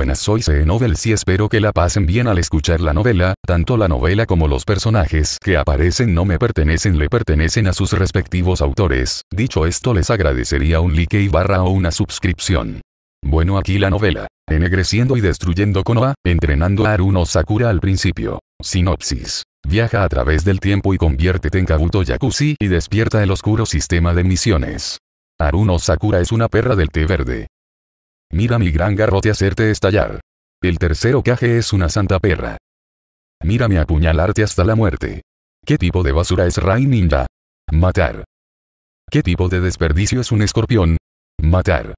buenas. Soy CE Novel y espero que la pasen bien al escuchar la novela, tanto la novela como los personajes que aparecen no me pertenecen le pertenecen a sus respectivos autores. Dicho esto les agradecería un like y barra o una suscripción. Bueno aquí la novela. Enegreciendo y destruyendo Konoha, entrenando a Haruno Sakura al principio. Sinopsis. Viaja a través del tiempo y conviértete en Kabuto Yakushi y despierta el oscuro sistema de misiones. aruno Sakura es una perra del té verde. Mira mi gran garrote hacerte estallar. El tercero caje es una santa perra. Mírame apuñalarte hasta la muerte. ¿Qué tipo de basura es Rain Ninja? Matar. ¿Qué tipo de desperdicio es un escorpión? Matar.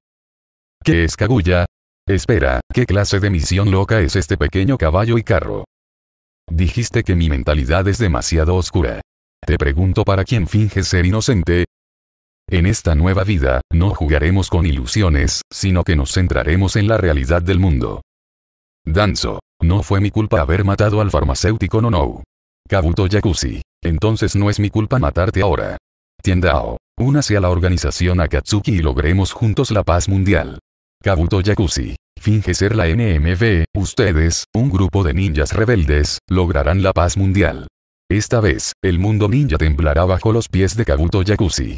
¿Qué es Espera, ¿qué clase de misión loca es este pequeño caballo y carro? Dijiste que mi mentalidad es demasiado oscura. Te pregunto para quién finges ser inocente, en esta nueva vida, no jugaremos con ilusiones, sino que nos centraremos en la realidad del mundo. Danzo. No fue mi culpa haber matado al farmacéutico Nonou. Kabuto Yakushi. Entonces no es mi culpa matarte ahora. Tiendao. Únase a la organización Akatsuki y logremos juntos la paz mundial. Kabuto Yakushi. Finge ser la NMV, ustedes, un grupo de ninjas rebeldes, lograrán la paz mundial. Esta vez, el mundo ninja temblará bajo los pies de Kabuto Yakushi.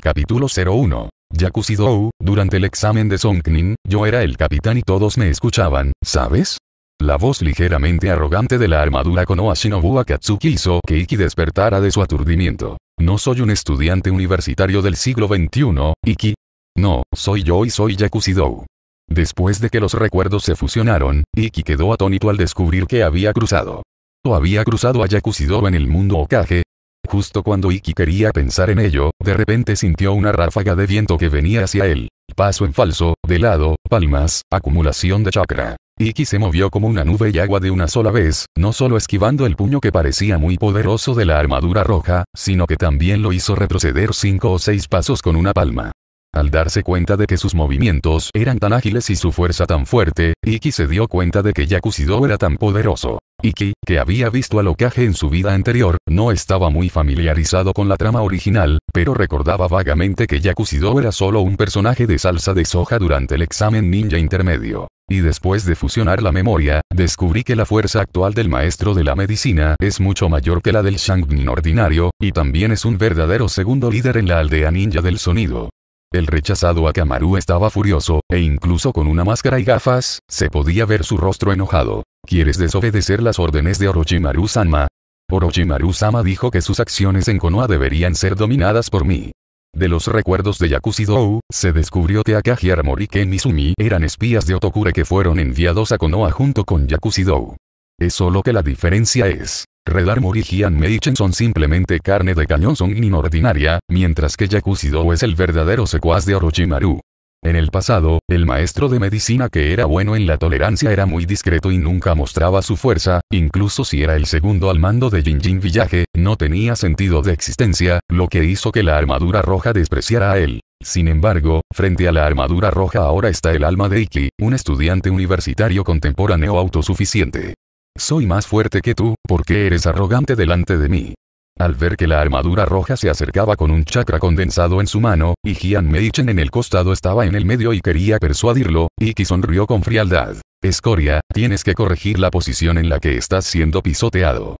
Capítulo 01. Yakusidou, durante el examen de Songnin, yo era el capitán y todos me escuchaban, ¿sabes? La voz ligeramente arrogante de la armadura Konoha Shinobu Akatsuki hizo que Iki despertara de su aturdimiento. No soy un estudiante universitario del siglo XXI, Iki. No, soy yo y soy Yakusidou. Después de que los recuerdos se fusionaron, Iki quedó atónito al descubrir que había cruzado. O había cruzado a Yakusidou en el mundo Okage, Justo cuando Iki quería pensar en ello, de repente sintió una ráfaga de viento que venía hacia él. Paso en falso, de lado, palmas, acumulación de chakra. Iki se movió como una nube y agua de una sola vez, no solo esquivando el puño que parecía muy poderoso de la armadura roja, sino que también lo hizo retroceder cinco o seis pasos con una palma. Al darse cuenta de que sus movimientos eran tan ágiles y su fuerza tan fuerte, Iki se dio cuenta de que Yakuzido era tan poderoso. Iki, que había visto a Lokage en su vida anterior, no estaba muy familiarizado con la trama original, pero recordaba vagamente que Yakuzido era solo un personaje de salsa de soja durante el examen ninja intermedio. Y después de fusionar la memoria, descubrí que la fuerza actual del maestro de la medicina es mucho mayor que la del Shangnin ordinario, y también es un verdadero segundo líder en la aldea ninja del sonido. El rechazado Akamaru estaba furioso, e incluso con una máscara y gafas, se podía ver su rostro enojado. ¿Quieres desobedecer las órdenes de Orochimaru-sama? Orochimaru-sama dijo que sus acciones en Konoha deberían ser dominadas por mí. De los recuerdos de yakushi se descubrió que Akagi Armor y Ken eran espías de Otokure que fueron enviados a Konoha junto con Yakushidou. Es solo que la diferencia es, Redar Morigian Meichen son simplemente carne de cañón son inordinaria, mientras que Yakuzido es el verdadero secuaz de Orochimaru. En el pasado, el maestro de medicina que era bueno en la tolerancia era muy discreto y nunca mostraba su fuerza, incluso si era el segundo al mando de Jinjin Villaje, no tenía sentido de existencia, lo que hizo que la armadura roja despreciara a él. Sin embargo, frente a la armadura roja ahora está el alma de Iki, un estudiante universitario contemporáneo autosuficiente. Soy más fuerte que tú, porque eres arrogante delante de mí? Al ver que la armadura roja se acercaba con un chakra condensado en su mano, y Jian Meichen en el costado estaba en el medio y quería persuadirlo, Iki sonrió con frialdad. Escoria, tienes que corregir la posición en la que estás siendo pisoteado.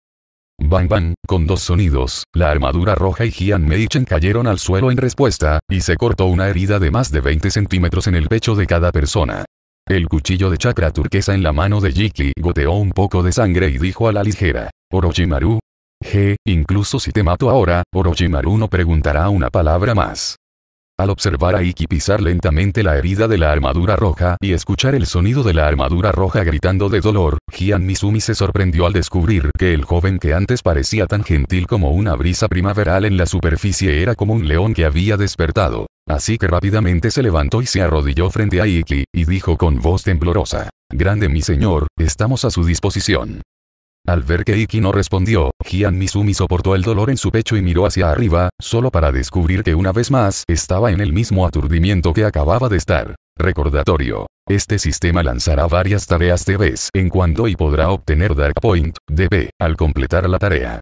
Bang bang, con dos sonidos, la armadura roja y Jian Meichen cayeron al suelo en respuesta, y se cortó una herida de más de 20 centímetros en el pecho de cada persona. El cuchillo de chakra turquesa en la mano de Jiki goteó un poco de sangre y dijo a la ligera, Orochimaru. G, incluso si te mato ahora, Orochimaru no preguntará una palabra más. Al observar a Iki pisar lentamente la herida de la armadura roja y escuchar el sonido de la armadura roja gritando de dolor, Gian Mizumi se sorprendió al descubrir que el joven que antes parecía tan gentil como una brisa primaveral en la superficie era como un león que había despertado. Así que rápidamente se levantó y se arrodilló frente a Iki, y dijo con voz temblorosa, Grande mi señor, estamos a su disposición. Al ver que Iki no respondió, Hian Misumi soportó el dolor en su pecho y miró hacia arriba, solo para descubrir que una vez más estaba en el mismo aturdimiento que acababa de estar. Recordatorio. Este sistema lanzará varias tareas de vez en cuando y podrá obtener Dark Point, DP, al completar la tarea.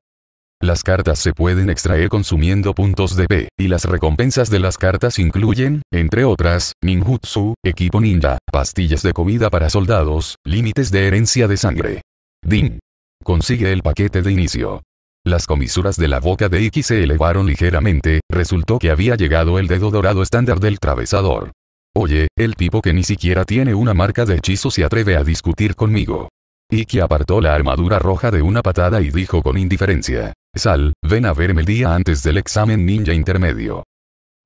Las cartas se pueden extraer consumiendo puntos de P, y las recompensas de las cartas incluyen, entre otras, ninjutsu, equipo ninja, pastillas de comida para soldados, límites de herencia de sangre. DIN. Consigue el paquete de inicio. Las comisuras de la boca de Iki se elevaron ligeramente, resultó que había llegado el dedo dorado estándar del travesador. Oye, el tipo que ni siquiera tiene una marca de hechizo se atreve a discutir conmigo. Iki apartó la armadura roja de una patada y dijo con indiferencia. Sal, ven a verme el día antes del examen ninja intermedio.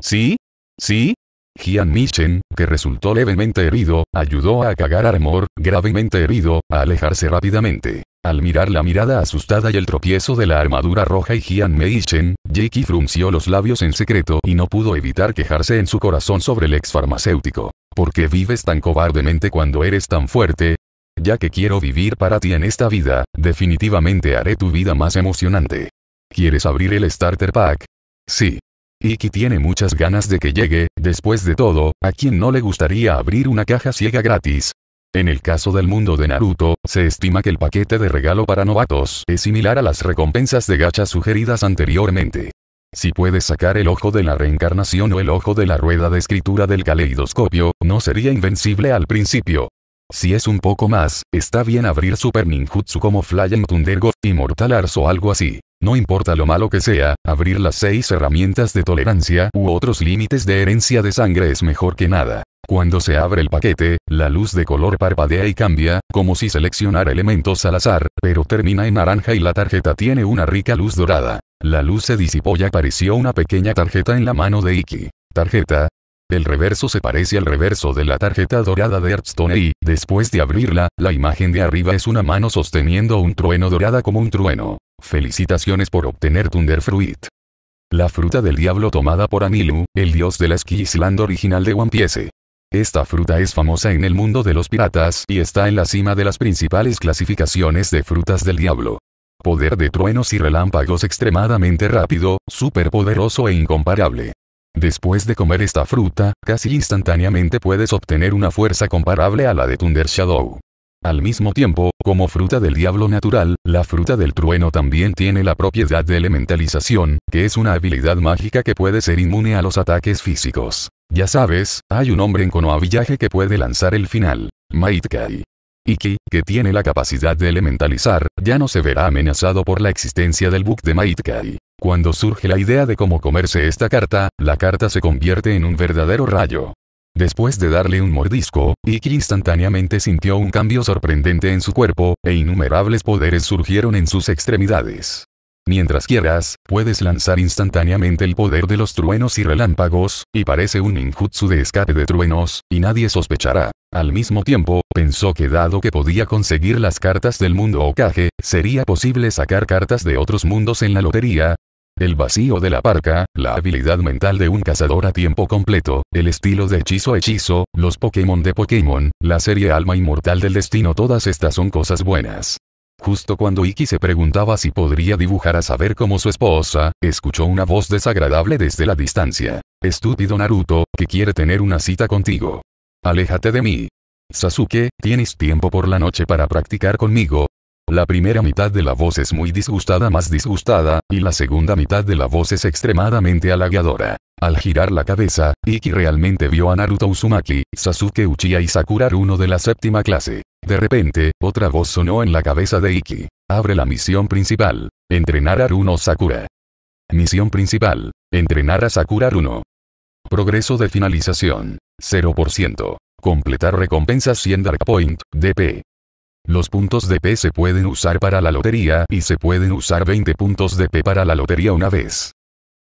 ¿Sí? ¿Sí? Gian Michen, que resultó levemente herido, ayudó a cagar Armor, gravemente herido, a alejarse rápidamente. Al mirar la mirada asustada y el tropiezo de la armadura roja y Gian Meichen, Jakey frunció los labios en secreto y no pudo evitar quejarse en su corazón sobre el ex farmacéutico. ¿Por qué vives tan cobardemente cuando eres tan fuerte? Ya que quiero vivir para ti en esta vida, definitivamente haré tu vida más emocionante. ¿Quieres abrir el Starter Pack? Sí. Iki tiene muchas ganas de que llegue, después de todo, a quien no le gustaría abrir una caja ciega gratis. En el caso del mundo de Naruto, se estima que el paquete de regalo para novatos es similar a las recompensas de gacha sugeridas anteriormente. Si puedes sacar el ojo de la reencarnación o el ojo de la rueda de escritura del caleidoscopio, no sería invencible al principio. Si es un poco más, está bien abrir Super Ninjutsu como Flying Thunder God, Mortal Arts o algo así. No importa lo malo que sea, abrir las seis herramientas de tolerancia u otros límites de herencia de sangre es mejor que nada. Cuando se abre el paquete, la luz de color parpadea y cambia, como si seleccionara elementos al azar, pero termina en naranja y la tarjeta tiene una rica luz dorada. La luz se disipó y apareció una pequeña tarjeta en la mano de Iki. Tarjeta, el reverso se parece al reverso de la tarjeta dorada de Hearthstone y, después de abrirla, la imagen de arriba es una mano sosteniendo un trueno dorada como un trueno. Felicitaciones por obtener Fruit. La fruta del diablo tomada por Anilu, el dios de la Skisland original de One Piece. Esta fruta es famosa en el mundo de los piratas y está en la cima de las principales clasificaciones de frutas del diablo. Poder de truenos y relámpagos extremadamente rápido, superpoderoso e incomparable. Después de comer esta fruta, casi instantáneamente puedes obtener una fuerza comparable a la de Thunder Shadow. Al mismo tiempo, como fruta del diablo natural, la fruta del trueno también tiene la propiedad de elementalización, que es una habilidad mágica que puede ser inmune a los ataques físicos. Ya sabes, hay un hombre en Village que puede lanzar el final. Maitkai. Iki, que tiene la capacidad de elementalizar, ya no se verá amenazado por la existencia del bug de Maitkai. Cuando surge la idea de cómo comerse esta carta, la carta se convierte en un verdadero rayo. Después de darle un mordisco, Iki instantáneamente sintió un cambio sorprendente en su cuerpo, e innumerables poderes surgieron en sus extremidades. Mientras quieras, puedes lanzar instantáneamente el poder de los truenos y relámpagos, y parece un ninjutsu de escape de truenos, y nadie sospechará. Al mismo tiempo, pensó que dado que podía conseguir las cartas del mundo Okage, sería posible sacar cartas de otros mundos en la lotería, el vacío de la parca, la habilidad mental de un cazador a tiempo completo, el estilo de hechizo hechizo, los Pokémon de Pokémon, la serie Alma Inmortal del Destino, todas estas son cosas buenas. Justo cuando Iki se preguntaba si podría dibujar a saber cómo su esposa, escuchó una voz desagradable desde la distancia. Estúpido Naruto, que quiere tener una cita contigo. Aléjate de mí. Sasuke, tienes tiempo por la noche para practicar conmigo, la primera mitad de la voz es muy disgustada más disgustada, y la segunda mitad de la voz es extremadamente halagadora. Al girar la cabeza, Iki realmente vio a Naruto Uzumaki, Sasuke Uchiha y Sakura Runo de la séptima clase. De repente, otra voz sonó en la cabeza de Iki. Abre la misión principal. Entrenar a Runo Sakura. Misión principal. Entrenar a Sakura Runo. Progreso de finalización. 0%. Completar recompensas 100 Dark Point, DP. Los puntos de P se pueden usar para la lotería y se pueden usar 20 puntos de P para la lotería una vez.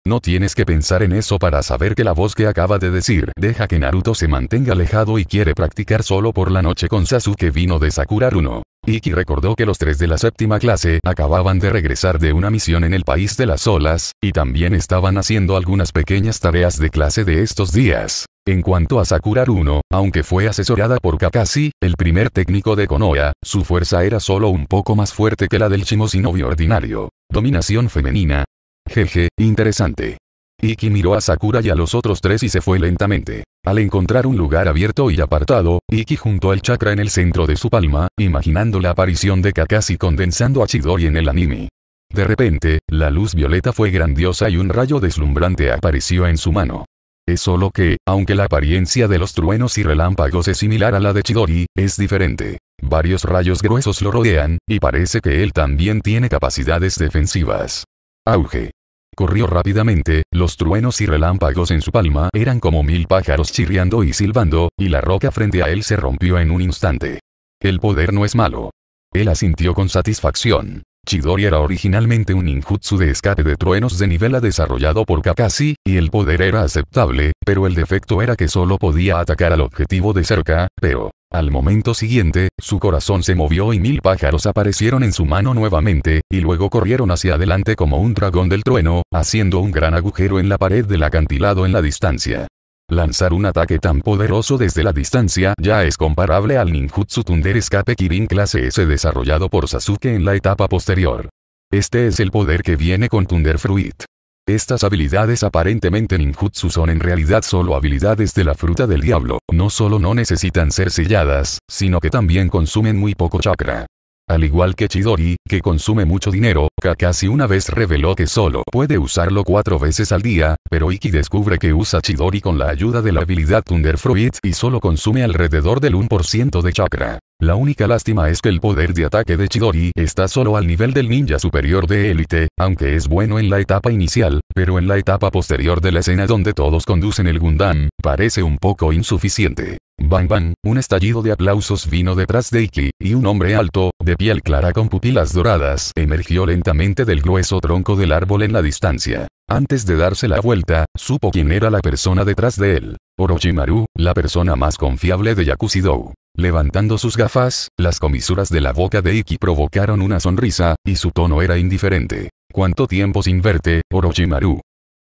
No tienes que pensar en eso para saber que la voz que acaba de decir deja que Naruto se mantenga alejado y quiere practicar solo por la noche con Sasuke vino de Sakura uno. Iki recordó que los tres de la séptima clase acababan de regresar de una misión en el país de las olas, y también estaban haciendo algunas pequeñas tareas de clase de estos días. En cuanto a Sakura uno, aunque fue asesorada por Kakashi, el primer técnico de Konoha, su fuerza era solo un poco más fuerte que la del Shimosinobi ordinario. Dominación femenina. Jeje, interesante. Iki miró a Sakura y a los otros tres y se fue lentamente. Al encontrar un lugar abierto y apartado, Iki juntó al chakra en el centro de su palma, imaginando la aparición de Kakashi condensando a Chidori en el anime. De repente, la luz violeta fue grandiosa y un rayo deslumbrante apareció en su mano. Es solo que, aunque la apariencia de los truenos y relámpagos es similar a la de Chidori, es diferente. Varios rayos gruesos lo rodean, y parece que él también tiene capacidades defensivas. Auge. Corrió rápidamente, los truenos y relámpagos en su palma eran como mil pájaros chirriando y silbando, y la roca frente a él se rompió en un instante. El poder no es malo. Él asintió con satisfacción. Chidori era originalmente un Injutsu de escape de truenos de nivel A desarrollado por Kakashi, y el poder era aceptable, pero el defecto era que solo podía atacar al objetivo de cerca, pero al momento siguiente, su corazón se movió y mil pájaros aparecieron en su mano nuevamente, y luego corrieron hacia adelante como un dragón del trueno, haciendo un gran agujero en la pared del acantilado en la distancia. Lanzar un ataque tan poderoso desde la distancia ya es comparable al ninjutsu Thunder Escape Kirin clase S desarrollado por Sasuke en la etapa posterior. Este es el poder que viene con Thunder Fruit. Estas habilidades aparentemente ninjutsu son en realidad solo habilidades de la fruta del diablo, no solo no necesitan ser selladas, sino que también consumen muy poco chakra. Al igual que Chidori, que consume mucho dinero, Kakashi una vez reveló que solo puede usarlo cuatro veces al día, pero Iki descubre que usa Chidori con la ayuda de la habilidad Thunder Fruit y solo consume alrededor del 1% de chakra. La única lástima es que el poder de ataque de Chidori está solo al nivel del ninja superior de élite, aunque es bueno en la etapa inicial, pero en la etapa posterior de la escena donde todos conducen el Gundam, parece un poco insuficiente. Bang bang, un estallido de aplausos vino detrás de Iki, y un hombre alto, de piel clara con pupilas doradas, emergió lentamente del grueso tronco del árbol en la distancia. Antes de darse la vuelta, supo quién era la persona detrás de él. Orochimaru, la persona más confiable de Yakushido. Levantando sus gafas, las comisuras de la boca de Iki provocaron una sonrisa, y su tono era indiferente. ¿Cuánto tiempo sin verte, Orochimaru?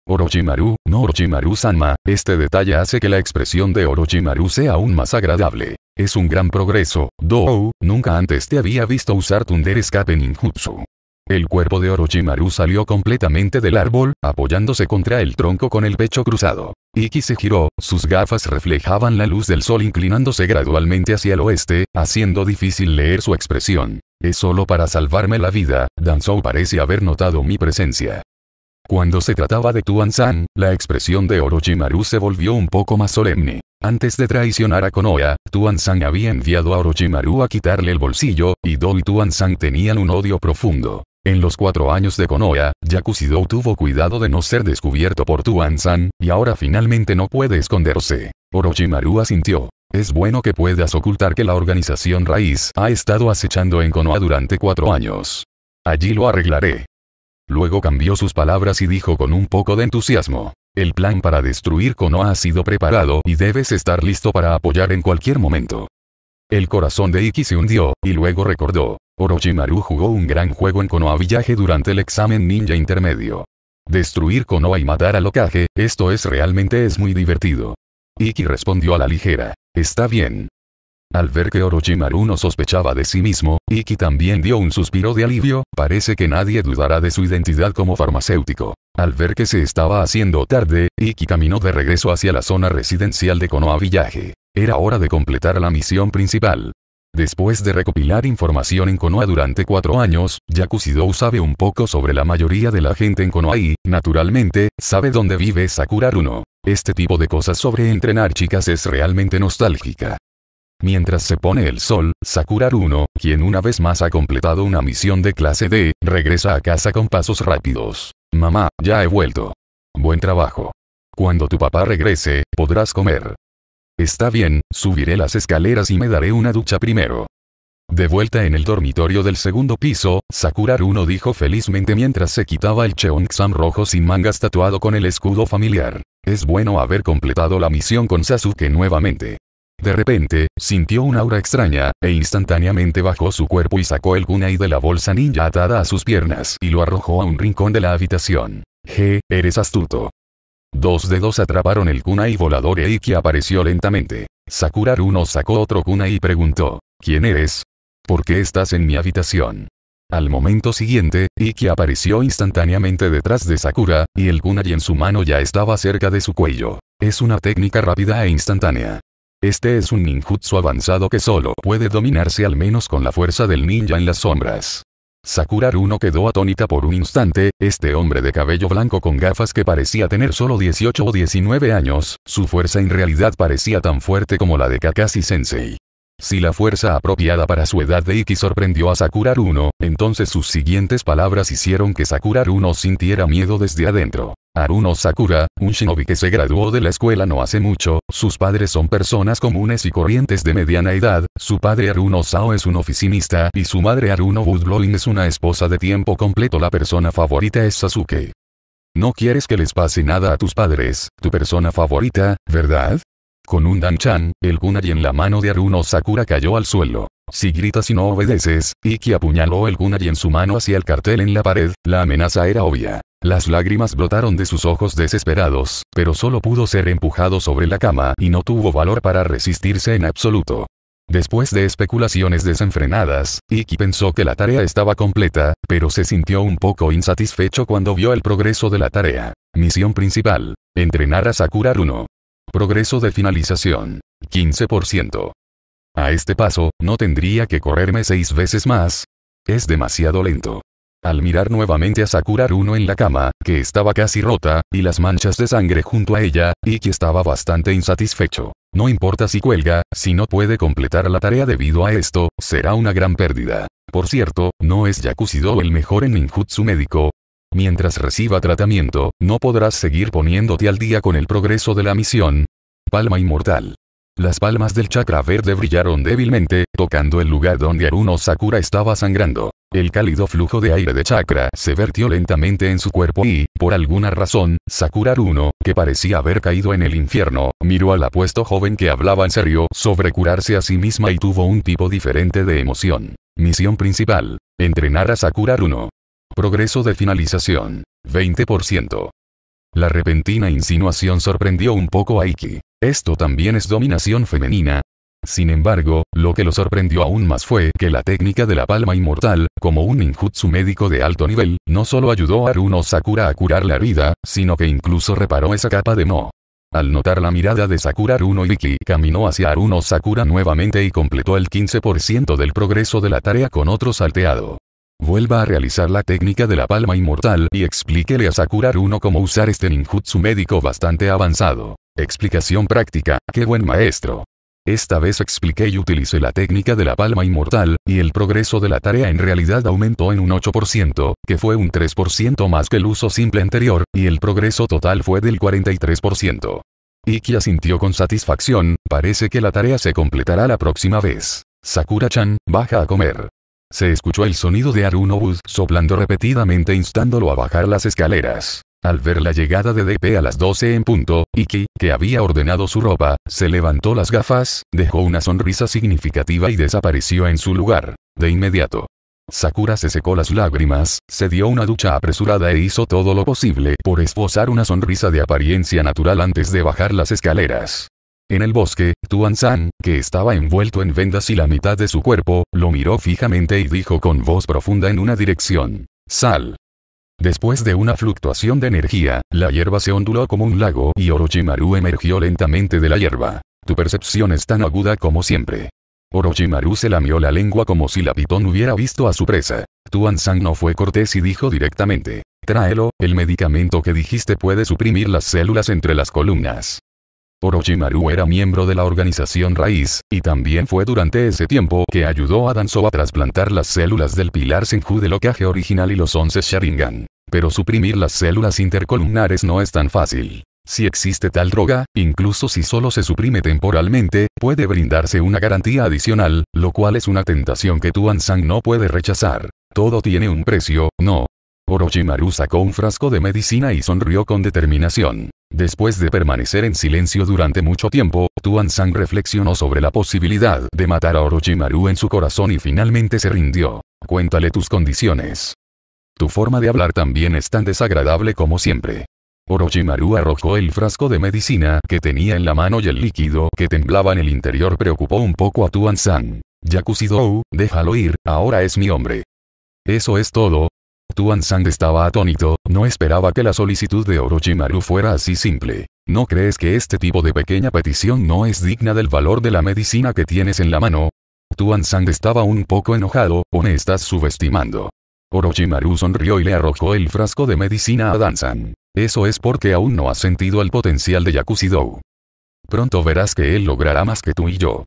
Orochimaru, no Orochimaru-sanma, este detalle hace que la expresión de Orochimaru sea aún más agradable. Es un gran progreso, Dou, nunca antes te había visto usar Thunder Escape Ninjutsu. El cuerpo de Orochimaru salió completamente del árbol, apoyándose contra el tronco con el pecho cruzado. Iki se giró, sus gafas reflejaban la luz del sol inclinándose gradualmente hacia el oeste, haciendo difícil leer su expresión. Es solo para salvarme la vida, Danzou parece haber notado mi presencia. Cuando se trataba de Tuan San, la expresión de Orochimaru se volvió un poco más solemne. Antes de traicionar a Konoha, Tuan San había enviado a Orochimaru a quitarle el bolsillo, y Do y Tuan San tenían un odio profundo. En los cuatro años de Konoha, Yakusido tuvo cuidado de no ser descubierto por Tuan-san, y ahora finalmente no puede esconderse. Orochimaru asintió. Es bueno que puedas ocultar que la organización raíz ha estado acechando en Konoha durante cuatro años. Allí lo arreglaré. Luego cambió sus palabras y dijo con un poco de entusiasmo. El plan para destruir Konoha ha sido preparado y debes estar listo para apoyar en cualquier momento. El corazón de Iki se hundió, y luego recordó. Orochimaru jugó un gran juego en Konoha Village durante el examen ninja intermedio. Destruir Konoha y matar a Lokage, esto es realmente es muy divertido. Iki respondió a la ligera. Está bien. Al ver que Orochimaru no sospechaba de sí mismo, Iki también dio un suspiro de alivio, parece que nadie dudará de su identidad como farmacéutico. Al ver que se estaba haciendo tarde, Iki caminó de regreso hacia la zona residencial de Konoha Village. Era hora de completar la misión principal. Después de recopilar información en Konoha durante cuatro años, Yakusidou sabe un poco sobre la mayoría de la gente en Konoha y, naturalmente, sabe dónde vive Sakura Uno. Este tipo de cosas sobre entrenar chicas es realmente nostálgica. Mientras se pone el sol, Sakura uno, quien una vez más ha completado una misión de clase D, regresa a casa con pasos rápidos. Mamá, ya he vuelto. Buen trabajo. Cuando tu papá regrese, podrás comer. Está bien, subiré las escaleras y me daré una ducha primero. De vuelta en el dormitorio del segundo piso, Sakura 1 dijo felizmente mientras se quitaba el Cheongsam rojo sin mangas tatuado con el escudo familiar. Es bueno haber completado la misión con Sasuke nuevamente. De repente, sintió un aura extraña, e instantáneamente bajó su cuerpo y sacó el kunai de la bolsa ninja atada a sus piernas y lo arrojó a un rincón de la habitación. G, eres astuto. Dos dedos atraparon el kunai volador e Iki apareció lentamente. Sakura uno sacó otro kunai y preguntó, ¿quién eres? ¿Por qué estás en mi habitación? Al momento siguiente, Iki apareció instantáneamente detrás de Sakura, y el kunai en su mano ya estaba cerca de su cuello. Es una técnica rápida e instantánea. Este es un ninjutsu avanzado que solo puede dominarse al menos con la fuerza del ninja en las sombras. Sakura Uno quedó atónita por un instante, este hombre de cabello blanco con gafas que parecía tener solo 18 o 19 años, su fuerza en realidad parecía tan fuerte como la de Kakashi Sensei. Si la fuerza apropiada para su edad de Iki sorprendió a Sakura Uno, entonces sus siguientes palabras hicieron que Sakura Uno sintiera miedo desde adentro. Aruno Sakura, un shinobi que se graduó de la escuela no hace mucho, sus padres son personas comunes y corrientes de mediana edad, su padre Aruno Sao es un oficinista y su madre Aruno Woodblowing es una esposa de tiempo completo. La persona favorita es Sasuke. No quieres que les pase nada a tus padres, tu persona favorita, ¿verdad? Con un danchan, el kunai en la mano de Aruno Sakura cayó al suelo. Si gritas y no obedeces, Iki apuñaló el kunai en su mano hacia el cartel en la pared, la amenaza era obvia. Las lágrimas brotaron de sus ojos desesperados, pero solo pudo ser empujado sobre la cama y no tuvo valor para resistirse en absoluto. Después de especulaciones desenfrenadas, Iki pensó que la tarea estaba completa, pero se sintió un poco insatisfecho cuando vio el progreso de la tarea. Misión principal. Entrenar a Sakura 1. Progreso de finalización. 15%. A este paso, no tendría que correrme seis veces más. Es demasiado lento. Al mirar nuevamente a Sakura uno en la cama, que estaba casi rota, y las manchas de sangre junto a ella, que estaba bastante insatisfecho. No importa si cuelga, si no puede completar la tarea debido a esto, será una gran pérdida. Por cierto, ¿no es Yakusido el mejor en ninjutsu médico? Mientras reciba tratamiento, no podrás seguir poniéndote al día con el progreso de la misión. Palma Inmortal. Las palmas del chakra verde brillaron débilmente, tocando el lugar donde Aruno Sakura estaba sangrando. El cálido flujo de aire de chakra se vertió lentamente en su cuerpo y, por alguna razón, Sakura Aruno, que parecía haber caído en el infierno, miró al apuesto joven que hablaba en serio sobre curarse a sí misma y tuvo un tipo diferente de emoción. Misión principal. Entrenar a Sakura Aruno. Progreso de finalización. 20%. La repentina insinuación sorprendió un poco a Iki. Esto también es dominación femenina. Sin embargo, lo que lo sorprendió aún más fue que la técnica de la palma inmortal, como un ninjutsu médico de alto nivel, no solo ayudó a Aruno Sakura a curar la herida, sino que incluso reparó esa capa de no. Al notar la mirada de Sakura Aruno Iki caminó hacia Aruno Sakura nuevamente y completó el 15% del progreso de la tarea con otro salteado. Vuelva a realizar la técnica de la palma inmortal y explíquele a Sakura Aruno cómo usar este ninjutsu médico bastante avanzado. Explicación práctica, qué buen maestro. Esta vez expliqué y utilicé la técnica de la palma inmortal, y el progreso de la tarea en realidad aumentó en un 8%, que fue un 3% más que el uso simple anterior, y el progreso total fue del 43%. Iki asintió con satisfacción, parece que la tarea se completará la próxima vez. Sakura-chan, baja a comer. Se escuchó el sonido de Aruno soplando repetidamente instándolo a bajar las escaleras. Al ver la llegada de DP a las 12 en punto, Iki, que había ordenado su ropa, se levantó las gafas, dejó una sonrisa significativa y desapareció en su lugar. De inmediato. Sakura se secó las lágrimas, se dio una ducha apresurada e hizo todo lo posible por esbozar una sonrisa de apariencia natural antes de bajar las escaleras. En el bosque, Tuan-san, que estaba envuelto en vendas y la mitad de su cuerpo, lo miró fijamente y dijo con voz profunda en una dirección. Sal. Después de una fluctuación de energía, la hierba se onduló como un lago y Orochimaru emergió lentamente de la hierba. Tu percepción es tan aguda como siempre. Orochimaru se lamió la lengua como si la pitón hubiera visto a su presa. Tuan Ansang no fue cortés y dijo directamente. Tráelo, el medicamento que dijiste puede suprimir las células entre las columnas. Orochimaru era miembro de la organización Raíz, y también fue durante ese tiempo que ayudó a Danzo a trasplantar las células del pilar Senju del locaje original y los 11 Sharingan. Pero suprimir las células intercolumnares no es tan fácil. Si existe tal droga, incluso si solo se suprime temporalmente, puede brindarse una garantía adicional, lo cual es una tentación que tuan Sang no puede rechazar. Todo tiene un precio, ¿no? Orochimaru sacó un frasco de medicina y sonrió con determinación. Después de permanecer en silencio durante mucho tiempo, Tuan Sang reflexionó sobre la posibilidad de matar a Orochimaru en su corazón y finalmente se rindió. Cuéntale tus condiciones. Tu forma de hablar también es tan desagradable como siempre. Orochimaru arrojó el frasco de medicina que tenía en la mano y el líquido que temblaba en el interior preocupó un poco a Tuan San. Yakusidou, déjalo ir, ahora es mi hombre. Eso es todo, Tuan Sang estaba atónito, no esperaba que la solicitud de Orochimaru fuera así simple. ¿No crees que este tipo de pequeña petición no es digna del valor de la medicina que tienes en la mano? Tuan Sang estaba un poco enojado, o me estás subestimando. Orochimaru sonrió y le arrojó el frasco de medicina a Danzan. Eso es porque aún no has sentido el potencial de Yakusidou. Pronto verás que él logrará más que tú y yo.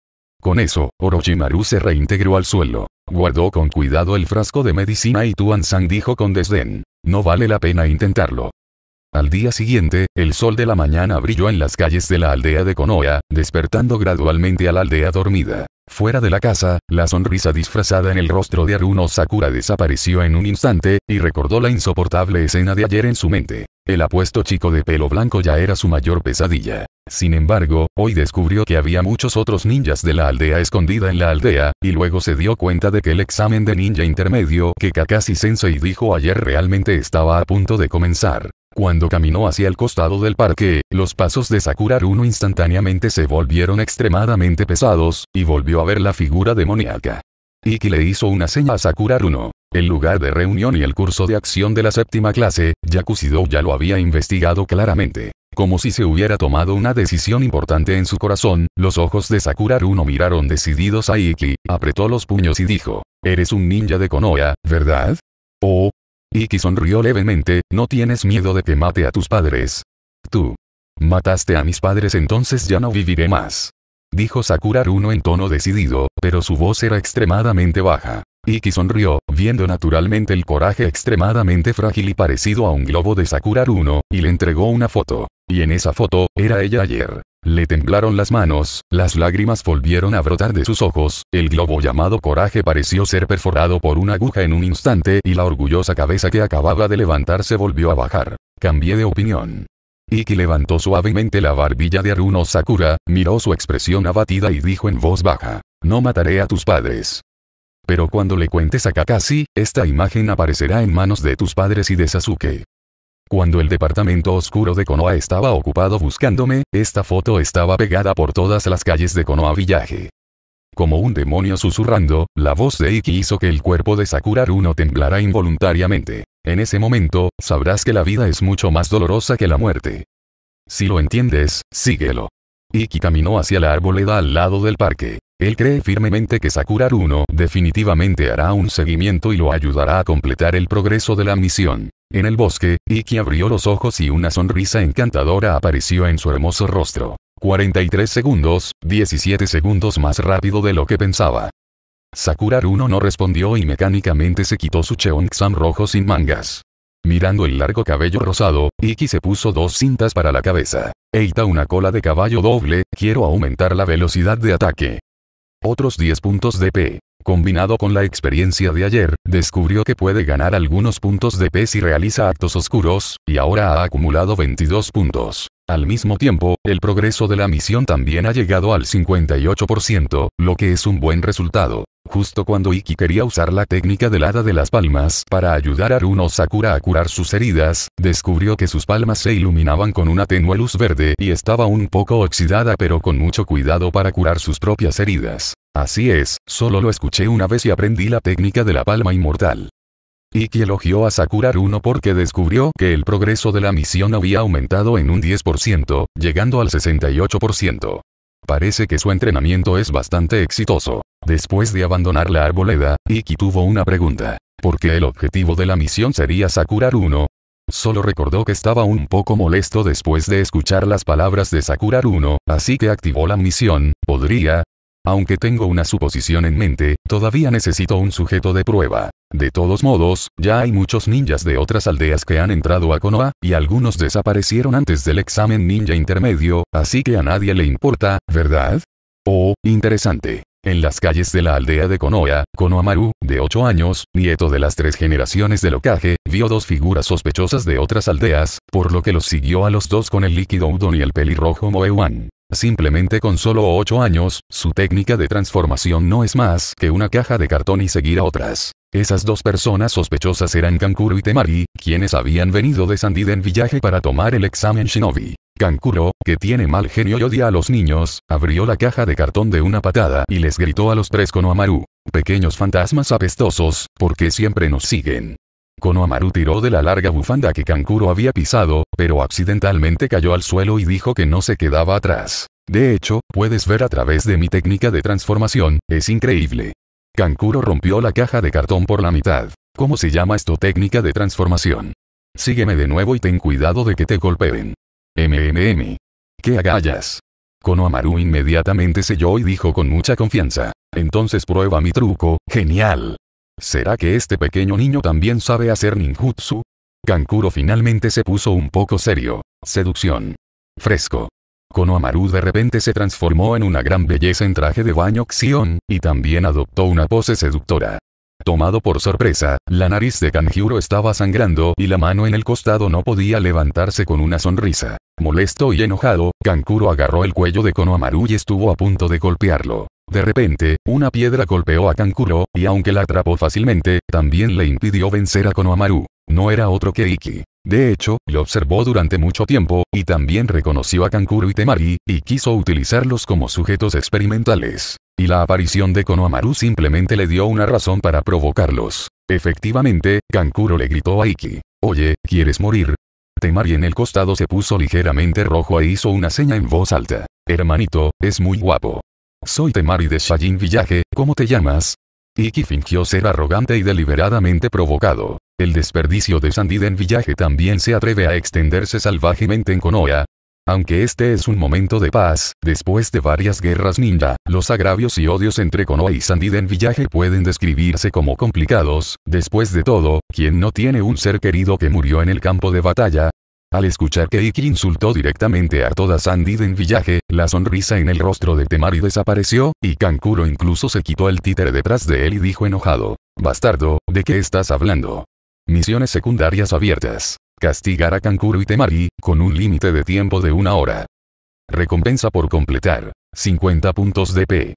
Con eso, Orochimaru se reintegró al suelo. Guardó con cuidado el frasco de medicina y Tuan San dijo con desdén. No vale la pena intentarlo. Al día siguiente, el sol de la mañana brilló en las calles de la aldea de Konoha, despertando gradualmente a la aldea dormida. Fuera de la casa, la sonrisa disfrazada en el rostro de Aruno Sakura desapareció en un instante, y recordó la insoportable escena de ayer en su mente. El apuesto chico de pelo blanco ya era su mayor pesadilla. Sin embargo, hoy descubrió que había muchos otros ninjas de la aldea escondida en la aldea, y luego se dio cuenta de que el examen de ninja intermedio que Kakashi Sensei dijo ayer realmente estaba a punto de comenzar. Cuando caminó hacia el costado del parque, los pasos de Sakura uno instantáneamente se volvieron extremadamente pesados, y volvió a ver la figura demoníaca. que le hizo una seña a Sakura uno. El lugar de reunión y el curso de acción de la séptima clase, Yakusidou ya lo había investigado claramente. Como si se hubiera tomado una decisión importante en su corazón, los ojos de Sakura no miraron decididos a Iki, apretó los puños y dijo, Eres un ninja de Konoha, ¿verdad? Oh. Iki sonrió levemente, no tienes miedo de que mate a tus padres. Tú. Mataste a mis padres entonces ya no viviré más dijo Sakura Runo en tono decidido, pero su voz era extremadamente baja. Iki sonrió, viendo naturalmente el coraje extremadamente frágil y parecido a un globo de Sakura Runo, y le entregó una foto. Y en esa foto, era ella ayer. Le temblaron las manos, las lágrimas volvieron a brotar de sus ojos, el globo llamado coraje pareció ser perforado por una aguja en un instante y la orgullosa cabeza que acababa de levantarse volvió a bajar. Cambié de opinión. Iki levantó suavemente la barbilla de Aruno Sakura, miró su expresión abatida y dijo en voz baja, no mataré a tus padres. Pero cuando le cuentes a Kakashi, esta imagen aparecerá en manos de tus padres y de Sasuke. Cuando el departamento oscuro de Konoha estaba ocupado buscándome, esta foto estaba pegada por todas las calles de Konoha Villaje. Como un demonio susurrando, la voz de Iki hizo que el cuerpo de Sakura Aruno temblara involuntariamente. En ese momento, sabrás que la vida es mucho más dolorosa que la muerte. Si lo entiendes, síguelo. Iki caminó hacia la arboleda al lado del parque. Él cree firmemente que Sakura 1 definitivamente hará un seguimiento y lo ayudará a completar el progreso de la misión. En el bosque, Iki abrió los ojos y una sonrisa encantadora apareció en su hermoso rostro. 43 segundos, 17 segundos más rápido de lo que pensaba. Sakura Runo no respondió y mecánicamente se quitó su Cheongsam rojo sin mangas. Mirando el largo cabello rosado, Iki se puso dos cintas para la cabeza. Eita una cola de caballo doble, quiero aumentar la velocidad de ataque. Otros 10 puntos de P combinado con la experiencia de ayer, descubrió que puede ganar algunos puntos de P y realiza actos oscuros, y ahora ha acumulado 22 puntos. Al mismo tiempo, el progreso de la misión también ha llegado al 58%, lo que es un buen resultado. Justo cuando Iki quería usar la técnica del hada de las palmas para ayudar a Runo Sakura a curar sus heridas, descubrió que sus palmas se iluminaban con una tenue luz verde y estaba un poco oxidada pero con mucho cuidado para curar sus propias heridas. Así es, solo lo escuché una vez y aprendí la técnica de la palma inmortal. Ikki elogió a Sakura 1 porque descubrió que el progreso de la misión había aumentado en un 10%, llegando al 68%. Parece que su entrenamiento es bastante exitoso. Después de abandonar la arboleda, Ikki tuvo una pregunta. ¿Por qué el objetivo de la misión sería Sakura 1? Solo recordó que estaba un poco molesto después de escuchar las palabras de Sakura 1, así que activó la misión, ¿podría? Aunque tengo una suposición en mente, todavía necesito un sujeto de prueba. De todos modos, ya hay muchos ninjas de otras aldeas que han entrado a Konoha, y algunos desaparecieron antes del examen ninja intermedio, así que a nadie le importa, ¿verdad? Oh, interesante. En las calles de la aldea de Konoha, Konohamaru, de 8 años, nieto de las tres generaciones de locaje vio dos figuras sospechosas de otras aldeas, por lo que los siguió a los dos con el líquido Udon y el pelirrojo Moewan. Simplemente con solo 8 años, su técnica de transformación no es más que una caja de cartón y seguir a otras. Esas dos personas sospechosas eran Kankuro y Temari, quienes habían venido de Sandiden Village para tomar el examen Shinobi. Kankuro, que tiene mal genio y odia a los niños, abrió la caja de cartón de una patada y les gritó a los tres con Pequeños fantasmas apestosos, porque siempre nos siguen? Konohamaru tiró de la larga bufanda que Kankuro había pisado, pero accidentalmente cayó al suelo y dijo que no se quedaba atrás. De hecho, puedes ver a través de mi técnica de transformación, es increíble. Kankuro rompió la caja de cartón por la mitad. ¿Cómo se llama esto técnica de transformación? Sígueme de nuevo y ten cuidado de que te golpeen. MMM. ¿Qué agallas? Konohamaru inmediatamente selló y dijo con mucha confianza. Entonces prueba mi truco, genial. ¿Será que este pequeño niño también sabe hacer ninjutsu? Kankuro finalmente se puso un poco serio. Seducción. Fresco. Konohamaru de repente se transformó en una gran belleza en traje de baño Xion, y también adoptó una pose seductora. Tomado por sorpresa, la nariz de Kankuro estaba sangrando y la mano en el costado no podía levantarse con una sonrisa. Molesto y enojado, Kankuro agarró el cuello de Konohamaru y estuvo a punto de golpearlo. De repente, una piedra golpeó a Kankuro, y aunque la atrapó fácilmente, también le impidió vencer a Konohamaru. No era otro que Iki. De hecho, lo observó durante mucho tiempo, y también reconoció a Kankuro y Temari, y quiso utilizarlos como sujetos experimentales. Y la aparición de Konohamaru simplemente le dio una razón para provocarlos. Efectivamente, Kankuro le gritó a Iki. Oye, ¿quieres morir? Temari en el costado se puso ligeramente rojo e hizo una seña en voz alta. Hermanito, es muy guapo. Soy Temari de Shajin Villaje, ¿cómo te llamas? Iki fingió ser arrogante y deliberadamente provocado. El desperdicio de Sandiden Villaje también se atreve a extenderse salvajemente en Konoha, aunque este es un momento de paz, después de varias guerras ninja, los agravios y odios entre Konoha y Sandiden Village pueden describirse como complicados, después de todo, ¿quién no tiene un ser querido que murió en el campo de batalla, al escuchar que Ikki insultó directamente a toda Sandiden Village, la sonrisa en el rostro de Temari desapareció, y Kankuro incluso se quitó el títer detrás de él y dijo enojado, Bastardo, ¿de qué estás hablando? Misiones secundarias abiertas. Castigar a Kankuro y Temari, con un límite de tiempo de una hora. Recompensa por completar. 50 puntos de P.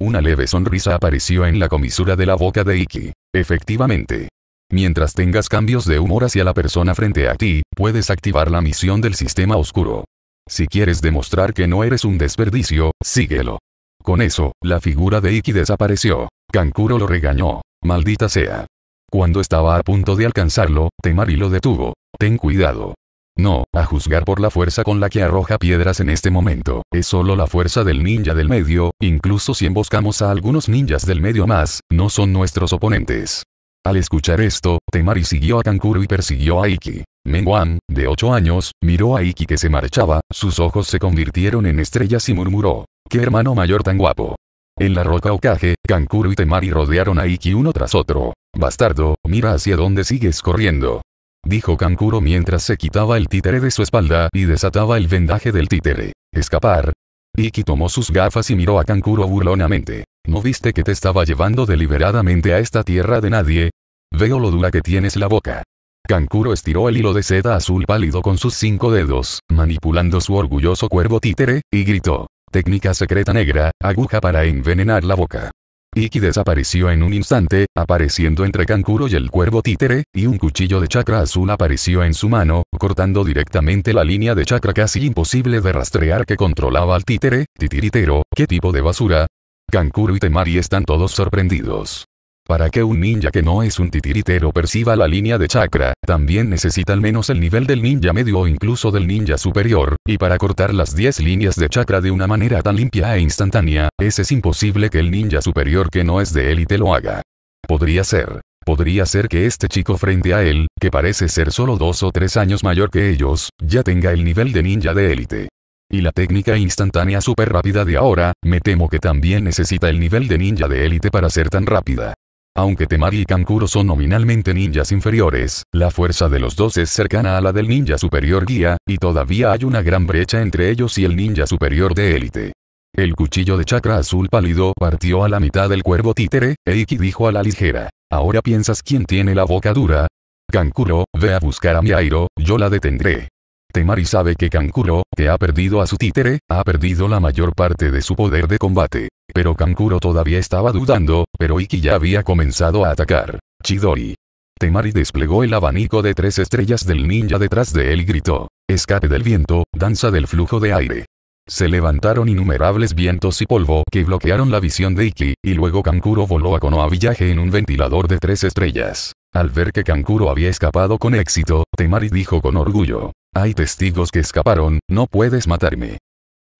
Una leve sonrisa apareció en la comisura de la boca de Iki. Efectivamente. Mientras tengas cambios de humor hacia la persona frente a ti, puedes activar la misión del sistema oscuro. Si quieres demostrar que no eres un desperdicio, síguelo. Con eso, la figura de Iki desapareció. Kankuro lo regañó. Maldita sea. Cuando estaba a punto de alcanzarlo, Temari lo detuvo. Ten cuidado. No, a juzgar por la fuerza con la que arroja piedras en este momento, es solo la fuerza del ninja del medio, incluso si emboscamos a algunos ninjas del medio más, no son nuestros oponentes. Al escuchar esto, Temari siguió a Kankuro y persiguió a Iki. Menguan, de 8 años, miró a Iki que se marchaba, sus ojos se convirtieron en estrellas y murmuró, ¡Qué hermano mayor tan guapo! En la roca Okage, Kankuro y Temari rodearon a Iki uno tras otro. Bastardo, mira hacia dónde sigues corriendo. Dijo Kankuro mientras se quitaba el títere de su espalda y desataba el vendaje del títere. Escapar. Iki tomó sus gafas y miró a Kankuro burlonamente. ¿No viste que te estaba llevando deliberadamente a esta tierra de nadie? Veo lo dura que tienes la boca. Kankuro estiró el hilo de seda azul pálido con sus cinco dedos, manipulando su orgulloso cuervo títere, y gritó. Técnica secreta negra, aguja para envenenar la boca. Iki desapareció en un instante, apareciendo entre Kankuro y el cuervo títere, y un cuchillo de chakra azul apareció en su mano, cortando directamente la línea de chakra casi imposible de rastrear que controlaba al títere, titiritero, ¿qué tipo de basura? Kankuro y Temari están todos sorprendidos. Para que un ninja que no es un titiritero perciba la línea de chakra, también necesita al menos el nivel del ninja medio o incluso del ninja superior, y para cortar las 10 líneas de chakra de una manera tan limpia e instantánea, es, es imposible que el ninja superior que no es de élite lo haga. Podría ser. Podría ser que este chico frente a él, que parece ser solo dos o tres años mayor que ellos, ya tenga el nivel de ninja de élite. Y la técnica instantánea súper rápida de ahora, me temo que también necesita el nivel de ninja de élite para ser tan rápida. Aunque Temari y Kankuro son nominalmente ninjas inferiores, la fuerza de los dos es cercana a la del ninja superior guía, y todavía hay una gran brecha entre ellos y el ninja superior de élite. El cuchillo de chakra azul pálido partió a la mitad del cuervo títere, Eiki dijo a la ligera. Ahora piensas quién tiene la boca dura, Kankuro, ve a buscar a Miairo, yo la detendré. Temari sabe que Kankuro, que ha perdido a su títere, ha perdido la mayor parte de su poder de combate. Pero Kankuro todavía estaba dudando, pero Iki ya había comenzado a atacar. Chidori. Temari desplegó el abanico de tres estrellas del ninja detrás de él y gritó. Escape del viento, danza del flujo de aire. Se levantaron innumerables vientos y polvo que bloquearon la visión de Iki, y luego Kankuro voló a Konoha en un ventilador de tres estrellas. Al ver que Kankuro había escapado con éxito, Temari dijo con orgullo. Hay testigos que escaparon, no puedes matarme.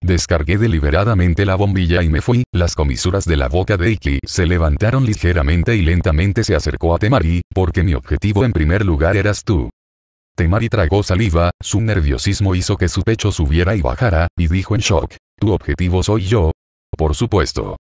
Descargué deliberadamente la bombilla y me fui, las comisuras de la boca de Iki se levantaron ligeramente y lentamente se acercó a Temari, porque mi objetivo en primer lugar eras tú. Temari tragó saliva, su nerviosismo hizo que su pecho subiera y bajara, y dijo en shock, ¿tu objetivo soy yo? Por supuesto.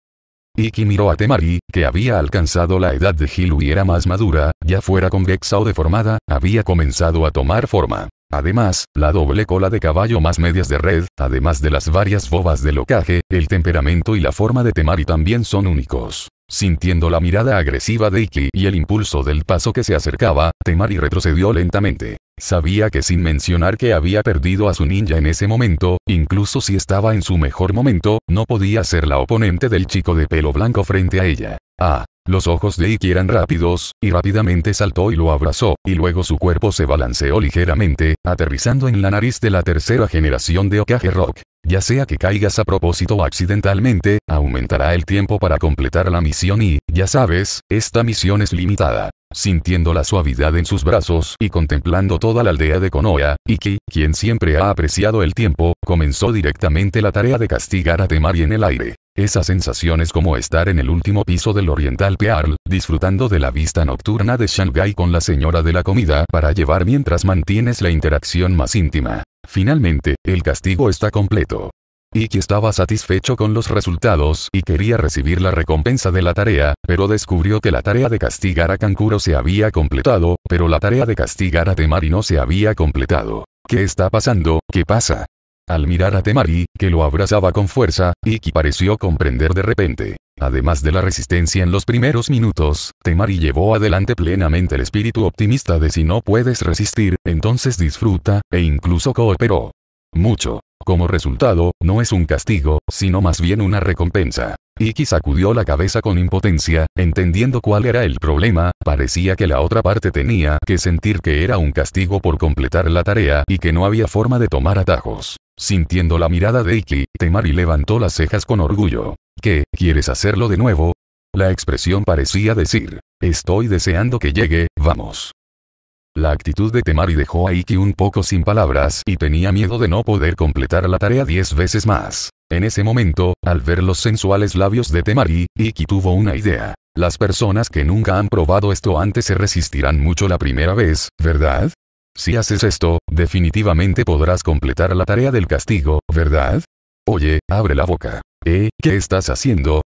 Iki miró a Temari, que había alcanzado la edad de Hilu y era más madura, ya fuera convexa o deformada, había comenzado a tomar forma. Además, la doble cola de caballo más medias de red, además de las varias bobas de locaje, el temperamento y la forma de Temari también son únicos. Sintiendo la mirada agresiva de Iki y el impulso del paso que se acercaba, Temari retrocedió lentamente. Sabía que sin mencionar que había perdido a su ninja en ese momento, incluso si estaba en su mejor momento, no podía ser la oponente del chico de pelo blanco frente a ella. Ah, los ojos de Ikki eran rápidos, y rápidamente saltó y lo abrazó, y luego su cuerpo se balanceó ligeramente, aterrizando en la nariz de la tercera generación de Okage Rock. Ya sea que caigas a propósito o accidentalmente, aumentará el tiempo para completar la misión y, ya sabes, esta misión es limitada. Sintiendo la suavidad en sus brazos y contemplando toda la aldea de Konoha, Iki, quien siempre ha apreciado el tiempo, comenzó directamente la tarea de castigar a Temari en el aire. Esa sensación es como estar en el último piso del Oriental Pearl, disfrutando de la vista nocturna de Shanghai con la señora de la comida para llevar mientras mantienes la interacción más íntima. Finalmente, el castigo está completo. Ikki estaba satisfecho con los resultados y quería recibir la recompensa de la tarea, pero descubrió que la tarea de castigar a Kankuro se había completado, pero la tarea de castigar a Temari no se había completado. ¿Qué está pasando? ¿Qué pasa? Al mirar a Temari, que lo abrazaba con fuerza, Ikki pareció comprender de repente. Además de la resistencia en los primeros minutos, Temari llevó adelante plenamente el espíritu optimista de si no puedes resistir, entonces disfruta, e incluso cooperó. Mucho. Como resultado, no es un castigo, sino más bien una recompensa. Iki sacudió la cabeza con impotencia, entendiendo cuál era el problema, parecía que la otra parte tenía que sentir que era un castigo por completar la tarea y que no había forma de tomar atajos. Sintiendo la mirada de Iki, Temari levantó las cejas con orgullo. ¿Qué? ¿Quieres hacerlo de nuevo? La expresión parecía decir, estoy deseando que llegue, vamos. La actitud de Temari dejó a Iki un poco sin palabras y tenía miedo de no poder completar la tarea diez veces más. En ese momento, al ver los sensuales labios de Temari, Iki tuvo una idea. Las personas que nunca han probado esto antes se resistirán mucho la primera vez, ¿verdad? Si haces esto, definitivamente podrás completar la tarea del castigo, ¿verdad? Oye, abre la boca. ¿Eh? ¿Qué estás haciendo?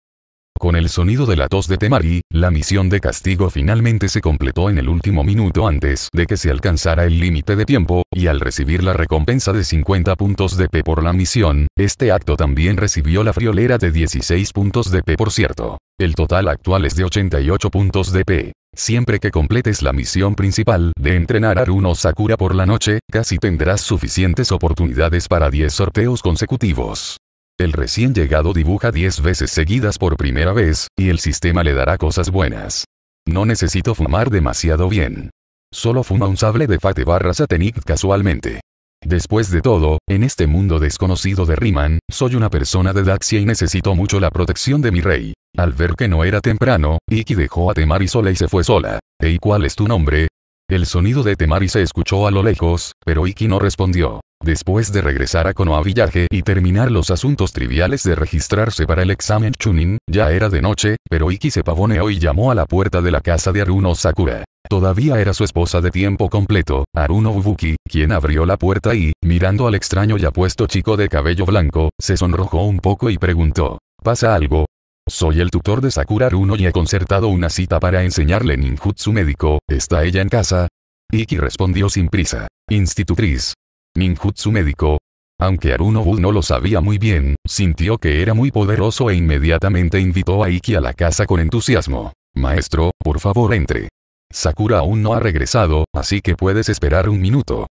Con el sonido de la tos de Temari, la misión de castigo finalmente se completó en el último minuto antes de que se alcanzara el límite de tiempo, y al recibir la recompensa de 50 puntos de P por la misión, este acto también recibió la friolera de 16 puntos de P por cierto. El total actual es de 88 puntos de P. Siempre que completes la misión principal de entrenar a Aruno Sakura por la noche, casi tendrás suficientes oportunidades para 10 sorteos consecutivos. El recién llegado dibuja 10 veces seguidas por primera vez, y el sistema le dará cosas buenas. No necesito fumar demasiado bien. Solo fuma un sable de fate barra satenic casualmente. Después de todo, en este mundo desconocido de Riemann, soy una persona de Daxia y necesito mucho la protección de mi rey. Al ver que no era temprano, Iki dejó a Temari sola y se fue sola. ¿Y cuál es tu nombre? El sonido de Temari se escuchó a lo lejos, pero Iki no respondió. Después de regresar a Konoha y terminar los asuntos triviales de registrarse para el examen Chunin, ya era de noche, pero Iki se pavoneó y llamó a la puerta de la casa de Aruno Sakura. Todavía era su esposa de tiempo completo, Aruno Ubuki, quien abrió la puerta y, mirando al extraño y apuesto chico de cabello blanco, se sonrojó un poco y preguntó, ¿pasa algo? Soy el tutor de Sakura Aruno y he concertado una cita para enseñarle ninjutsu médico, ¿está ella en casa? Iki respondió sin prisa, institutriz, ninjutsu médico. Aunque Arunobu no lo sabía muy bien, sintió que era muy poderoso e inmediatamente invitó a Iki a la casa con entusiasmo. Maestro, por favor entre. Sakura aún no ha regresado, así que puedes esperar un minuto.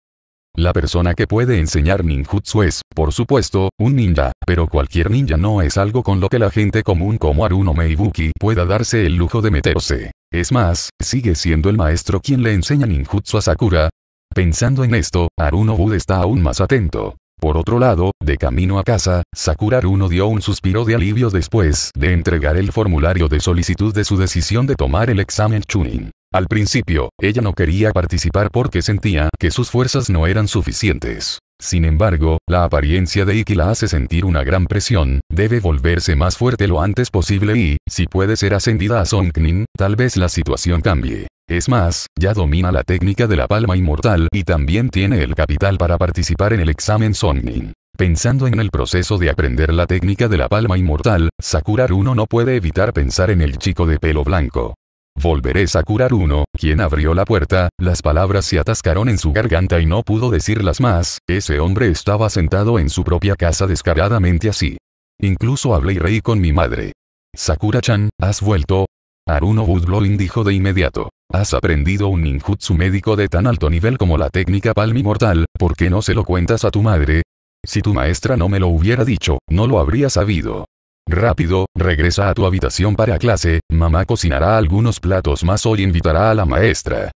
La persona que puede enseñar ninjutsu es, por supuesto, un ninja, pero cualquier ninja no es algo con lo que la gente común como Aruno Meibuki pueda darse el lujo de meterse. Es más, sigue siendo el maestro quien le enseña ninjutsu a Sakura, Pensando en esto, Aruno Bud está aún más atento. Por otro lado, de camino a casa, Sakura Aruno dio un suspiro de alivio después de entregar el formulario de solicitud de su decisión de tomar el examen Chunin. Al principio, ella no quería participar porque sentía que sus fuerzas no eran suficientes. Sin embargo, la apariencia de Iki la hace sentir una gran presión, debe volverse más fuerte lo antes posible y, si puede ser ascendida a Songnin, tal vez la situación cambie. Es más, ya domina la técnica de la palma inmortal y también tiene el capital para participar en el examen Songknin. Pensando en el proceso de aprender la técnica de la palma inmortal, Sakura Runo no puede evitar pensar en el chico de pelo blanco. Volveré a curar uno, quien abrió la puerta, las palabras se atascaron en su garganta y no pudo decirlas más, ese hombre estaba sentado en su propia casa descaradamente así. Incluso hablé y reí con mi madre. Sakura-chan, ¿has vuelto? Aruno Woodblowing dijo de inmediato. Has aprendido un ninjutsu médico de tan alto nivel como la técnica palmi mortal, ¿por qué no se lo cuentas a tu madre? Si tu maestra no me lo hubiera dicho, no lo habría sabido. Rápido, regresa a tu habitación para clase, mamá cocinará algunos platos más hoy invitará a la maestra.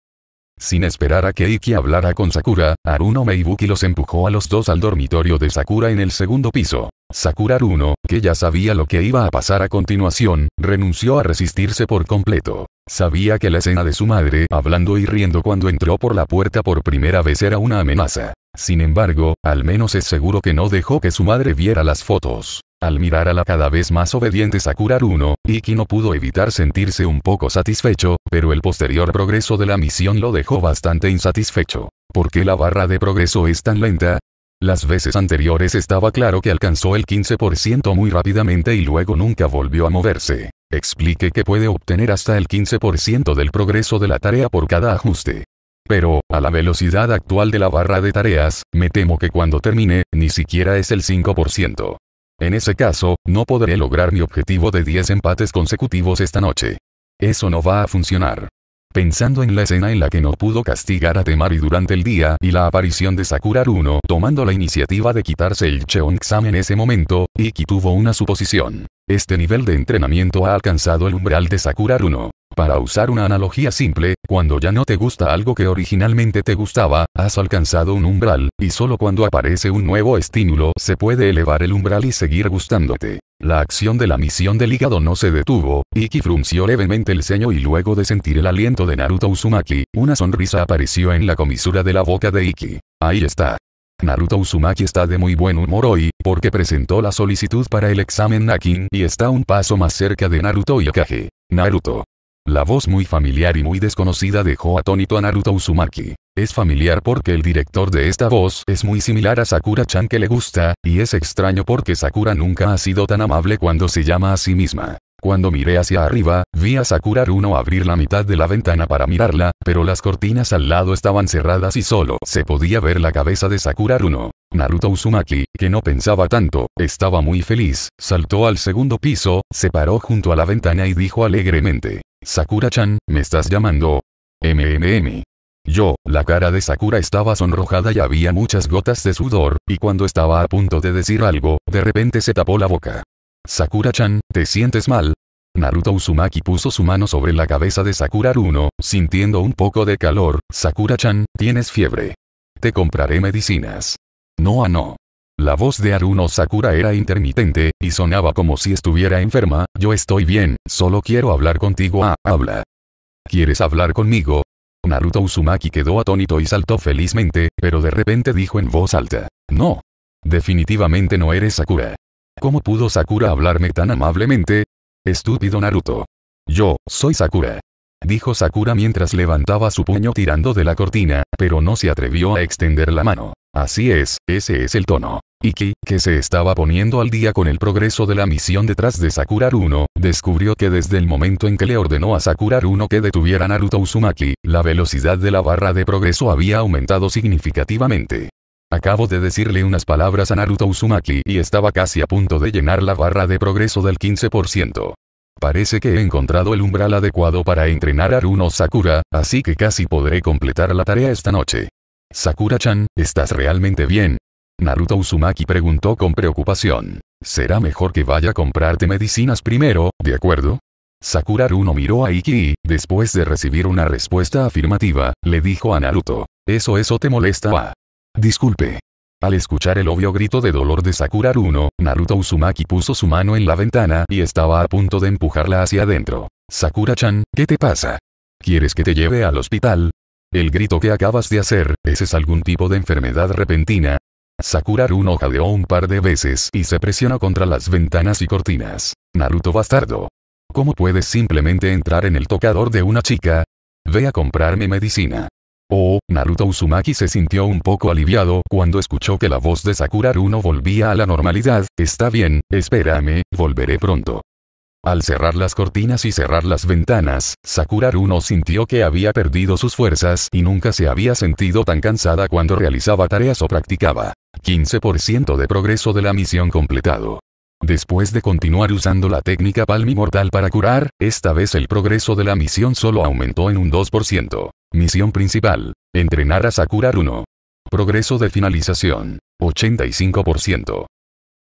Sin esperar a que Iki hablara con Sakura, Aruno Meibuki los empujó a los dos al dormitorio de Sakura en el segundo piso. Sakura Aruno, que ya sabía lo que iba a pasar a continuación, renunció a resistirse por completo. Sabía que la escena de su madre hablando y riendo cuando entró por la puerta por primera vez era una amenaza. Sin embargo, al menos es seguro que no dejó que su madre viera las fotos. Al mirar a la cada vez más obediente Sakura 1, Iki no pudo evitar sentirse un poco satisfecho, pero el posterior progreso de la misión lo dejó bastante insatisfecho. ¿Por qué la barra de progreso es tan lenta? Las veces anteriores estaba claro que alcanzó el 15% muy rápidamente y luego nunca volvió a moverse. Explique que puede obtener hasta el 15% del progreso de la tarea por cada ajuste. Pero, a la velocidad actual de la barra de tareas, me temo que cuando termine, ni siquiera es el 5%. En ese caso, no podré lograr mi objetivo de 10 empates consecutivos esta noche. Eso no va a funcionar. Pensando en la escena en la que no pudo castigar a Temari durante el día y la aparición de Sakura Uno tomando la iniciativa de quitarse el Cheonxam en ese momento, Iki tuvo una suposición. Este nivel de entrenamiento ha alcanzado el umbral de Sakura Uno. Para usar una analogía simple, cuando ya no te gusta algo que originalmente te gustaba, has alcanzado un umbral, y solo cuando aparece un nuevo estímulo se puede elevar el umbral y seguir gustándote. La acción de la misión del hígado no se detuvo, Iki frunció levemente el ceño y luego de sentir el aliento de Naruto Uzumaki, una sonrisa apareció en la comisura de la boca de Iki. Ahí está. Naruto Uzumaki está de muy buen humor hoy, porque presentó la solicitud para el examen Nakin y está un paso más cerca de Naruto y Akage. Naruto. La voz muy familiar y muy desconocida dejó atónito a Naruto Uzumaki. Es familiar porque el director de esta voz es muy similar a Sakura-chan que le gusta, y es extraño porque Sakura nunca ha sido tan amable cuando se llama a sí misma. Cuando miré hacia arriba, vi a Sakura Runo abrir la mitad de la ventana para mirarla, pero las cortinas al lado estaban cerradas y solo se podía ver la cabeza de Sakura Runo. Naruto Uzumaki, que no pensaba tanto, estaba muy feliz, saltó al segundo piso, se paró junto a la ventana y dijo alegremente, Sakura-chan, ¿me estás llamando? MMM. Yo, la cara de Sakura estaba sonrojada y había muchas gotas de sudor, y cuando estaba a punto de decir algo, de repente se tapó la boca. Sakura-chan, ¿te sientes mal? Naruto Uzumaki puso su mano sobre la cabeza de Sakura Aruno, sintiendo un poco de calor, Sakura-chan, tienes fiebre. Te compraré medicinas. No ah, no. La voz de Aruno Sakura era intermitente, y sonaba como si estuviera enferma, yo estoy bien, solo quiero hablar contigo. Ah, habla. ¿Quieres hablar conmigo? Naruto Uzumaki quedó atónito y saltó felizmente, pero de repente dijo en voz alta. No. Definitivamente no eres Sakura. ¿Cómo pudo Sakura hablarme tan amablemente? Estúpido Naruto. Yo, soy Sakura. Dijo Sakura mientras levantaba su puño tirando de la cortina, pero no se atrevió a extender la mano. Así es, ese es el tono. Iki, que se estaba poniendo al día con el progreso de la misión detrás de Sakura 1, descubrió que desde el momento en que le ordenó a Sakura 1 que detuviera a Naruto Uzumaki, la velocidad de la barra de progreso había aumentado significativamente. Acabo de decirle unas palabras a Naruto Uzumaki y estaba casi a punto de llenar la barra de progreso del 15%. Parece que he encontrado el umbral adecuado para entrenar a Runo Sakura, así que casi podré completar la tarea esta noche. Sakura-chan, ¿estás realmente bien? Naruto Uzumaki preguntó con preocupación. Será mejor que vaya a comprarte medicinas primero, ¿de acuerdo? Sakura uno miró a Iki y, después de recibir una respuesta afirmativa, le dijo a Naruto. ¿Eso eso te molesta? Ah". Disculpe. Al escuchar el obvio grito de dolor de Sakura Uno, Naruto Uzumaki puso su mano en la ventana y estaba a punto de empujarla hacia adentro. Sakura-chan, ¿qué te pasa? ¿Quieres que te lleve al hospital? El grito que acabas de hacer, ¿ese es algún tipo de enfermedad repentina? Sakura Uno jadeó un par de veces y se presionó contra las ventanas y cortinas. Naruto bastardo. ¿Cómo puedes simplemente entrar en el tocador de una chica? Ve a comprarme medicina. Oh, Naruto Uzumaki se sintió un poco aliviado cuando escuchó que la voz de Sakura Runo volvía a la normalidad, está bien, espérame, volveré pronto. Al cerrar las cortinas y cerrar las ventanas, Sakura Runo sintió que había perdido sus fuerzas y nunca se había sentido tan cansada cuando realizaba tareas o practicaba. 15% de progreso de la misión completado. Después de continuar usando la técnica mortal para curar, esta vez el progreso de la misión solo aumentó en un 2%. Misión principal. Entrenar a Sakura 1. Progreso de finalización. 85%.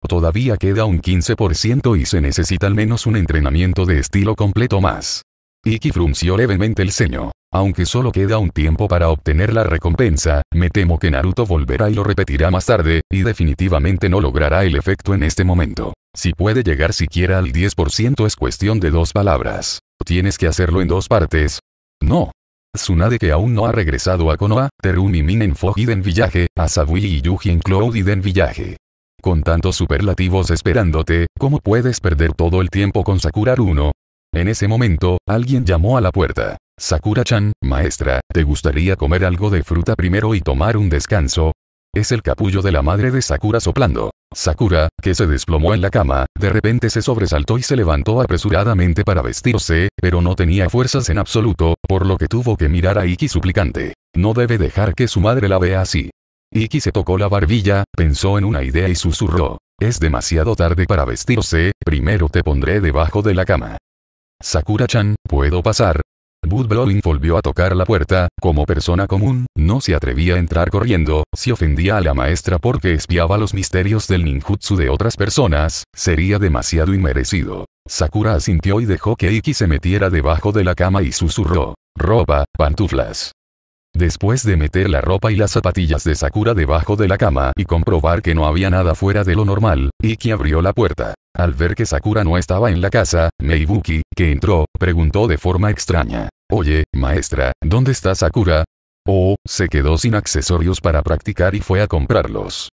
Todavía queda un 15% y se necesita al menos un entrenamiento de estilo completo más. Iki frunció levemente el ceño. Aunque solo queda un tiempo para obtener la recompensa, me temo que Naruto volverá y lo repetirá más tarde, y definitivamente no logrará el efecto en este momento. Si puede llegar siquiera al 10% es cuestión de dos palabras. Tienes que hacerlo en dos partes. No. Tsunade que aún no ha regresado a Konoha, Terumi Minen en Villaje, a Asabui y Yuji en Cloudiden Villaje. Con tantos superlativos esperándote, ¿cómo puedes perder todo el tiempo con Sakura 1? En ese momento, alguien llamó a la puerta. Sakura-chan, maestra, ¿te gustaría comer algo de fruta primero y tomar un descanso? Es el capullo de la madre de Sakura soplando. Sakura, que se desplomó en la cama, de repente se sobresaltó y se levantó apresuradamente para vestirse, pero no tenía fuerzas en absoluto, por lo que tuvo que mirar a Iki suplicante. No debe dejar que su madre la vea así. Iki se tocó la barbilla, pensó en una idea y susurró. Es demasiado tarde para vestirse, primero te pondré debajo de la cama. Sakura-chan, ¿puedo pasar? Bud volvió a tocar la puerta, como persona común, no se atrevía a entrar corriendo, si ofendía a la maestra porque espiaba los misterios del ninjutsu de otras personas, sería demasiado inmerecido. Sakura asintió y dejó que Iki se metiera debajo de la cama y susurró. Ropa, pantuflas. Después de meter la ropa y las zapatillas de Sakura debajo de la cama y comprobar que no había nada fuera de lo normal, Ikki abrió la puerta. Al ver que Sakura no estaba en la casa, Meibuki, que entró, preguntó de forma extraña. Oye, maestra, ¿dónde está Sakura? Oh, se quedó sin accesorios para practicar y fue a comprarlos.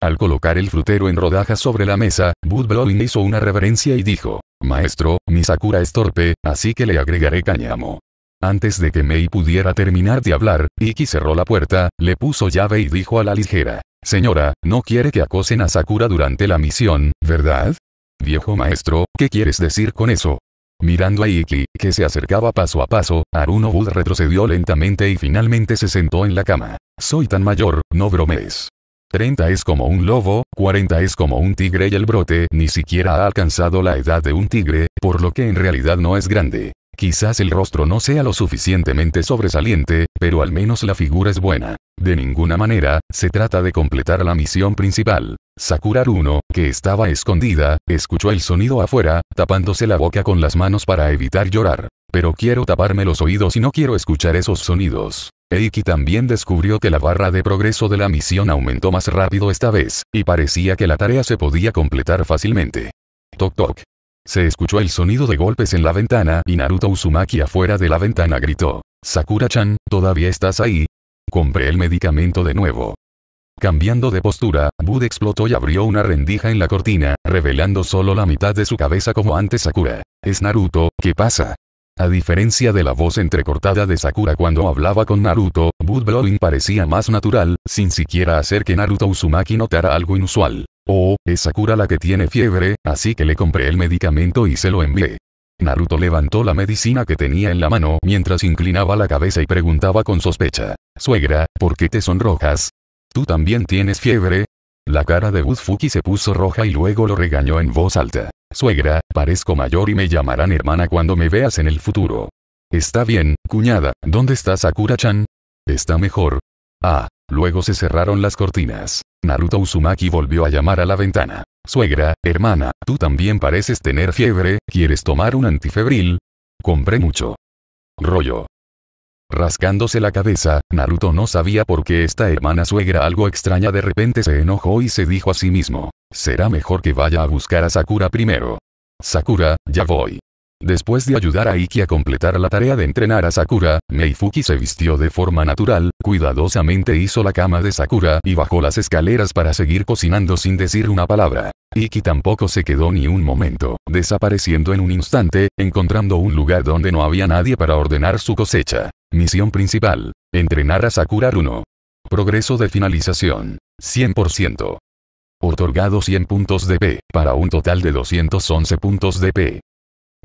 Al colocar el frutero en rodajas sobre la mesa, Bud hizo una reverencia y dijo, Maestro, mi Sakura es torpe, así que le agregaré cáñamo. Antes de que Mei pudiera terminar de hablar, Iki cerró la puerta, le puso llave y dijo a la ligera, Señora, no quiere que acosen a Sakura durante la misión, ¿verdad? Viejo maestro, ¿qué quieres decir con eso? Mirando a Iki, que se acercaba paso a paso, Aruno Bud retrocedió lentamente y finalmente se sentó en la cama. Soy tan mayor, no bromees. 30 es como un lobo, 40 es como un tigre y el brote ni siquiera ha alcanzado la edad de un tigre, por lo que en realidad no es grande. Quizás el rostro no sea lo suficientemente sobresaliente, pero al menos la figura es buena. De ninguna manera, se trata de completar la misión principal. Sakura 1, que estaba escondida, escuchó el sonido afuera, tapándose la boca con las manos para evitar llorar. Pero quiero taparme los oídos y no quiero escuchar esos sonidos. Eiki también descubrió que la barra de progreso de la misión aumentó más rápido esta vez, y parecía que la tarea se podía completar fácilmente. Toc toc. Se escuchó el sonido de golpes en la ventana y Naruto Uzumaki afuera de la ventana gritó. Sakura-chan, ¿todavía estás ahí? Compré el medicamento de nuevo. Cambiando de postura, Bud explotó y abrió una rendija en la cortina, revelando solo la mitad de su cabeza como antes Sakura. Es Naruto, ¿qué pasa? A diferencia de la voz entrecortada de Sakura cuando hablaba con Naruto, Bud Blowing parecía más natural, sin siquiera hacer que Naruto Uzumaki notara algo inusual. Oh, es Sakura la que tiene fiebre, así que le compré el medicamento y se lo envié. Naruto levantó la medicina que tenía en la mano mientras inclinaba la cabeza y preguntaba con sospecha. Suegra, ¿por qué te sonrojas? ¿Tú también tienes fiebre? La cara de Buzfuki se puso roja y luego lo regañó en voz alta. Suegra, parezco mayor y me llamarán hermana cuando me veas en el futuro. Está bien, cuñada, ¿dónde está Sakura-chan? Está mejor. Ah, luego se cerraron las cortinas. Naruto Uzumaki volvió a llamar a la ventana. Suegra, hermana, tú también pareces tener fiebre, ¿quieres tomar un antifebril? Compré mucho. Rollo. Rascándose la cabeza, Naruto no sabía por qué esta hermana suegra algo extraña de repente se enojó y se dijo a sí mismo, será mejor que vaya a buscar a Sakura primero. Sakura, ya voy. Después de ayudar a Iki a completar la tarea de entrenar a Sakura, Meifuki se vistió de forma natural, cuidadosamente hizo la cama de Sakura y bajó las escaleras para seguir cocinando sin decir una palabra. Iki tampoco se quedó ni un momento, desapareciendo en un instante, encontrando un lugar donde no había nadie para ordenar su cosecha. Misión principal. Entrenar a Sakura 1. Progreso de finalización. 100%. Otorgado 100 puntos de P, para un total de 211 puntos de P.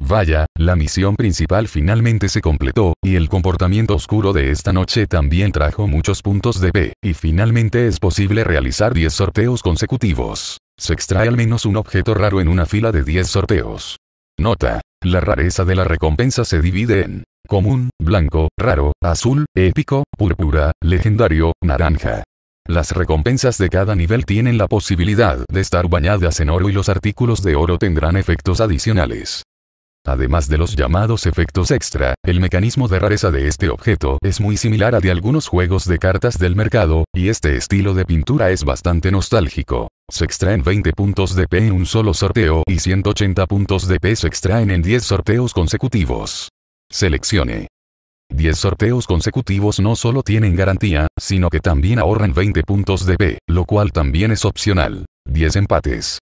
Vaya, la misión principal finalmente se completó, y el comportamiento oscuro de esta noche también trajo muchos puntos de P, y finalmente es posible realizar 10 sorteos consecutivos. Se extrae al menos un objeto raro en una fila de 10 sorteos. Nota. La rareza de la recompensa se divide en común, blanco, raro, azul, épico, púrpura, legendario, naranja. Las recompensas de cada nivel tienen la posibilidad de estar bañadas en oro y los artículos de oro tendrán efectos adicionales. Además de los llamados efectos extra, el mecanismo de rareza de este objeto es muy similar a de algunos juegos de cartas del mercado, y este estilo de pintura es bastante nostálgico. Se extraen 20 puntos de P en un solo sorteo y 180 puntos de P se extraen en 10 sorteos consecutivos. Seleccione. 10 sorteos consecutivos no solo tienen garantía, sino que también ahorran 20 puntos de P, lo cual también es opcional. 10 empates.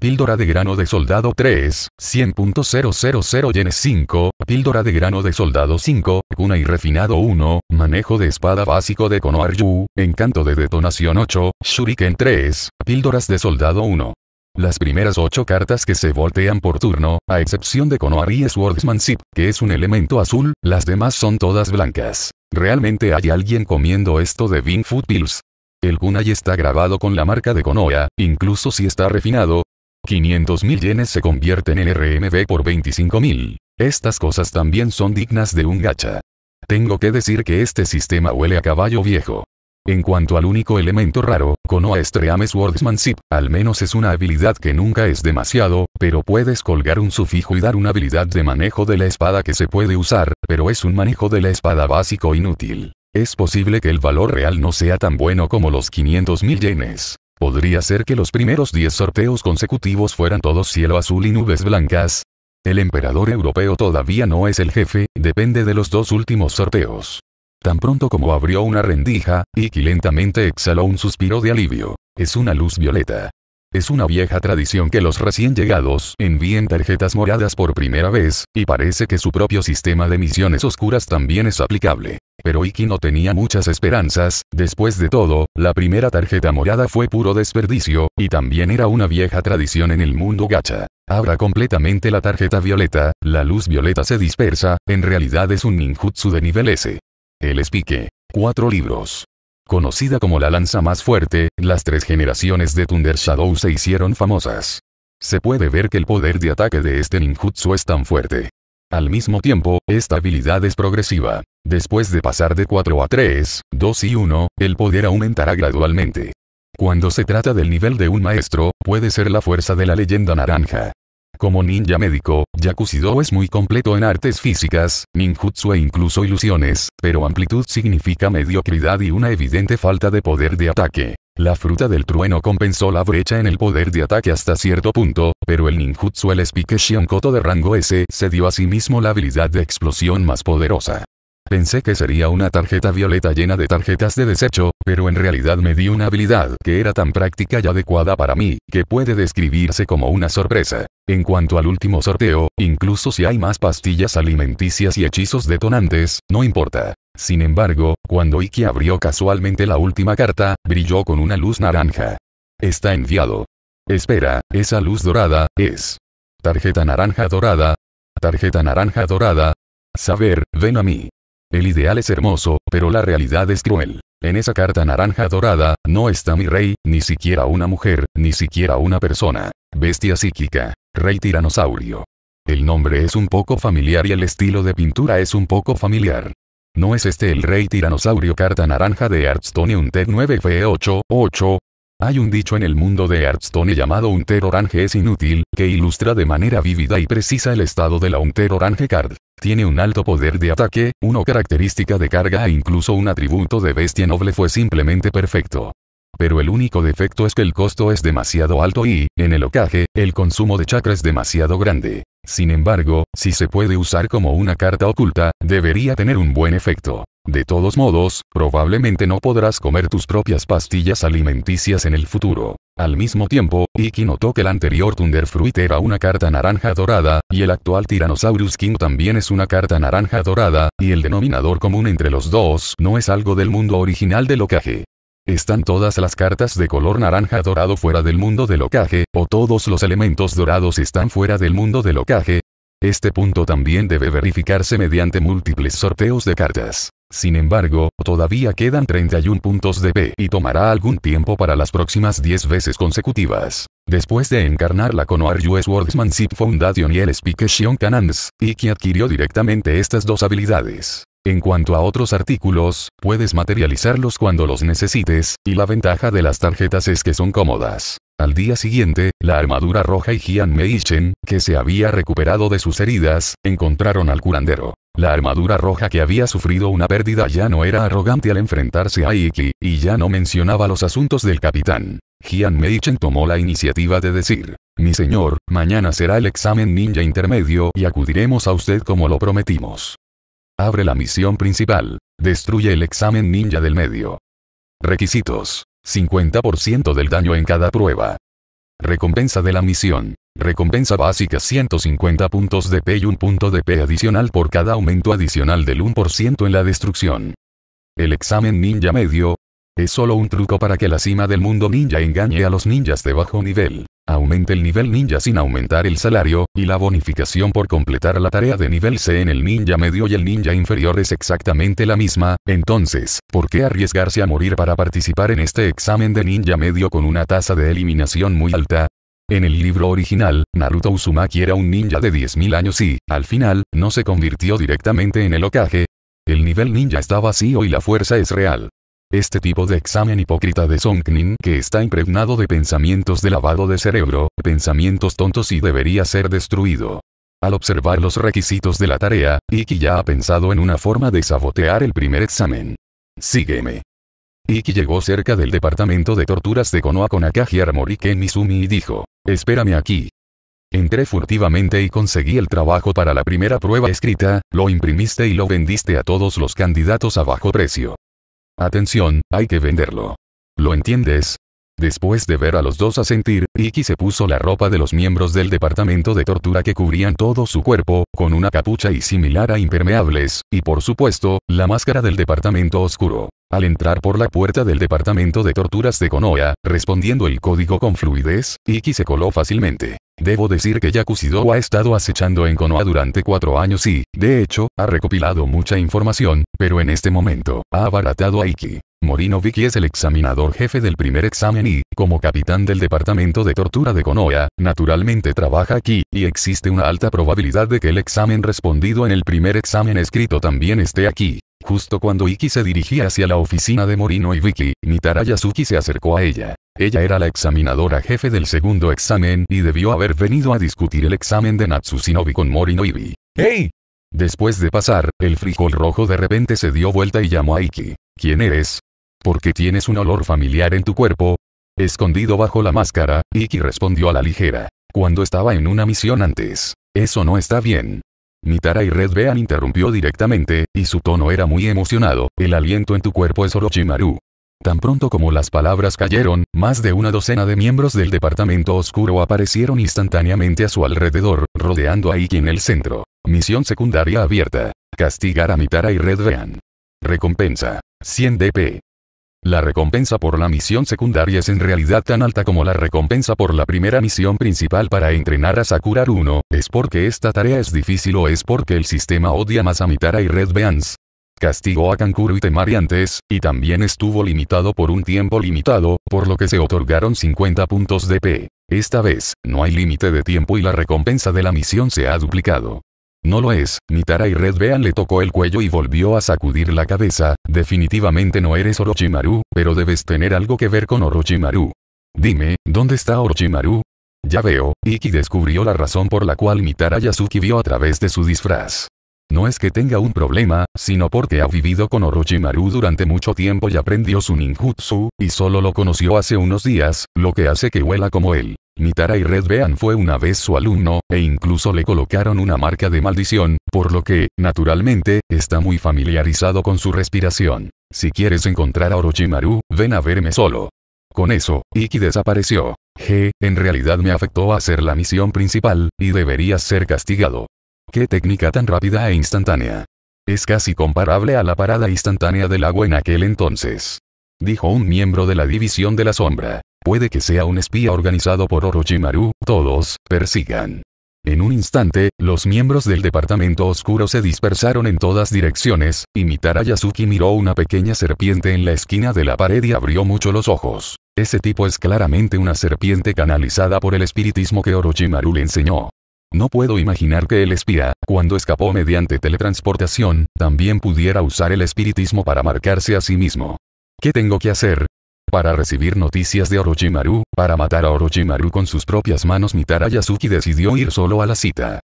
Píldora de grano de soldado 3, 100.000 yenes 5, píldora de grano de soldado 5, cuna y refinado 1, manejo de espada básico de Konoharyu, encanto de detonación 8, shuriken 3, píldoras de soldado 1. Las primeras ocho cartas que se voltean por turno, a excepción de Swordsman Swordsmanship, que es un elemento azul, las demás son todas blancas. ¿Realmente hay alguien comiendo esto de Bing Food Pills? El kunai está grabado con la marca de Konoha, incluso si está refinado. 500.000 yenes se convierten en RMB por 25.000. Estas cosas también son dignas de un gacha. Tengo que decir que este sistema huele a caballo viejo. En cuanto al único elemento raro, Konoha Stream Swordsmanship, al menos es una habilidad que nunca es demasiado, pero puedes colgar un sufijo y dar una habilidad de manejo de la espada que se puede usar, pero es un manejo de la espada básico inútil. Es posible que el valor real no sea tan bueno como los 500.000 yenes. Podría ser que los primeros 10 sorteos consecutivos fueran todos cielo azul y nubes blancas. El emperador europeo todavía no es el jefe, depende de los dos últimos sorteos. Tan pronto como abrió una rendija, Iki lentamente exhaló un suspiro de alivio. Es una luz violeta. Es una vieja tradición que los recién llegados envíen tarjetas moradas por primera vez, y parece que su propio sistema de misiones oscuras también es aplicable. Pero Iki no tenía muchas esperanzas, después de todo, la primera tarjeta morada fue puro desperdicio, y también era una vieja tradición en el mundo gacha. Abra completamente la tarjeta violeta, la luz violeta se dispersa, en realidad es un ninjutsu de nivel S. El Spike. Cuatro libros. Conocida como la lanza más fuerte, las tres generaciones de Thunder Shadow se hicieron famosas. Se puede ver que el poder de ataque de este ninjutsu es tan fuerte. Al mismo tiempo, esta habilidad es progresiva. Después de pasar de 4 a 3, 2 y 1, el poder aumentará gradualmente. Cuando se trata del nivel de un maestro, puede ser la fuerza de la leyenda naranja. Como ninja médico, Yakuzido es muy completo en artes físicas, ninjutsu e incluso ilusiones, pero amplitud significa mediocridad y una evidente falta de poder de ataque. La fruta del trueno compensó la brecha en el poder de ataque hasta cierto punto, pero el ninjutsu el Spike Koto de rango S se dio a sí mismo la habilidad de explosión más poderosa. Pensé que sería una tarjeta violeta llena de tarjetas de desecho, pero en realidad me di una habilidad que era tan práctica y adecuada para mí, que puede describirse como una sorpresa. En cuanto al último sorteo, incluso si hay más pastillas alimenticias y hechizos detonantes, no importa. Sin embargo, cuando Iki abrió casualmente la última carta, brilló con una luz naranja. Está enviado. Espera, esa luz dorada, es. Tarjeta naranja dorada. Tarjeta naranja dorada. Saber, ven a mí. El ideal es hermoso, pero la realidad es cruel. En esa carta naranja dorada, no está mi rey, ni siquiera una mujer, ni siquiera una persona. Bestia psíquica. Rey tiranosaurio. El nombre es un poco familiar y el estilo de pintura es un poco familiar. ¿No es este el rey tiranosaurio carta naranja de Artstone t 9F8, 8 hay un dicho en el mundo de Hearthstone llamado Unter Orange es inútil, que ilustra de manera vívida y precisa el estado de la Unter Orange Card. Tiene un alto poder de ataque, una característica de carga e incluso un atributo de bestia noble fue simplemente perfecto. Pero el único defecto es que el costo es demasiado alto y, en el ocaje, el consumo de chakra es demasiado grande. Sin embargo, si se puede usar como una carta oculta, debería tener un buen efecto. De todos modos, probablemente no podrás comer tus propias pastillas alimenticias en el futuro. Al mismo tiempo, Iki notó que el anterior Thunderfruit era una carta naranja dorada, y el actual Tyrannosaurus King también es una carta naranja dorada, y el denominador común entre los dos no es algo del mundo original de locaje. Están todas las cartas de color naranja dorado fuera del mundo del ocaje, o todos los elementos dorados están fuera del mundo del ocaje. Este punto también debe verificarse mediante múltiples sorteos de cartas. Sin embargo, todavía quedan 31 puntos de B y tomará algún tiempo para las próximas 10 veces consecutivas. Después de encarnar la Conoar US Wordsmanship Foundation y el Shion Canans, Iki adquirió directamente estas dos habilidades. En cuanto a otros artículos, puedes materializarlos cuando los necesites, y la ventaja de las tarjetas es que son cómodas. Al día siguiente, la armadura roja y Gian Meichen, que se había recuperado de sus heridas, encontraron al curandero. La armadura roja que había sufrido una pérdida ya no era arrogante al enfrentarse a Iki, y ya no mencionaba los asuntos del capitán. Gian Meichen tomó la iniciativa de decir, mi señor, mañana será el examen ninja intermedio y acudiremos a usted como lo prometimos. Abre la misión principal. Destruye el examen ninja del medio. Requisitos. 50% del daño en cada prueba. Recompensa de la misión. Recompensa básica 150 puntos de P y un punto de P adicional por cada aumento adicional del 1% en la destrucción. El examen ninja medio. Es solo un truco para que la cima del mundo ninja engañe a los ninjas de bajo nivel. Aumenta el nivel ninja sin aumentar el salario, y la bonificación por completar la tarea de nivel C en el ninja medio y el ninja inferior es exactamente la misma, entonces, ¿por qué arriesgarse a morir para participar en este examen de ninja medio con una tasa de eliminación muy alta? En el libro original, Naruto Uzumaki era un ninja de 10.000 años y, al final, no se convirtió directamente en el Okage. El nivel ninja está vacío y la fuerza es real. Este tipo de examen hipócrita de Songnin que está impregnado de pensamientos de lavado de cerebro, pensamientos tontos y debería ser destruido. Al observar los requisitos de la tarea, Iki ya ha pensado en una forma de sabotear el primer examen. Sígueme. Iki llegó cerca del departamento de torturas de Konoha con Akagi Mizumi y dijo, espérame aquí. Entré furtivamente y conseguí el trabajo para la primera prueba escrita, lo imprimiste y lo vendiste a todos los candidatos a bajo precio. Atención, hay que venderlo. ¿Lo entiendes? Después de ver a los dos asentir, Iki se puso la ropa de los miembros del departamento de tortura que cubrían todo su cuerpo, con una capucha y similar a impermeables, y por supuesto, la máscara del departamento oscuro. Al entrar por la puerta del departamento de torturas de Konoha, respondiendo el código con fluidez, Iki se coló fácilmente. Debo decir que Yakusido ha estado acechando en Konoha durante cuatro años y, de hecho, ha recopilado mucha información, pero en este momento, ha abaratado a Iki. Morino Vicky es el examinador jefe del primer examen y, como capitán del departamento de tortura de Konoha, naturalmente trabaja aquí, y existe una alta probabilidad de que el examen respondido en el primer examen escrito también esté aquí. Justo cuando Iki se dirigía hacia la oficina de Morino y Vicky, Nitara Yasuki se acercó a ella. Ella era la examinadora jefe del segundo examen y debió haber venido a discutir el examen de Natsusinobi con Morino Ibi. ¡Hey! Después de pasar, el frijol rojo de repente se dio vuelta y llamó a Iki. ¿Quién eres? ¿Por qué tienes un olor familiar en tu cuerpo? Escondido bajo la máscara, Iki respondió a la ligera. Cuando estaba en una misión antes. Eso no está bien. Mitara y Red Vean interrumpió directamente, y su tono era muy emocionado, el aliento en tu cuerpo es Orochimaru. Tan pronto como las palabras cayeron, más de una docena de miembros del Departamento Oscuro aparecieron instantáneamente a su alrededor, rodeando a Iki en el centro. Misión secundaria abierta. Castigar a Mitara y Red Vean. Recompensa. 100 DP. La recompensa por la misión secundaria es en realidad tan alta como la recompensa por la primera misión principal para entrenar a Sakura 1. es porque esta tarea es difícil o es porque el sistema odia más a Mitara y Red Beans. Castigó a Kankuro y Temari antes, y también estuvo limitado por un tiempo limitado, por lo que se otorgaron 50 puntos de P. Esta vez, no hay límite de tiempo y la recompensa de la misión se ha duplicado. No lo es, Nitara y Red le tocó el cuello y volvió a sacudir la cabeza, definitivamente no eres Orochimaru, pero debes tener algo que ver con Orochimaru. Dime, ¿dónde está Orochimaru? Ya veo, Iki descubrió la razón por la cual Mitara Yasuki vio a través de su disfraz. No es que tenga un problema, sino porque ha vivido con Orochimaru durante mucho tiempo y aprendió su ninjutsu, y solo lo conoció hace unos días, lo que hace que huela como él. Nitara y Red fue una vez su alumno, e incluso le colocaron una marca de maldición, por lo que, naturalmente, está muy familiarizado con su respiración. Si quieres encontrar a Orochimaru, ven a verme solo. Con eso, Iki desapareció. G, en realidad me afectó a hacer la misión principal, y deberías ser castigado. Qué técnica tan rápida e instantánea. Es casi comparable a la parada instantánea del agua en aquel entonces. Dijo un miembro de la División de la Sombra puede que sea un espía organizado por Orochimaru, todos, persigan. En un instante, los miembros del departamento oscuro se dispersaron en todas direcciones, y Mitara Yasuki miró una pequeña serpiente en la esquina de la pared y abrió mucho los ojos. Ese tipo es claramente una serpiente canalizada por el espiritismo que Orochimaru le enseñó. No puedo imaginar que el espía, cuando escapó mediante teletransportación, también pudiera usar el espiritismo para marcarse a sí mismo. ¿Qué tengo que hacer? para recibir noticias de Orochimaru, para matar a Orochimaru con sus propias manos Mitara Yasuki decidió ir solo a la cita.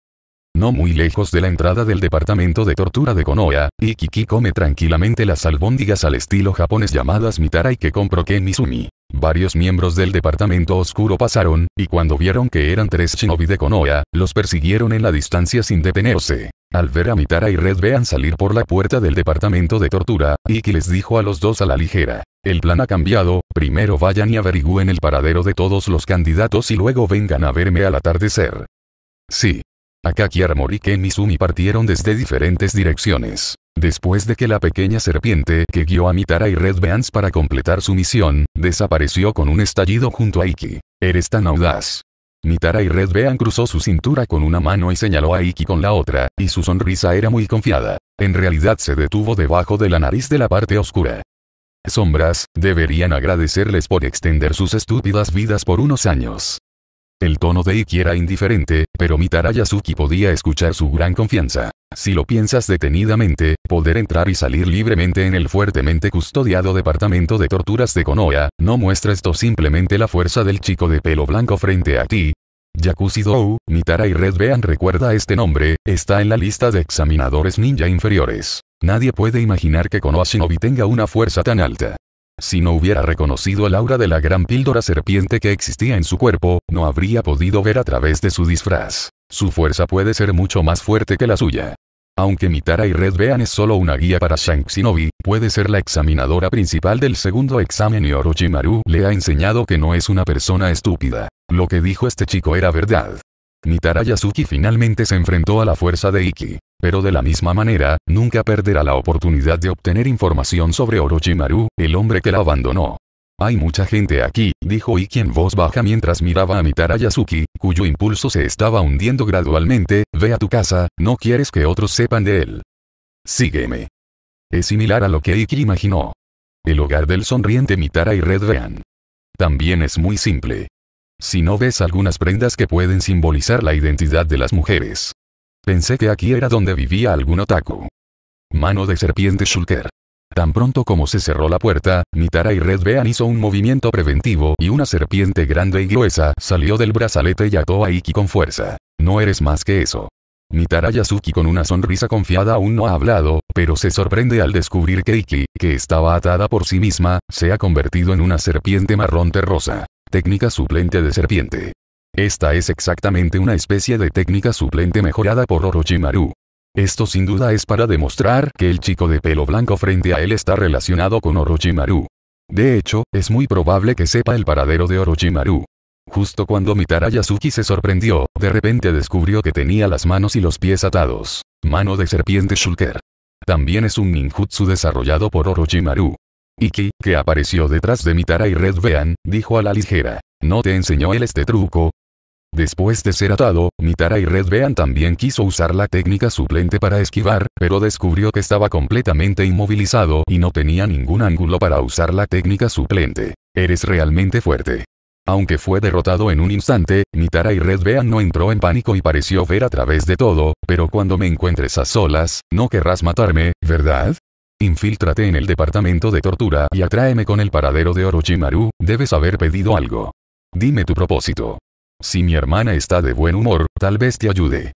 No muy lejos de la entrada del departamento de tortura de Konoha, Ikiki come tranquilamente las albóndigas al estilo japonés llamadas Mitara y que compró Ken Mizumi. Varios miembros del departamento oscuro pasaron, y cuando vieron que eran tres shinobi de Konoha, los persiguieron en la distancia sin detenerse. Al ver a Mitara y Red vean salir por la puerta del departamento de tortura, Iki les dijo a los dos a la ligera. El plan ha cambiado, primero vayan y averigüen el paradero de todos los candidatos y luego vengan a verme al atardecer. Sí, Akaki Armorike y Mizumi partieron desde diferentes direcciones. Después de que la pequeña serpiente que guió a Mitara y Red Beans para completar su misión, desapareció con un estallido junto a Iki. Eres tan audaz. Mitara y Red Beans cruzó su cintura con una mano y señaló a Iki con la otra, y su sonrisa era muy confiada. En realidad se detuvo debajo de la nariz de la parte oscura. Sombras, deberían agradecerles por extender sus estúpidas vidas por unos años. El tono de Iki era indiferente, pero Mitara Yasuki podía escuchar su gran confianza. Si lo piensas detenidamente, poder entrar y salir libremente en el fuertemente custodiado departamento de torturas de Konoha, no muestra esto simplemente la fuerza del chico de pelo blanco frente a ti. Yakushi Dou, Mitara y Red Vean recuerda este nombre, está en la lista de examinadores ninja inferiores. Nadie puede imaginar que Konoha Shinobi tenga una fuerza tan alta. Si no hubiera reconocido el aura de la gran píldora serpiente que existía en su cuerpo, no habría podido ver a través de su disfraz. Su fuerza puede ser mucho más fuerte que la suya. Aunque Mitara y Red vean es solo una guía para Shang Shinobi, puede ser la examinadora principal del segundo examen y Orochimaru le ha enseñado que no es una persona estúpida. Lo que dijo este chico era verdad. Mitara Yasuki finalmente se enfrentó a la fuerza de Iki. Pero de la misma manera, nunca perderá la oportunidad de obtener información sobre Orochimaru, el hombre que la abandonó. Hay mucha gente aquí, dijo Iki en voz baja mientras miraba a Mitara Yasuki, cuyo impulso se estaba hundiendo gradualmente, ve a tu casa, no quieres que otros sepan de él. Sígueme. Es similar a lo que Iki imaginó. El hogar del sonriente Mitara y Red Vean. También es muy simple. Si no ves algunas prendas que pueden simbolizar la identidad de las mujeres. Pensé que aquí era donde vivía algún otaku. Mano de serpiente Shulker. Tan pronto como se cerró la puerta, Nitara y Red hizo un movimiento preventivo y una serpiente grande y gruesa salió del brazalete y ató a Iki con fuerza. No eres más que eso. Nitara Yasuki con una sonrisa confiada aún no ha hablado, pero se sorprende al descubrir que Iki, que estaba atada por sí misma, se ha convertido en una serpiente marrón terrosa. Técnica suplente de serpiente. Esta es exactamente una especie de técnica suplente mejorada por Orochimaru. Esto sin duda es para demostrar que el chico de pelo blanco frente a él está relacionado con Orochimaru. De hecho, es muy probable que sepa el paradero de Orochimaru. Justo cuando Mitara se sorprendió, de repente descubrió que tenía las manos y los pies atados. Mano de serpiente Shulker. También es un ninjutsu desarrollado por Orochimaru. Iki, que apareció detrás de Mitara y Red Bean, dijo a la ligera. ¿No te enseñó él este truco? Después de ser atado, Mitara y Red Bean también quiso usar la técnica suplente para esquivar, pero descubrió que estaba completamente inmovilizado y no tenía ningún ángulo para usar la técnica suplente. Eres realmente fuerte. Aunque fue derrotado en un instante, Mitara y Red Bean no entró en pánico y pareció ver a través de todo, pero cuando me encuentres a solas, no querrás matarme, ¿verdad? Infíltrate en el departamento de tortura y atráeme con el paradero de Orochimaru, debes haber pedido algo. Dime tu propósito. Si mi hermana está de buen humor, tal vez te ayude.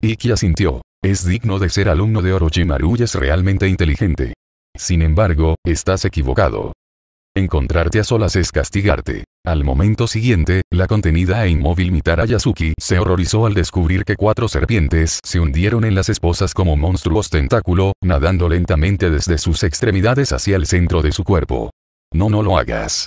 Iki asintió. Es digno de ser alumno de Orochimaru y es realmente inteligente. Sin embargo, estás equivocado. Encontrarte a solas es castigarte. Al momento siguiente, la contenida e inmóvil Mitara Yasuki se horrorizó al descubrir que cuatro serpientes se hundieron en las esposas como monstruos tentáculo, nadando lentamente desde sus extremidades hacia el centro de su cuerpo. No, no lo hagas.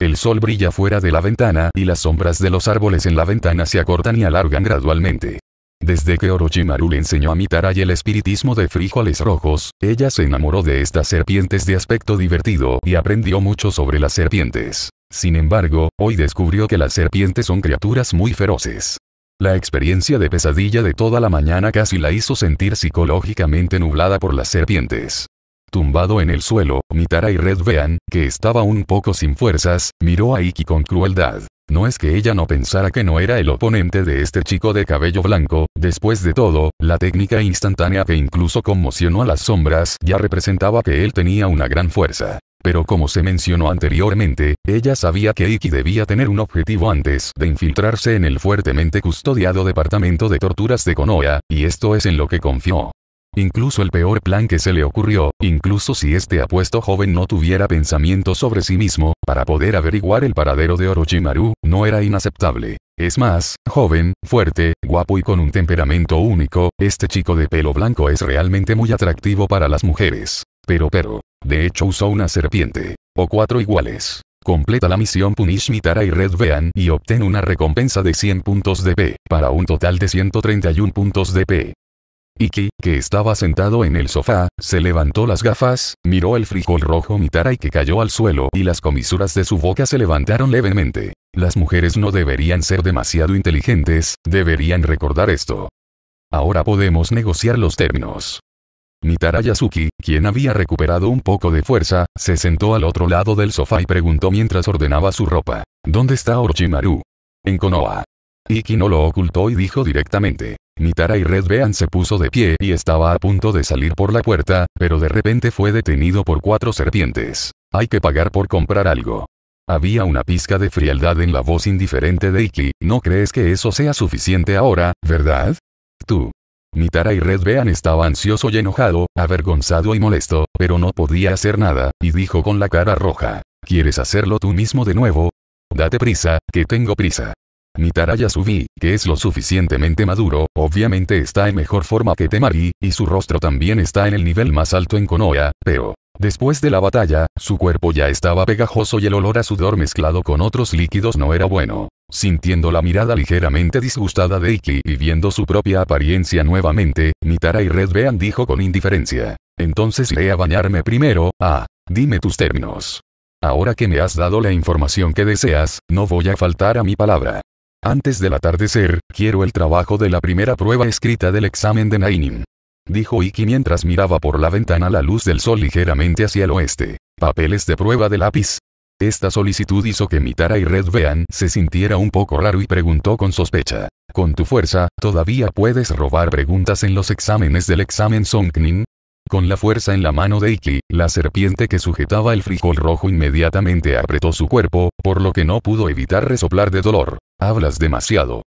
El sol brilla fuera de la ventana y las sombras de los árboles en la ventana se acortan y alargan gradualmente. Desde que Orochimaru le enseñó a Mitara el espiritismo de frijoles rojos, ella se enamoró de estas serpientes de aspecto divertido y aprendió mucho sobre las serpientes. Sin embargo, hoy descubrió que las serpientes son criaturas muy feroces. La experiencia de pesadilla de toda la mañana casi la hizo sentir psicológicamente nublada por las serpientes. Tumbado en el suelo, Mitara y Red Vean, que estaba un poco sin fuerzas, miró a Iki con crueldad. No es que ella no pensara que no era el oponente de este chico de cabello blanco, después de todo, la técnica instantánea que incluso conmocionó a las sombras ya representaba que él tenía una gran fuerza. Pero como se mencionó anteriormente, ella sabía que Iki debía tener un objetivo antes de infiltrarse en el fuertemente custodiado departamento de torturas de Konoha, y esto es en lo que confió. Incluso el peor plan que se le ocurrió, incluso si este apuesto joven no tuviera pensamiento sobre sí mismo, para poder averiguar el paradero de Orochimaru, no era inaceptable. Es más, joven, fuerte, guapo y con un temperamento único, este chico de pelo blanco es realmente muy atractivo para las mujeres. Pero pero, de hecho usó una serpiente. O cuatro iguales. Completa la misión Punish Mitara y Red Vean y obtén una recompensa de 100 puntos de P, para un total de 131 puntos de P. Iki, que estaba sentado en el sofá, se levantó las gafas, miró el frijol rojo Mitara y que cayó al suelo y las comisuras de su boca se levantaron levemente. Las mujeres no deberían ser demasiado inteligentes, deberían recordar esto. Ahora podemos negociar los términos. Nitara Yasuki, quien había recuperado un poco de fuerza, se sentó al otro lado del sofá y preguntó mientras ordenaba su ropa. ¿Dónde está Orochimaru? En Konoha. Iki no lo ocultó y dijo directamente. Nitara y Red se puso de pie y estaba a punto de salir por la puerta, pero de repente fue detenido por cuatro serpientes. Hay que pagar por comprar algo. Había una pizca de frialdad en la voz indiferente de Iki, ¿no crees que eso sea suficiente ahora, verdad? Tú. Mitara y Red estaba ansioso y enojado, avergonzado y molesto, pero no podía hacer nada, y dijo con la cara roja. ¿Quieres hacerlo tú mismo de nuevo? Date prisa, que tengo prisa. Mitara Yasubi, que es lo suficientemente maduro, obviamente está en mejor forma que Temari, y su rostro también está en el nivel más alto en Konoha, pero... Después de la batalla, su cuerpo ya estaba pegajoso y el olor a sudor mezclado con otros líquidos no era bueno. Sintiendo la mirada ligeramente disgustada de Iki y viendo su propia apariencia nuevamente, Mitara y Red dijo con indiferencia. Entonces iré a bañarme primero, ah, dime tus términos. Ahora que me has dado la información que deseas, no voy a faltar a mi palabra. Antes del atardecer, quiero el trabajo de la primera prueba escrita del examen de Nainin. Dijo Iki mientras miraba por la ventana la luz del sol ligeramente hacia el oeste. Papeles de prueba de lápiz, esta solicitud hizo que Mitara y Red Vean se sintiera un poco raro y preguntó con sospecha. Con tu fuerza, ¿todavía puedes robar preguntas en los exámenes del examen Songnin? Con la fuerza en la mano de Iki, la serpiente que sujetaba el frijol rojo inmediatamente apretó su cuerpo, por lo que no pudo evitar resoplar de dolor. Hablas demasiado.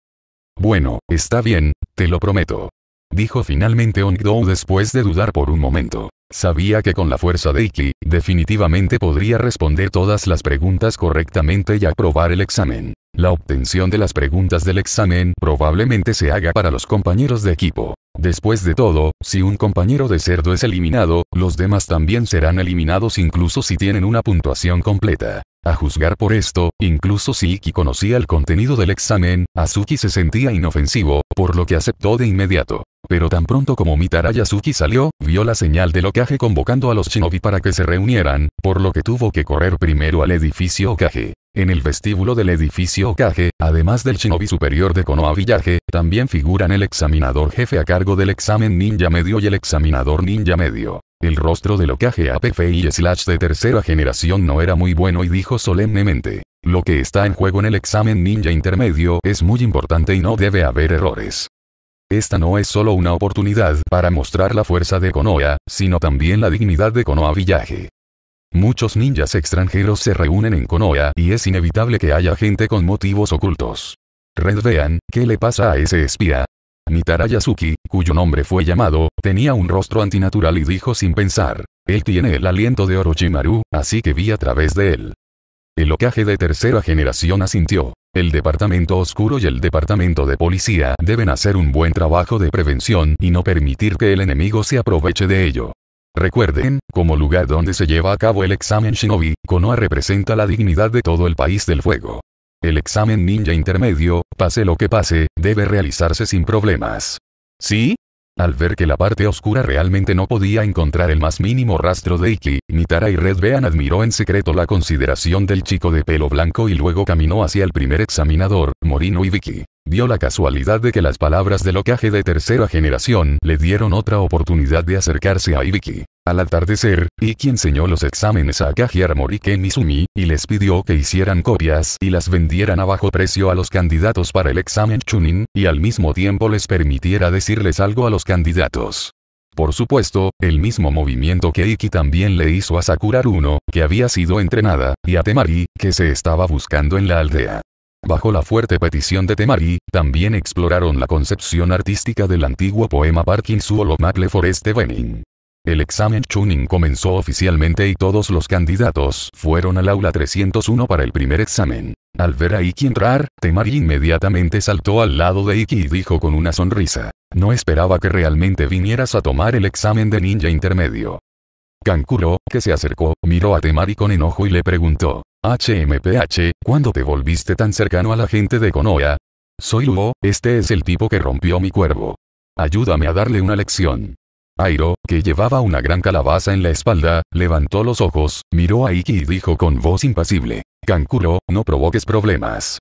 Bueno, está bien, te lo prometo dijo finalmente Ongdou después de dudar por un momento. Sabía que con la fuerza de Iki, definitivamente podría responder todas las preguntas correctamente y aprobar el examen. La obtención de las preguntas del examen probablemente se haga para los compañeros de equipo. Después de todo, si un compañero de cerdo es eliminado, los demás también serán eliminados incluso si tienen una puntuación completa. A juzgar por esto, incluso si Iki conocía el contenido del examen, Azuki se sentía inofensivo, por lo que aceptó de inmediato. Pero tan pronto como Mitara Azuki salió, vio la señal del Okage convocando a los shinobi para que se reunieran, por lo que tuvo que correr primero al edificio Okage. En el vestíbulo del edificio Okage, además del shinobi superior de Konoha Village, también figuran el examinador jefe a cargo del examen ninja medio y el examinador ninja medio. El rostro de Okage APF y Slash de tercera generación no era muy bueno y dijo solemnemente. Lo que está en juego en el examen ninja intermedio es muy importante y no debe haber errores. Esta no es solo una oportunidad para mostrar la fuerza de Konoha, sino también la dignidad de Konoha Villaje Muchos ninjas extranjeros se reúnen en Konoha y es inevitable que haya gente con motivos ocultos. Red vean, ¿qué le pasa a ese espía? Mitara Yasuki, cuyo nombre fue llamado, tenía un rostro antinatural y dijo sin pensar. Él tiene el aliento de Orochimaru, así que vi a través de él. El ocaje de tercera generación asintió. El departamento oscuro y el departamento de policía deben hacer un buen trabajo de prevención y no permitir que el enemigo se aproveche de ello. Recuerden, como lugar donde se lleva a cabo el examen Shinobi, Konoha representa la dignidad de todo el país del fuego. El examen ninja intermedio, pase lo que pase, debe realizarse sin problemas. ¿Sí? Al ver que la parte oscura realmente no podía encontrar el más mínimo rastro de Iki, Nitara y Red admiró en secreto la consideración del chico de pelo blanco y luego caminó hacia el primer examinador, Morino y Vicky. Dio la casualidad de que las palabras de locaje de tercera generación le dieron otra oportunidad de acercarse a Ibiki. Al atardecer, Iki enseñó los exámenes a Akagi Armorike y y les pidió que hicieran copias y las vendieran a bajo precio a los candidatos para el examen Chunin, y al mismo tiempo les permitiera decirles algo a los candidatos. Por supuesto, el mismo movimiento que Iki también le hizo a Sakura Uno, que había sido entrenada, y a Temari, que se estaba buscando en la aldea. Bajo la fuerte petición de Temari, también exploraron la concepción artística del antiguo poema Parkin o Macle Forest Benin. El examen Chunin comenzó oficialmente y todos los candidatos fueron al aula 301 para el primer examen. Al ver a Iki entrar, Temari inmediatamente saltó al lado de Iki y dijo con una sonrisa. No esperaba que realmente vinieras a tomar el examen de ninja intermedio. Kankuro, que se acercó, miró a Temari con enojo y le preguntó. HMPH, ¿cuándo te volviste tan cercano a la gente de Konoha? Soy Luo, este es el tipo que rompió mi cuervo. Ayúdame a darle una lección. Airo, que llevaba una gran calabaza en la espalda, levantó los ojos, miró a Iki y dijo con voz impasible. Kankuro, no provoques problemas.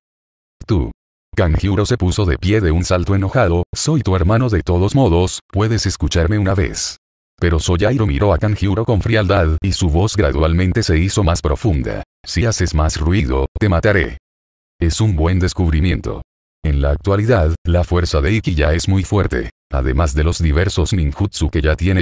Tú. Kanjiro se puso de pie de un salto enojado, soy tu hermano de todos modos, puedes escucharme una vez. Pero Soyairo miró a Kanjiro con frialdad y su voz gradualmente se hizo más profunda. Si haces más ruido, te mataré. Es un buen descubrimiento. En la actualidad, la fuerza de Iki ya es muy fuerte. Además de los diversos ninjutsu que ya tiene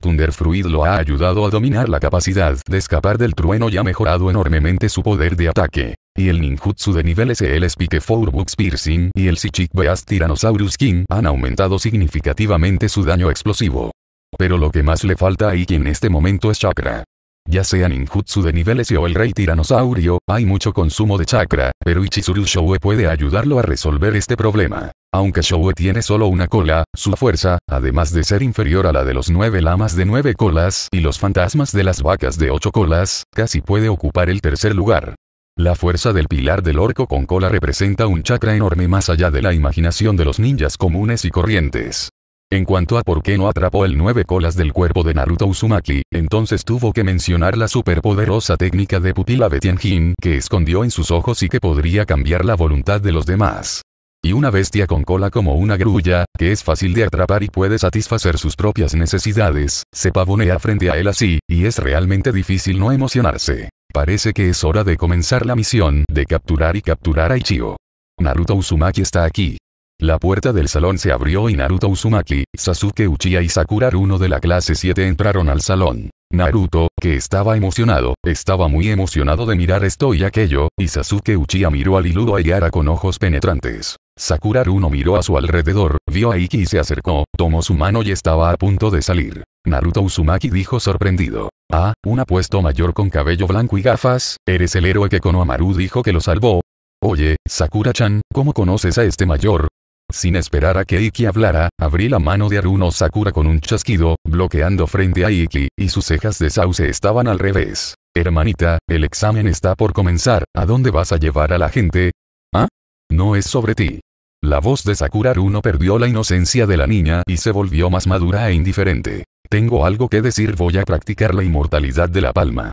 Thunder Fruit lo ha ayudado a dominar la capacidad de escapar del trueno y ha mejorado enormemente su poder de ataque. Y el ninjutsu de nivel SL Spike Books Piercing y el Sichik Beast Tyrannosaurus King han aumentado significativamente su daño explosivo pero lo que más le falta a Ikki en este momento es chakra. Ya sea ninjutsu de niveles y o el rey tiranosaurio, hay mucho consumo de chakra, pero Ichizuru Shoue puede ayudarlo a resolver este problema. Aunque Shoue tiene solo una cola, su fuerza, además de ser inferior a la de los nueve lamas de nueve colas y los fantasmas de las vacas de ocho colas, casi puede ocupar el tercer lugar. La fuerza del pilar del orco con cola representa un chakra enorme más allá de la imaginación de los ninjas comunes y corrientes. En cuanto a por qué no atrapó el nueve colas del cuerpo de Naruto Uzumaki, entonces tuvo que mencionar la superpoderosa técnica de pupila de Tianjin que escondió en sus ojos y que podría cambiar la voluntad de los demás. Y una bestia con cola como una grulla, que es fácil de atrapar y puede satisfacer sus propias necesidades, se pavonea frente a él así, y es realmente difícil no emocionarse. Parece que es hora de comenzar la misión de capturar y capturar a Ichigo. Naruto Uzumaki está aquí. La puerta del salón se abrió y Naruto Uzumaki, Sasuke Uchiha y Sakura Runo de la clase 7 entraron al salón. Naruto, que estaba emocionado, estaba muy emocionado de mirar esto y aquello, y Sasuke Uchiha miró al Iludo Ayara con ojos penetrantes. Sakura Runo miró a su alrededor, vio a Iki y se acercó, tomó su mano y estaba a punto de salir. Naruto Uzumaki dijo sorprendido. Ah, un apuesto mayor con cabello blanco y gafas, eres el héroe que Konohamaru dijo que lo salvó. Oye, Sakura-chan, ¿cómo conoces a este mayor? Sin esperar a que Iki hablara, abrí la mano de Aruno Sakura con un chasquido, bloqueando frente a Iki, y sus cejas de sauce estaban al revés. Hermanita, el examen está por comenzar, ¿a dónde vas a llevar a la gente? ¿Ah? No es sobre ti. La voz de Sakura Aruno perdió la inocencia de la niña y se volvió más madura e indiferente. Tengo algo que decir, voy a practicar la inmortalidad de la palma.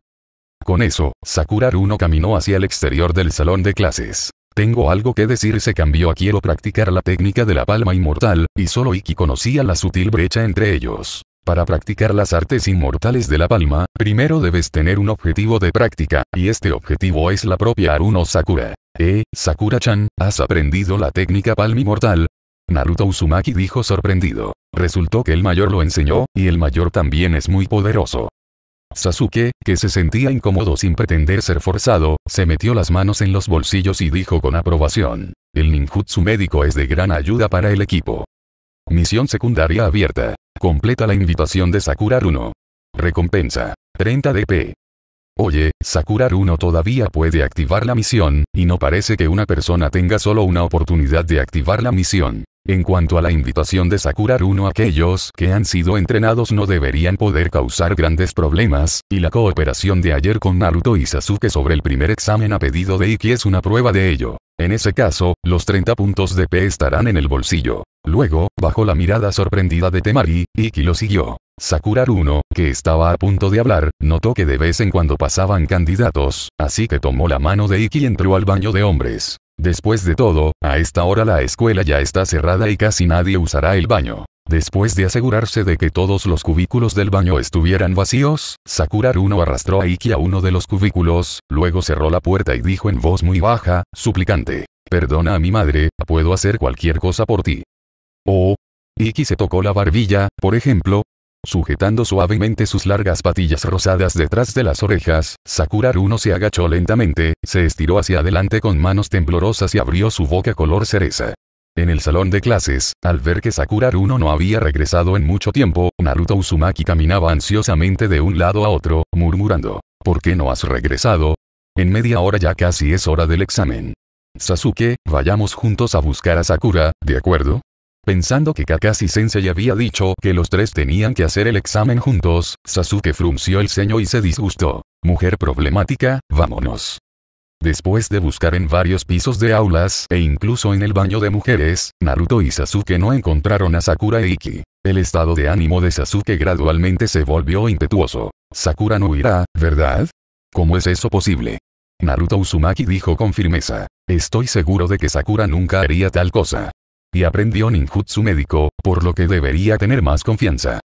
Con eso, Sakura Aruno caminó hacia el exterior del salón de clases. Tengo algo que decir se cambió a quiero practicar la técnica de la palma inmortal, y solo Iki conocía la sutil brecha entre ellos. Para practicar las artes inmortales de la palma, primero debes tener un objetivo de práctica, y este objetivo es la propia Aruno Sakura. Eh, Sakura-chan, ¿has aprendido la técnica palma inmortal? Naruto Uzumaki dijo sorprendido. Resultó que el mayor lo enseñó, y el mayor también es muy poderoso. Sasuke, que se sentía incómodo sin pretender ser forzado, se metió las manos en los bolsillos y dijo con aprobación. El ninjutsu médico es de gran ayuda para el equipo. Misión secundaria abierta. Completa la invitación de Sakura Uno. Recompensa. 30 DP. Oye, Sakura Uno todavía puede activar la misión, y no parece que una persona tenga solo una oportunidad de activar la misión. En cuanto a la invitación de Sakura uno aquellos que han sido entrenados no deberían poder causar grandes problemas, y la cooperación de ayer con Naruto y Sasuke sobre el primer examen a pedido de Iki es una prueba de ello. En ese caso, los 30 puntos de P estarán en el bolsillo. Luego, bajo la mirada sorprendida de Temari, Iki lo siguió. Sakura uno que estaba a punto de hablar, notó que de vez en cuando pasaban candidatos, así que tomó la mano de Iki y entró al baño de hombres. Después de todo, a esta hora la escuela ya está cerrada y casi nadie usará el baño. Después de asegurarse de que todos los cubículos del baño estuvieran vacíos, Sakura uno arrastró a Iki a uno de los cubículos, luego cerró la puerta y dijo en voz muy baja, suplicante. Perdona a mi madre, puedo hacer cualquier cosa por ti. Oh. Iki se tocó la barbilla, por ejemplo, Sujetando suavemente sus largas patillas rosadas detrás de las orejas, Sakura Runo se agachó lentamente, se estiró hacia adelante con manos temblorosas y abrió su boca color cereza. En el salón de clases, al ver que Sakura Runo no había regresado en mucho tiempo, Naruto Uzumaki caminaba ansiosamente de un lado a otro, murmurando, ¿Por qué no has regresado? En media hora ya casi es hora del examen. Sasuke, vayamos juntos a buscar a Sakura, ¿de acuerdo? Pensando que Kakashi Sensei había dicho que los tres tenían que hacer el examen juntos, Sasuke frunció el ceño y se disgustó. Mujer problemática, vámonos. Después de buscar en varios pisos de aulas e incluso en el baño de mujeres, Naruto y Sasuke no encontraron a Sakura e El estado de ánimo de Sasuke gradualmente se volvió impetuoso. Sakura no irá, ¿verdad? ¿Cómo es eso posible? Naruto Uzumaki dijo con firmeza. Estoy seguro de que Sakura nunca haría tal cosa y aprendió ninjutsu médico, por lo que debería tener más confianza.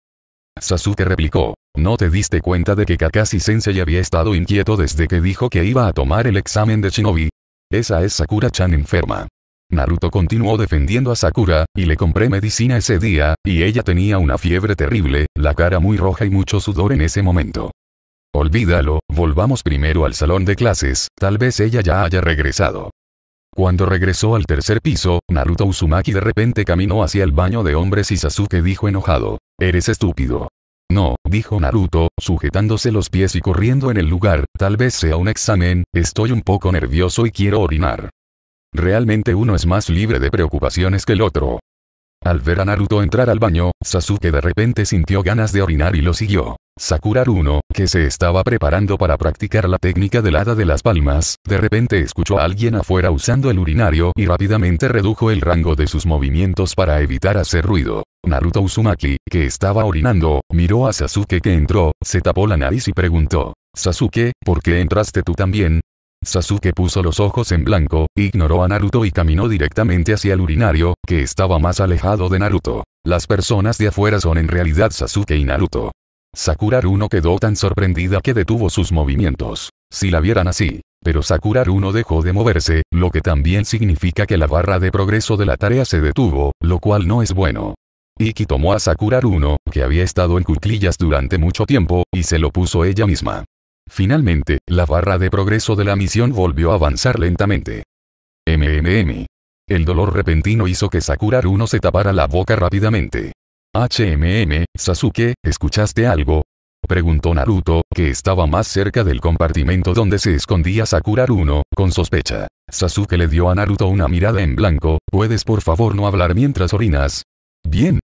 Sasuke replicó, ¿no te diste cuenta de que Kakashi Sensei había estado inquieto desde que dijo que iba a tomar el examen de Shinobi? Esa es Sakura-chan enferma. Naruto continuó defendiendo a Sakura, y le compré medicina ese día, y ella tenía una fiebre terrible, la cara muy roja y mucho sudor en ese momento. Olvídalo, volvamos primero al salón de clases, tal vez ella ya haya regresado. Cuando regresó al tercer piso, Naruto Uzumaki de repente caminó hacia el baño de hombres y Sasuke dijo enojado. Eres estúpido. No, dijo Naruto, sujetándose los pies y corriendo en el lugar, tal vez sea un examen, estoy un poco nervioso y quiero orinar. Realmente uno es más libre de preocupaciones que el otro. Al ver a Naruto entrar al baño, Sasuke de repente sintió ganas de orinar y lo siguió. Sakura Uno, que se estaba preparando para practicar la técnica del hada de las palmas, de repente escuchó a alguien afuera usando el urinario y rápidamente redujo el rango de sus movimientos para evitar hacer ruido. Naruto Uzumaki, que estaba orinando, miró a Sasuke que entró, se tapó la nariz y preguntó, Sasuke, ¿por qué entraste tú también? Sasuke puso los ojos en blanco, ignoró a Naruto y caminó directamente hacia el urinario, que estaba más alejado de Naruto. Las personas de afuera son en realidad Sasuke y Naruto. Sakura uno quedó tan sorprendida que detuvo sus movimientos. Si la vieran así. Pero Sakura Runo dejó de moverse, lo que también significa que la barra de progreso de la tarea se detuvo, lo cual no es bueno. Iki tomó a Sakura uno, que había estado en cuclillas durante mucho tiempo, y se lo puso ella misma. Finalmente, la barra de progreso de la misión volvió a avanzar lentamente. MMM. El dolor repentino hizo que Sakura uno se tapara la boca rápidamente. HMM, Sasuke, ¿escuchaste algo? Preguntó Naruto, que estaba más cerca del compartimento donde se escondía Sakura uno, con sospecha. Sasuke le dio a Naruto una mirada en blanco, ¿puedes por favor no hablar mientras orinas? Bien.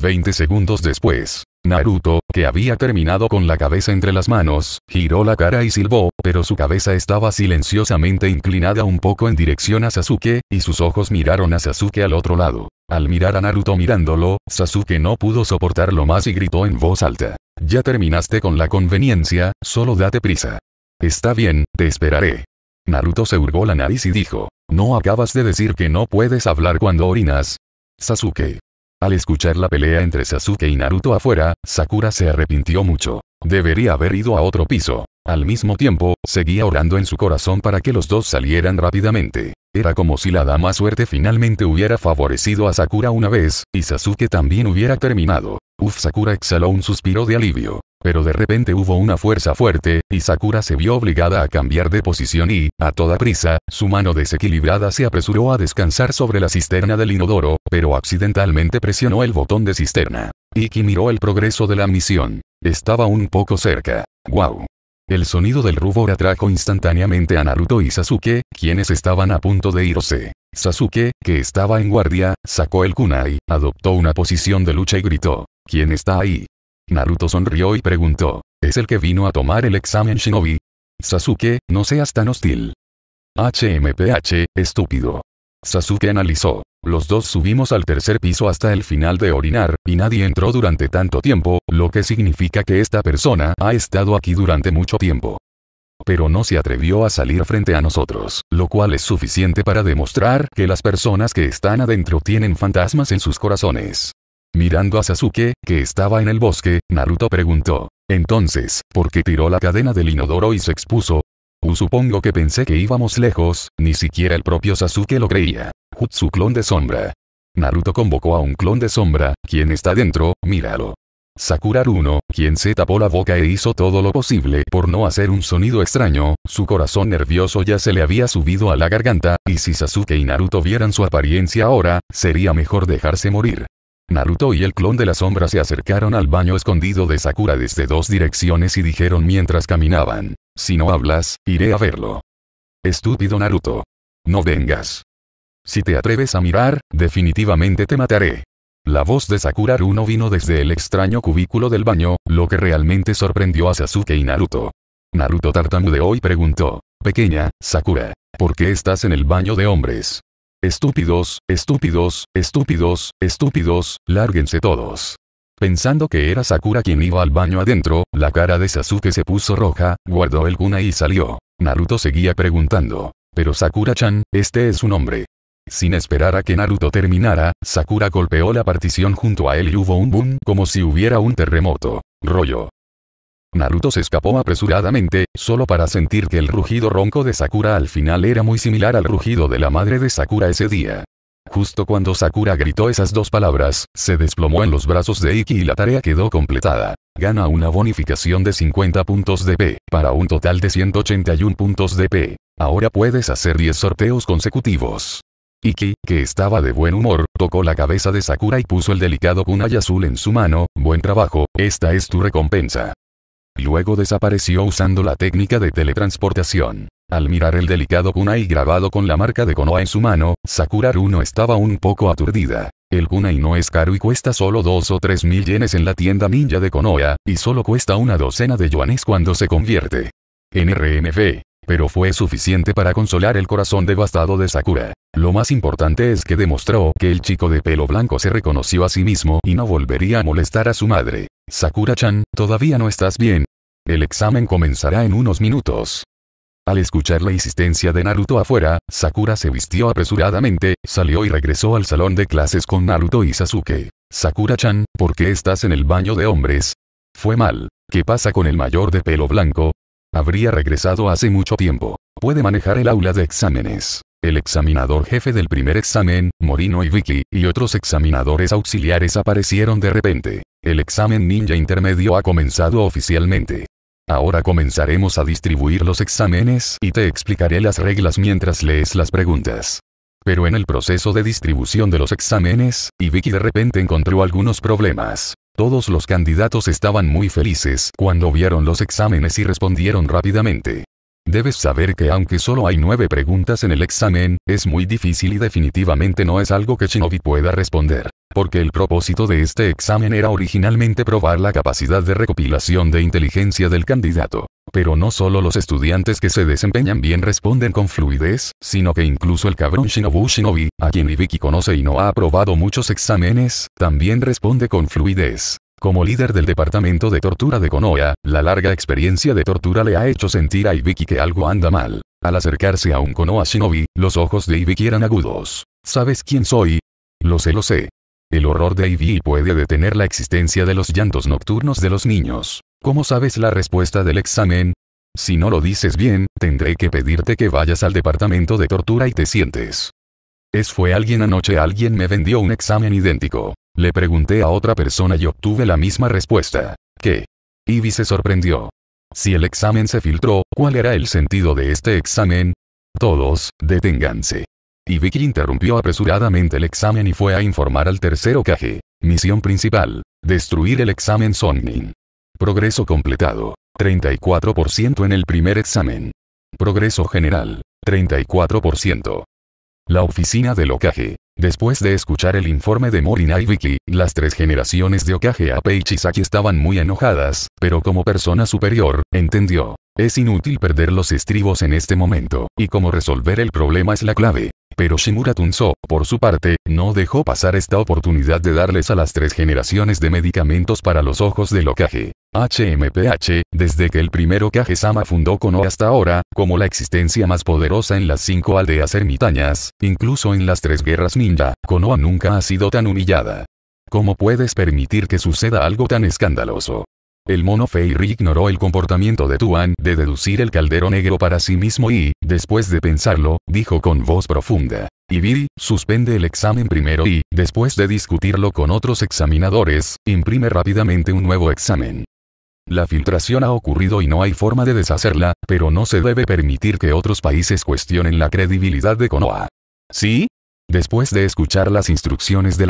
20 segundos después, Naruto, que había terminado con la cabeza entre las manos, giró la cara y silbó, pero su cabeza estaba silenciosamente inclinada un poco en dirección a Sasuke, y sus ojos miraron a Sasuke al otro lado. Al mirar a Naruto mirándolo, Sasuke no pudo soportarlo más y gritó en voz alta. Ya terminaste con la conveniencia, solo date prisa. Está bien, te esperaré. Naruto se hurgó la nariz y dijo, ¿no acabas de decir que no puedes hablar cuando orinas? Sasuke, al escuchar la pelea entre Sasuke y Naruto afuera, Sakura se arrepintió mucho. Debería haber ido a otro piso. Al mismo tiempo, seguía orando en su corazón para que los dos salieran rápidamente. Era como si la dama suerte finalmente hubiera favorecido a Sakura una vez, y Sasuke también hubiera terminado. Uf Sakura exhaló un suspiro de alivio. Pero de repente hubo una fuerza fuerte, y Sakura se vio obligada a cambiar de posición y, a toda prisa, su mano desequilibrada se apresuró a descansar sobre la cisterna del inodoro, pero accidentalmente presionó el botón de cisterna. Iki miró el progreso de la misión. Estaba un poco cerca. ¡Guau! El sonido del rubor atrajo instantáneamente a Naruto y Sasuke, quienes estaban a punto de irse. Sasuke, que estaba en guardia, sacó el kunai, adoptó una posición de lucha y gritó, ¿Quién está ahí? Naruto sonrió y preguntó, ¿es el que vino a tomar el examen Shinobi? Sasuke, no seas tan hostil. HMPH, estúpido. Sasuke analizó. Los dos subimos al tercer piso hasta el final de orinar, y nadie entró durante tanto tiempo, lo que significa que esta persona ha estado aquí durante mucho tiempo. Pero no se atrevió a salir frente a nosotros, lo cual es suficiente para demostrar que las personas que están adentro tienen fantasmas en sus corazones. Mirando a Sasuke, que estaba en el bosque, Naruto preguntó. Entonces, ¿por qué tiró la cadena del inodoro y se expuso? U uh, supongo que pensé que íbamos lejos, ni siquiera el propio Sasuke lo creía. Jutsu clon de sombra. Naruto convocó a un clon de sombra, quien está dentro, míralo. Sakura Uno, quien se tapó la boca e hizo todo lo posible por no hacer un sonido extraño, su corazón nervioso ya se le había subido a la garganta, y si Sasuke y Naruto vieran su apariencia ahora, sería mejor dejarse morir. Naruto y el clon de la sombra se acercaron al baño escondido de Sakura desde dos direcciones y dijeron mientras caminaban, si no hablas, iré a verlo. Estúpido Naruto. No vengas. Si te atreves a mirar, definitivamente te mataré. La voz de Sakura Runo vino desde el extraño cubículo del baño, lo que realmente sorprendió a Sasuke y Naruto. Naruto tartamudeó y preguntó, Pequeña, Sakura, ¿por qué estás en el baño de hombres? Estúpidos, estúpidos, estúpidos, estúpidos, lárguense todos. Pensando que era Sakura quien iba al baño adentro, la cara de Sasuke se puso roja, guardó el kunai y salió. Naruto seguía preguntando. Pero Sakura-chan, este es un hombre. Sin esperar a que Naruto terminara, Sakura golpeó la partición junto a él y hubo un boom como si hubiera un terremoto. Rollo. Naruto se escapó apresuradamente, solo para sentir que el rugido ronco de Sakura al final era muy similar al rugido de la madre de Sakura ese día. Justo cuando Sakura gritó esas dos palabras, se desplomó en los brazos de Iki y la tarea quedó completada. Gana una bonificación de 50 puntos de P, para un total de 181 puntos de P. Ahora puedes hacer 10 sorteos consecutivos. Iki, que estaba de buen humor, tocó la cabeza de Sakura y puso el delicado kunai azul en su mano, buen trabajo, esta es tu recompensa. Luego desapareció usando la técnica de teletransportación. Al mirar el delicado kunai grabado con la marca de Konoha en su mano, Sakura Runo estaba un poco aturdida. El kunai no es caro y cuesta solo 2 o 3 mil yenes en la tienda ninja de Konoha, y solo cuesta una docena de yuanes cuando se convierte. En Pero fue suficiente para consolar el corazón devastado de Sakura. Lo más importante es que demostró que el chico de pelo blanco se reconoció a sí mismo y no volvería a molestar a su madre. Sakura-chan, todavía no estás bien, el examen comenzará en unos minutos. Al escuchar la insistencia de Naruto afuera, Sakura se vistió apresuradamente, salió y regresó al salón de clases con Naruto y Sasuke. Sakura-chan, ¿por qué estás en el baño de hombres? Fue mal. ¿Qué pasa con el mayor de pelo blanco? Habría regresado hace mucho tiempo. Puede manejar el aula de exámenes. El examinador jefe del primer examen, Morino y Vicky, y otros examinadores auxiliares aparecieron de repente. El examen ninja intermedio ha comenzado oficialmente. Ahora comenzaremos a distribuir los exámenes y te explicaré las reglas mientras lees las preguntas. Pero en el proceso de distribución de los exámenes, Ibiki de repente encontró algunos problemas. Todos los candidatos estaban muy felices cuando vieron los exámenes y respondieron rápidamente. Debes saber que aunque solo hay nueve preguntas en el examen, es muy difícil y definitivamente no es algo que Shinobi pueda responder. Porque el propósito de este examen era originalmente probar la capacidad de recopilación de inteligencia del candidato. Pero no solo los estudiantes que se desempeñan bien responden con fluidez, sino que incluso el cabrón Shinobu Shinobi, a quien Ibiki conoce y no ha aprobado muchos exámenes, también responde con fluidez. Como líder del departamento de tortura de Konoha, la larga experiencia de tortura le ha hecho sentir a Ibiki que algo anda mal. Al acercarse a un Konoha Shinobi, los ojos de Ibiki eran agudos. ¿Sabes quién soy? Lo sé, lo sé. El horror de Ibiki puede detener la existencia de los llantos nocturnos de los niños. ¿Cómo sabes la respuesta del examen? Si no lo dices bien, tendré que pedirte que vayas al departamento de tortura y te sientes. Es fue alguien anoche alguien me vendió un examen idéntico. Le pregunté a otra persona y obtuve la misma respuesta. ¿Qué? Ivy se sorprendió. Si el examen se filtró, ¿cuál era el sentido de este examen? Todos, deténganse. Y interrumpió apresuradamente el examen y fue a informar al tercero caje. Misión principal. Destruir el examen Sonning. Progreso completado. 34% en el primer examen. Progreso general. 34%. La oficina del locaje. Después de escuchar el informe de Morina Vicky, las tres generaciones de Okage Ape y Chisaki estaban muy enojadas, pero como persona superior, entendió. Es inútil perder los estribos en este momento, y cómo resolver el problema es la clave. Pero Shimura Tunso, por su parte, no dejó pasar esta oportunidad de darles a las tres generaciones de medicamentos para los ojos del Okage. HMPH, desde que el primero Okage-sama fundó Konoha hasta ahora, como la existencia más poderosa en las cinco aldeas ermitañas, incluso en las tres guerras ninja, Konoha nunca ha sido tan humillada. ¿Cómo puedes permitir que suceda algo tan escandaloso? El mono ignoró el comportamiento de Tuan de deducir el caldero negro para sí mismo y, después de pensarlo, dijo con voz profunda. Ibiri, suspende el examen primero y, después de discutirlo con otros examinadores, imprime rápidamente un nuevo examen. La filtración ha ocurrido y no hay forma de deshacerla, pero no se debe permitir que otros países cuestionen la credibilidad de Konoha. ¿Sí? Después de escuchar las instrucciones de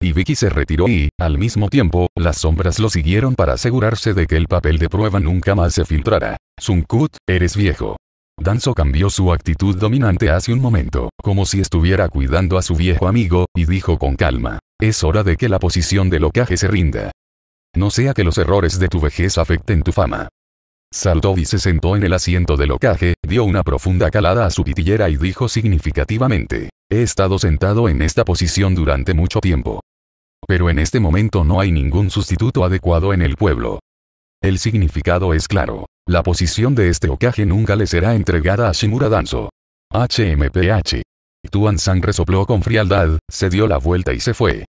y Ibiki se retiró y, al mismo tiempo, las sombras lo siguieron para asegurarse de que el papel de prueba nunca más se filtrara. Sunkut, eres viejo. Danzo cambió su actitud dominante hace un momento, como si estuviera cuidando a su viejo amigo, y dijo con calma. Es hora de que la posición de Locaje se rinda. No sea que los errores de tu vejez afecten tu fama. Saltó y se sentó en el asiento del ocaje, dio una profunda calada a su pitillera y dijo significativamente, he estado sentado en esta posición durante mucho tiempo. Pero en este momento no hay ningún sustituto adecuado en el pueblo. El significado es claro. La posición de este ocaje nunca le será entregada a Shimura Danzo. HMPH. Tuan San resopló con frialdad, se dio la vuelta y se fue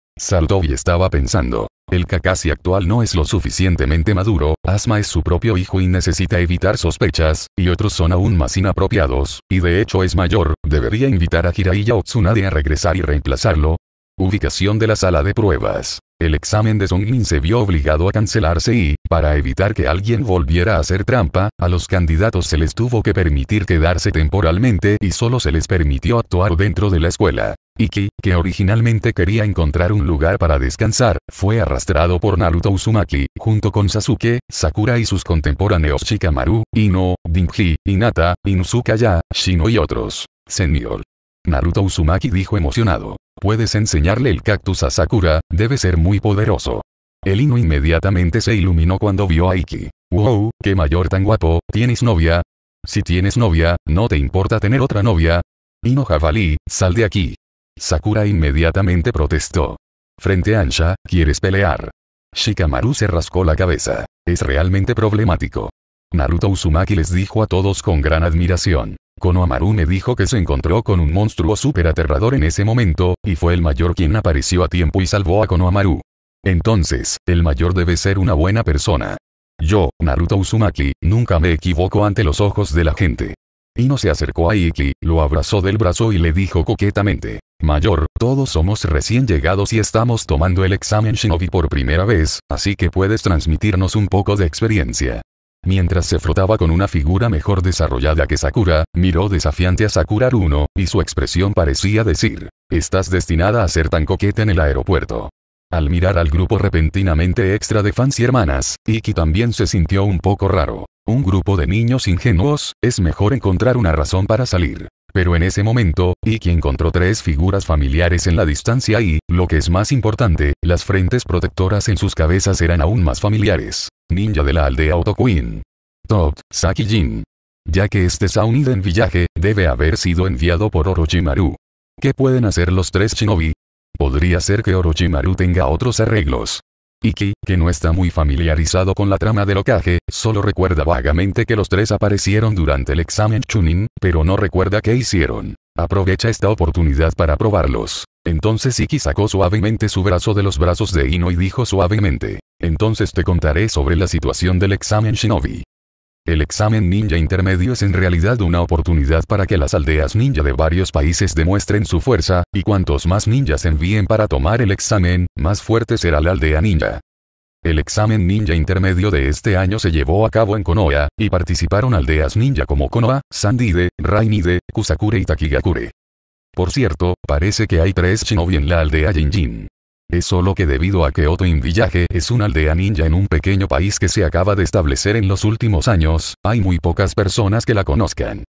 y estaba pensando. El Kakashi actual no es lo suficientemente maduro, Asma es su propio hijo y necesita evitar sospechas, y otros son aún más inapropiados, y de hecho es mayor, debería invitar a Hiraiya Otsunade a regresar y reemplazarlo. Ubicación de la sala de pruebas. El examen de Songmin se vio obligado a cancelarse y, para evitar que alguien volviera a hacer trampa, a los candidatos se les tuvo que permitir quedarse temporalmente y solo se les permitió actuar dentro de la escuela. Iki, que originalmente quería encontrar un lugar para descansar, fue arrastrado por Naruto Uzumaki, junto con Sasuke, Sakura y sus contemporáneos Shikamaru, Ino, Dinji, Inata, Inuzukaya, Shino y otros. Señor. Naruto Uzumaki dijo emocionado. Puedes enseñarle el cactus a Sakura, debe ser muy poderoso. El Ino inmediatamente se iluminó cuando vio a Iki. Wow, qué mayor tan guapo, ¿tienes novia? Si tienes novia, ¿no te importa tener otra novia? Ino Javali, sal de aquí. Sakura inmediatamente protestó. Frente a Ansha, ¿quieres pelear? Shikamaru se rascó la cabeza. Es realmente problemático. Naruto Uzumaki les dijo a todos con gran admiración. Konohamaru me dijo que se encontró con un monstruo súper aterrador en ese momento, y fue el mayor quien apareció a tiempo y salvó a Konohamaru. Entonces, el mayor debe ser una buena persona. Yo, Naruto Uzumaki, nunca me equivoco ante los ojos de la gente. Y no se acercó a Iki, lo abrazó del brazo y le dijo coquetamente. Mayor, todos somos recién llegados y estamos tomando el examen Shinobi por primera vez, así que puedes transmitirnos un poco de experiencia. Mientras se frotaba con una figura mejor desarrollada que Sakura, miró desafiante a Sakura Runo, y su expresión parecía decir, estás destinada a ser tan coqueta en el aeropuerto. Al mirar al grupo repentinamente extra de fans y hermanas, Iki también se sintió un poco raro. Un grupo de niños ingenuos, es mejor encontrar una razón para salir. Pero en ese momento, Iki encontró tres figuras familiares en la distancia y, lo que es más importante, las frentes protectoras en sus cabezas eran aún más familiares. Ninja de la aldea Auto Queen. Top, Saki Jin. Ya que este Sauniden Villaje, debe haber sido enviado por Orochimaru. ¿Qué pueden hacer los tres shinobi? Podría ser que Orochimaru tenga otros arreglos. Iki, que no está muy familiarizado con la trama del Okage, solo recuerda vagamente que los tres aparecieron durante el examen Chunin, pero no recuerda qué hicieron. Aprovecha esta oportunidad para probarlos. Entonces Iki sacó suavemente su brazo de los brazos de Ino y dijo suavemente. Entonces te contaré sobre la situación del examen Shinobi. El examen ninja intermedio es en realidad una oportunidad para que las aldeas ninja de varios países demuestren su fuerza, y cuantos más ninjas envíen para tomar el examen, más fuerte será la aldea ninja. El examen ninja intermedio de este año se llevó a cabo en Konoha, y participaron aldeas ninja como Konoha, Sandide, Rainide, Kusakure y Takigakure. Por cierto, parece que hay tres shinobi en la aldea Jinjin. Es solo que debido a que Oto Village es una aldea ninja en un pequeño país que se acaba de establecer en los últimos años, hay muy pocas personas que la conozcan.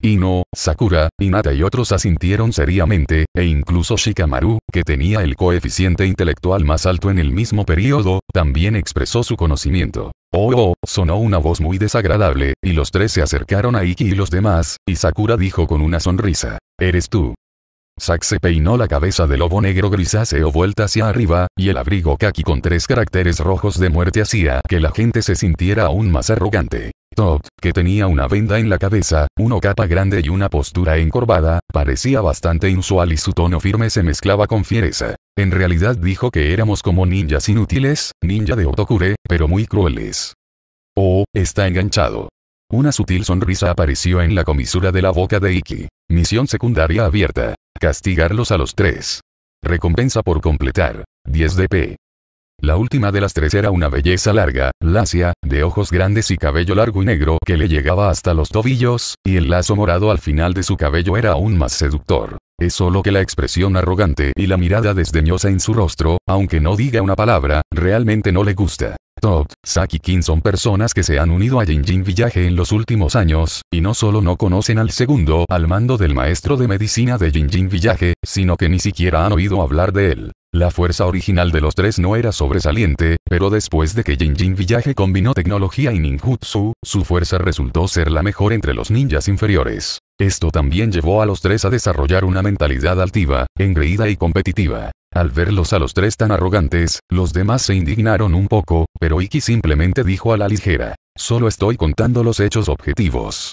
Ino, Sakura, Inata y otros asintieron seriamente, e incluso Shikamaru, que tenía el coeficiente intelectual más alto en el mismo periodo, también expresó su conocimiento. Oh, oh, sonó una voz muy desagradable, y los tres se acercaron a Iki y los demás, y Sakura dijo con una sonrisa. Eres tú. Zack se peinó la cabeza de lobo negro grisáceo vuelta hacia arriba, y el abrigo kaki con tres caracteres rojos de muerte hacía que la gente se sintiera aún más arrogante. Todd, que tenía una venda en la cabeza, una capa grande y una postura encorvada, parecía bastante inusual y su tono firme se mezclaba con fiereza. En realidad dijo que éramos como ninjas inútiles, ninja de Otokure, pero muy crueles. Oh, está enganchado. Una sutil sonrisa apareció en la comisura de la boca de Iki. Misión secundaria abierta. Castigarlos a los tres. Recompensa por completar. 10 DP. La última de las tres era una belleza larga, lacia, de ojos grandes y cabello largo y negro que le llegaba hasta los tobillos, y el lazo morado al final de su cabello era aún más seductor. Es solo que la expresión arrogante y la mirada desdeñosa en su rostro, aunque no diga una palabra, realmente no le gusta. Todd, Saki y King son personas que se han unido a Jinjin Village en los últimos años, y no solo no conocen al segundo al mando del maestro de medicina de Jinjin Village, sino que ni siquiera han oído hablar de él. La fuerza original de los tres no era sobresaliente, pero después de que Jinjin Village combinó tecnología y ninjutsu, su fuerza resultó ser la mejor entre los ninjas inferiores. Esto también llevó a los tres a desarrollar una mentalidad altiva, engreída y competitiva. Al verlos a los tres tan arrogantes, los demás se indignaron un poco, pero Iki simplemente dijo a la ligera, solo estoy contando los hechos objetivos.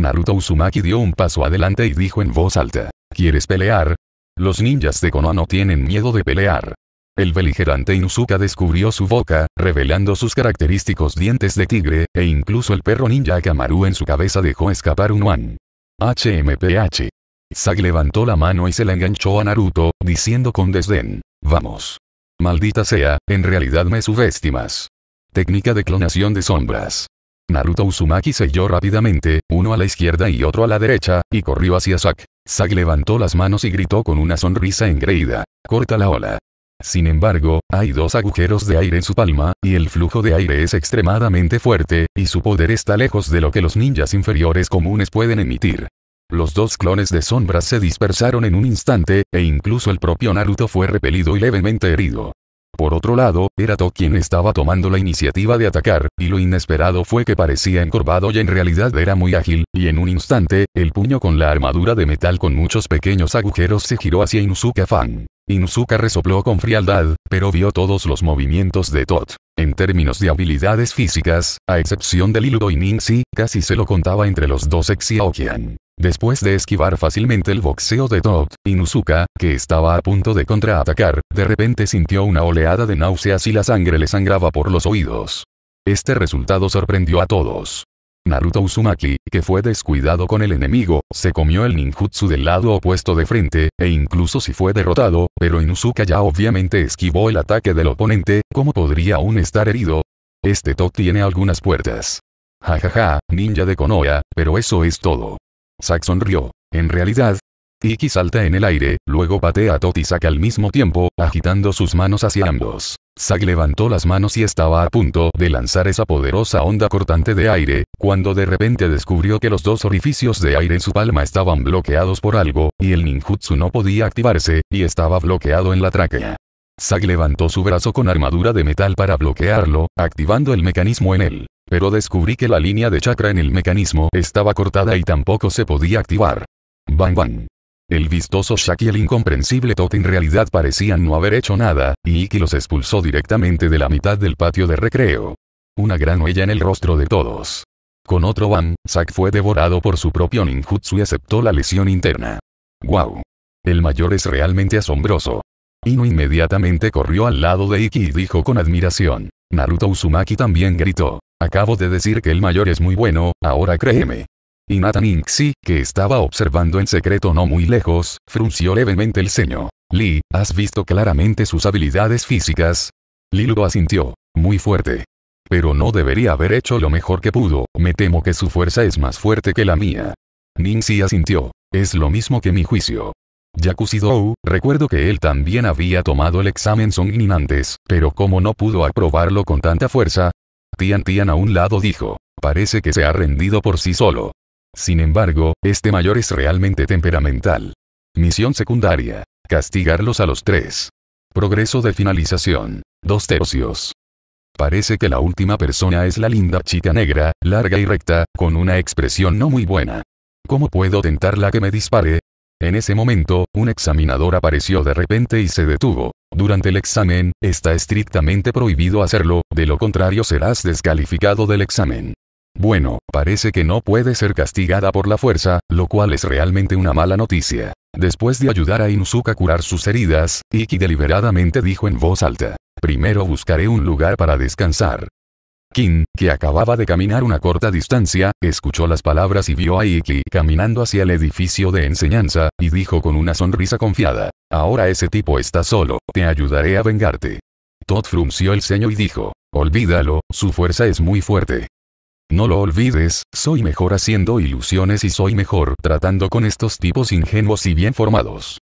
Naruto Uzumaki dio un paso adelante y dijo en voz alta, ¿quieres pelear? Los ninjas de Konoha no tienen miedo de pelear. El beligerante Inuzuka descubrió su boca, revelando sus característicos dientes de tigre, e incluso el perro ninja Akamaru en su cabeza dejó escapar un Wan. HMPH. Zack levantó la mano y se la enganchó a Naruto, diciendo con desdén. Vamos. Maldita sea, en realidad me subestimas. Técnica de clonación de sombras. Naruto Uzumaki selló rápidamente, uno a la izquierda y otro a la derecha, y corrió hacia Zack. Zack levantó las manos y gritó con una sonrisa engreída. Corta la ola. Sin embargo, hay dos agujeros de aire en su palma, y el flujo de aire es extremadamente fuerte, y su poder está lejos de lo que los ninjas inferiores comunes pueden emitir. Los dos clones de sombra se dispersaron en un instante, e incluso el propio Naruto fue repelido y levemente herido. Por otro lado, era Tot quien estaba tomando la iniciativa de atacar, y lo inesperado fue que parecía encorvado y en realidad era muy ágil, y en un instante, el puño con la armadura de metal con muchos pequeños agujeros se giró hacia Inuzuka Fan. Inuzuka resopló con frialdad, pero vio todos los movimientos de Tot. En términos de habilidades físicas, a excepción de Iludo y Ninsi, casi se lo contaba entre los dos Exiaokian. Después de esquivar fácilmente el boxeo de Todd, Inuzuka, que estaba a punto de contraatacar, de repente sintió una oleada de náuseas y la sangre le sangraba por los oídos. Este resultado sorprendió a todos. Naruto Uzumaki, que fue descuidado con el enemigo, se comió el ninjutsu del lado opuesto de frente, e incluso si fue derrotado, pero Inuzuka ya obviamente esquivó el ataque del oponente, ¿cómo podría aún estar herido? Este Todd tiene algunas puertas. Jajaja, ja, ja, ninja de Konoha, pero eso es todo. Zack sonrió. En realidad, Iki salta en el aire, luego patea a toti y al mismo tiempo, agitando sus manos hacia ambos. Zack levantó las manos y estaba a punto de lanzar esa poderosa onda cortante de aire, cuando de repente descubrió que los dos orificios de aire en su palma estaban bloqueados por algo, y el ninjutsu no podía activarse, y estaba bloqueado en la tráquea. Zack levantó su brazo con armadura de metal para bloquearlo, activando el mecanismo en él. Pero descubrí que la línea de chakra en el mecanismo estaba cortada y tampoco se podía activar. Bang bang. El vistoso Shaq y el incomprensible Tot en realidad parecían no haber hecho nada, y Iki los expulsó directamente de la mitad del patio de recreo. Una gran huella en el rostro de todos. Con otro bang, Zack fue devorado por su propio ninjutsu y aceptó la lesión interna. ¡Wow! El mayor es realmente asombroso. Inu inmediatamente corrió al lado de Iki y dijo con admiración. Naruto Uzumaki también gritó. Acabo de decir que el mayor es muy bueno, ahora créeme. Y Nata que estaba observando en secreto no muy lejos, frunció levemente el ceño. Lee, ¿has visto claramente sus habilidades físicas? Lee lo asintió. Muy fuerte. Pero no debería haber hecho lo mejor que pudo, me temo que su fuerza es más fuerte que la mía. Ninxi asintió. Es lo mismo que mi juicio. Dou, recuerdo que él también había tomado el examen Songin antes, pero como no pudo aprobarlo con tanta fuerza, Tian Tian a un lado dijo, parece que se ha rendido por sí solo. Sin embargo, este mayor es realmente temperamental. Misión secundaria. Castigarlos a los tres. Progreso de finalización. Dos tercios. Parece que la última persona es la linda chica negra, larga y recta, con una expresión no muy buena. ¿Cómo puedo tentarla que me dispare? En ese momento, un examinador apareció de repente y se detuvo. Durante el examen, está estrictamente prohibido hacerlo, de lo contrario serás descalificado del examen. Bueno, parece que no puede ser castigada por la fuerza, lo cual es realmente una mala noticia. Después de ayudar a Inuzuka a curar sus heridas, Iki deliberadamente dijo en voz alta. Primero buscaré un lugar para descansar. King, que acababa de caminar una corta distancia, escuchó las palabras y vio a Iki caminando hacia el edificio de enseñanza, y dijo con una sonrisa confiada, ahora ese tipo está solo, te ayudaré a vengarte. Todd frunció el ceño y dijo, olvídalo, su fuerza es muy fuerte. No lo olvides, soy mejor haciendo ilusiones y soy mejor tratando con estos tipos ingenuos y bien formados.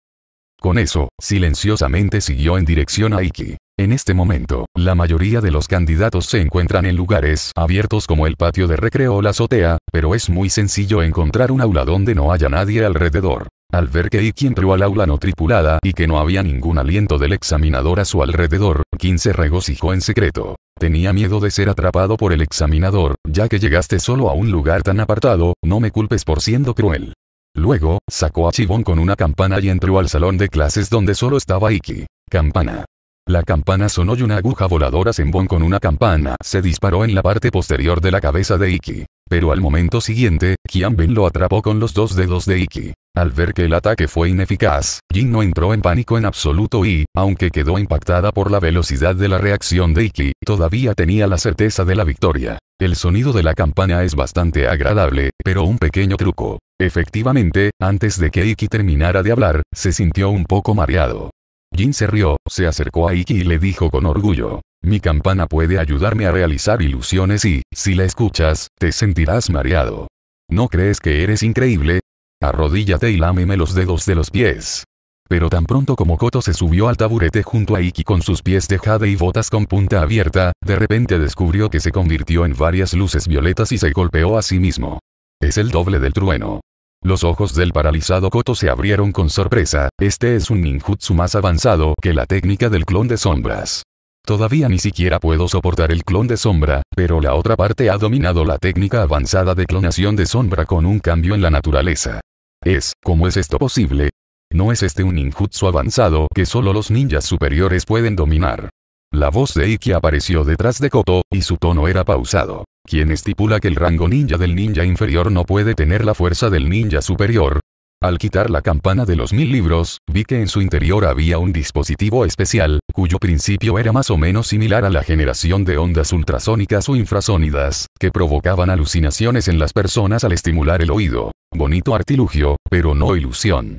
Con eso, silenciosamente siguió en dirección a Iki. En este momento, la mayoría de los candidatos se encuentran en lugares abiertos como el patio de recreo o la azotea, pero es muy sencillo encontrar un aula donde no haya nadie alrededor. Al ver que Iki entró al aula no tripulada y que no había ningún aliento del examinador a su alrededor, Kim se regocijó en secreto. Tenía miedo de ser atrapado por el examinador, ya que llegaste solo a un lugar tan apartado, no me culpes por siendo cruel. Luego, sacó a Chibón con una campana y entró al salón de clases donde solo estaba Iki. Campana. La campana sonó y una aguja voladora zembón con una campana se disparó en la parte posterior de la cabeza de Iki. Pero al momento siguiente, Kianben lo atrapó con los dos dedos de Iki. Al ver que el ataque fue ineficaz, Jin no entró en pánico en absoluto y, aunque quedó impactada por la velocidad de la reacción de Iki, todavía tenía la certeza de la victoria. El sonido de la campana es bastante agradable, pero un pequeño truco. Efectivamente, antes de que Iki terminara de hablar, se sintió un poco mareado. Jin se rió, se acercó a Iki y le dijo con orgullo. Mi campana puede ayudarme a realizar ilusiones y, si la escuchas, te sentirás mareado. ¿No crees que eres increíble? Arrodíllate y lámeme los dedos de los pies. Pero tan pronto como Koto se subió al taburete junto a Iki con sus pies de y botas con punta abierta, de repente descubrió que se convirtió en varias luces violetas y se golpeó a sí mismo. Es el doble del trueno. Los ojos del paralizado Koto se abrieron con sorpresa, este es un ninjutsu más avanzado que la técnica del clon de sombras. Todavía ni siquiera puedo soportar el clon de sombra, pero la otra parte ha dominado la técnica avanzada de clonación de sombra con un cambio en la naturaleza. Es, ¿cómo es esto posible? No es este un ninjutsu avanzado que solo los ninjas superiores pueden dominar. La voz de Iki apareció detrás de Koto, y su tono era pausado quien estipula que el rango ninja del ninja inferior no puede tener la fuerza del ninja superior. Al quitar la campana de los mil libros, vi que en su interior había un dispositivo especial, cuyo principio era más o menos similar a la generación de ondas ultrasónicas o infrasónidas, que provocaban alucinaciones en las personas al estimular el oído. Bonito artilugio, pero no ilusión.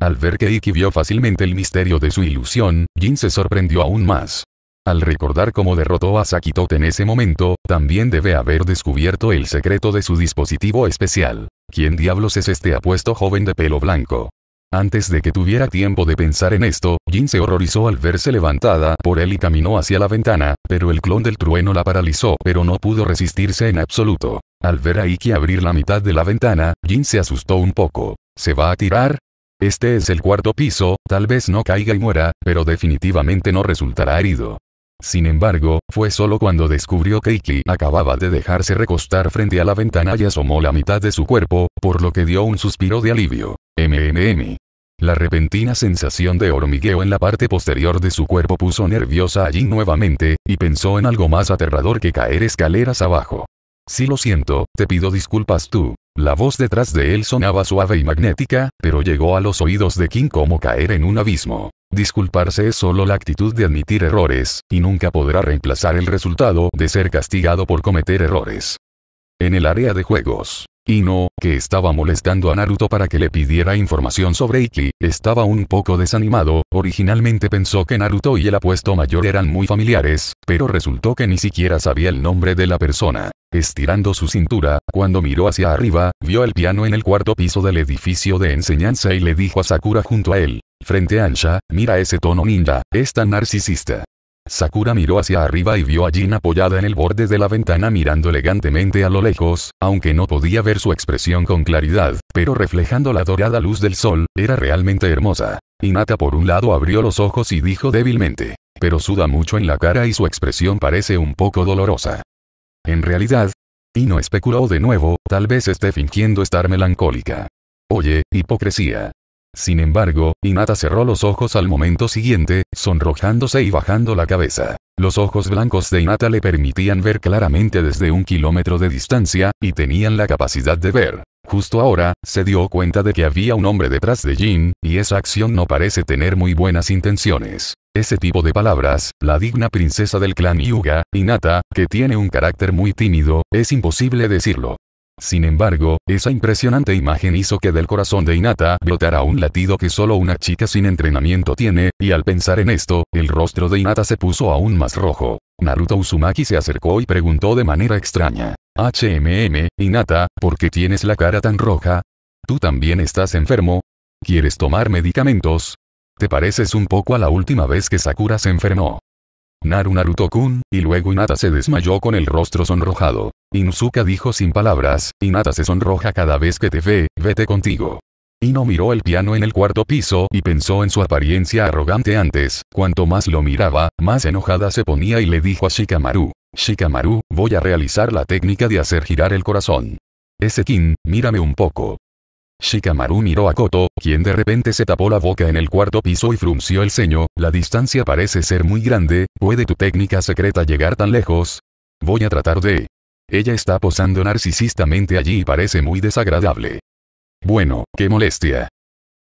Al ver que Iki vio fácilmente el misterio de su ilusión, Jin se sorprendió aún más. Al recordar cómo derrotó a Sakitot en ese momento, también debe haber descubierto el secreto de su dispositivo especial. ¿Quién diablos es este apuesto joven de pelo blanco? Antes de que tuviera tiempo de pensar en esto, Jin se horrorizó al verse levantada por él y caminó hacia la ventana, pero el clon del trueno la paralizó pero no pudo resistirse en absoluto. Al ver a Iki abrir la mitad de la ventana, Jin se asustó un poco. ¿Se va a tirar? Este es el cuarto piso, tal vez no caiga y muera, pero definitivamente no resultará herido. Sin embargo, fue solo cuando descubrió que Iki acababa de dejarse recostar frente a la ventana y asomó la mitad de su cuerpo, por lo que dio un suspiro de alivio. MMM. La repentina sensación de hormigueo en la parte posterior de su cuerpo puso nerviosa allí nuevamente, y pensó en algo más aterrador que caer escaleras abajo. Sí lo siento, te pido disculpas tú. La voz detrás de él sonaba suave y magnética, pero llegó a los oídos de King como caer en un abismo. Disculparse es solo la actitud de admitir errores, y nunca podrá reemplazar el resultado de ser castigado por cometer errores. En el área de juegos, no, que estaba molestando a Naruto para que le pidiera información sobre Ikki, estaba un poco desanimado, originalmente pensó que Naruto y el apuesto mayor eran muy familiares, pero resultó que ni siquiera sabía el nombre de la persona. Estirando su cintura, cuando miró hacia arriba, vio el piano en el cuarto piso del edificio de enseñanza y le dijo a Sakura junto a él. Frente a Ansha, mira ese tono ninja, es tan narcisista. Sakura miró hacia arriba y vio a Jin apoyada en el borde de la ventana mirando elegantemente a lo lejos, aunque no podía ver su expresión con claridad, pero reflejando la dorada luz del sol, era realmente hermosa. Hinata por un lado abrió los ojos y dijo débilmente, pero suda mucho en la cara y su expresión parece un poco dolorosa. En realidad, Ino especuló de nuevo, tal vez esté fingiendo estar melancólica. Oye, hipocresía. Sin embargo, Inata cerró los ojos al momento siguiente, sonrojándose y bajando la cabeza. Los ojos blancos de Inata le permitían ver claramente desde un kilómetro de distancia, y tenían la capacidad de ver. Justo ahora, se dio cuenta de que había un hombre detrás de Jin, y esa acción no parece tener muy buenas intenciones. Ese tipo de palabras, la digna princesa del clan Yuga, Inata, que tiene un carácter muy tímido, es imposible decirlo. Sin embargo, esa impresionante imagen hizo que del corazón de Inata brotara un latido que solo una chica sin entrenamiento tiene, y al pensar en esto, el rostro de Inata se puso aún más rojo. Naruto Uzumaki se acercó y preguntó de manera extraña. HMM, Inata, ¿por qué tienes la cara tan roja? ¿Tú también estás enfermo? ¿Quieres tomar medicamentos? ¿Te pareces un poco a la última vez que Sakura se enfermó? Naru Naruto-kun, y luego inata se desmayó con el rostro sonrojado. Inuzuka dijo sin palabras, inata se sonroja cada vez que te ve, vete contigo. Ino miró el piano en el cuarto piso y pensó en su apariencia arrogante antes, cuanto más lo miraba, más enojada se ponía y le dijo a Shikamaru, Shikamaru, voy a realizar la técnica de hacer girar el corazón. ese kin mírame un poco. Shikamaru miró a Koto, quien de repente se tapó la boca en el cuarto piso y frunció el ceño, la distancia parece ser muy grande, ¿puede tu técnica secreta llegar tan lejos? Voy a tratar de... Ella está posando narcisistamente allí y parece muy desagradable. Bueno, qué molestia.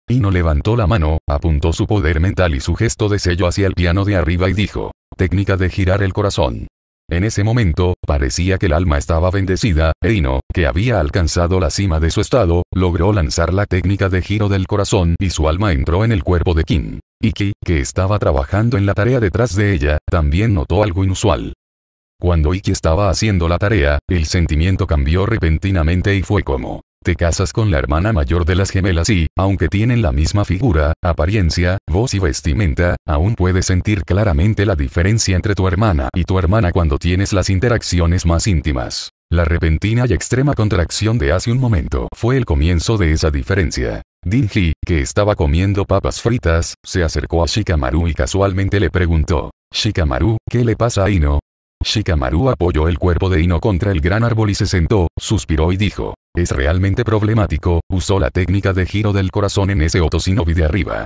Ino levantó la mano, apuntó su poder mental y su gesto de sello hacia el piano de arriba y dijo, técnica de girar el corazón. En ese momento, parecía que el alma estaba bendecida, e Ino, que había alcanzado la cima de su estado, logró lanzar la técnica de giro del corazón y su alma entró en el cuerpo de Kim. Iki, que estaba trabajando en la tarea detrás de ella, también notó algo inusual. Cuando Iki estaba haciendo la tarea, el sentimiento cambió repentinamente y fue como te casas con la hermana mayor de las gemelas y, aunque tienen la misma figura, apariencia, voz y vestimenta, aún puedes sentir claramente la diferencia entre tu hermana y tu hermana cuando tienes las interacciones más íntimas. La repentina y extrema contracción de hace un momento fue el comienzo de esa diferencia. Dinji, que estaba comiendo papas fritas, se acercó a Shikamaru y casualmente le preguntó, Shikamaru, ¿qué le pasa a Ino? Shikamaru apoyó el cuerpo de Ino contra el gran árbol y se sentó, suspiró y dijo, es realmente problemático, usó la técnica de giro del corazón en ese otosinovi de arriba.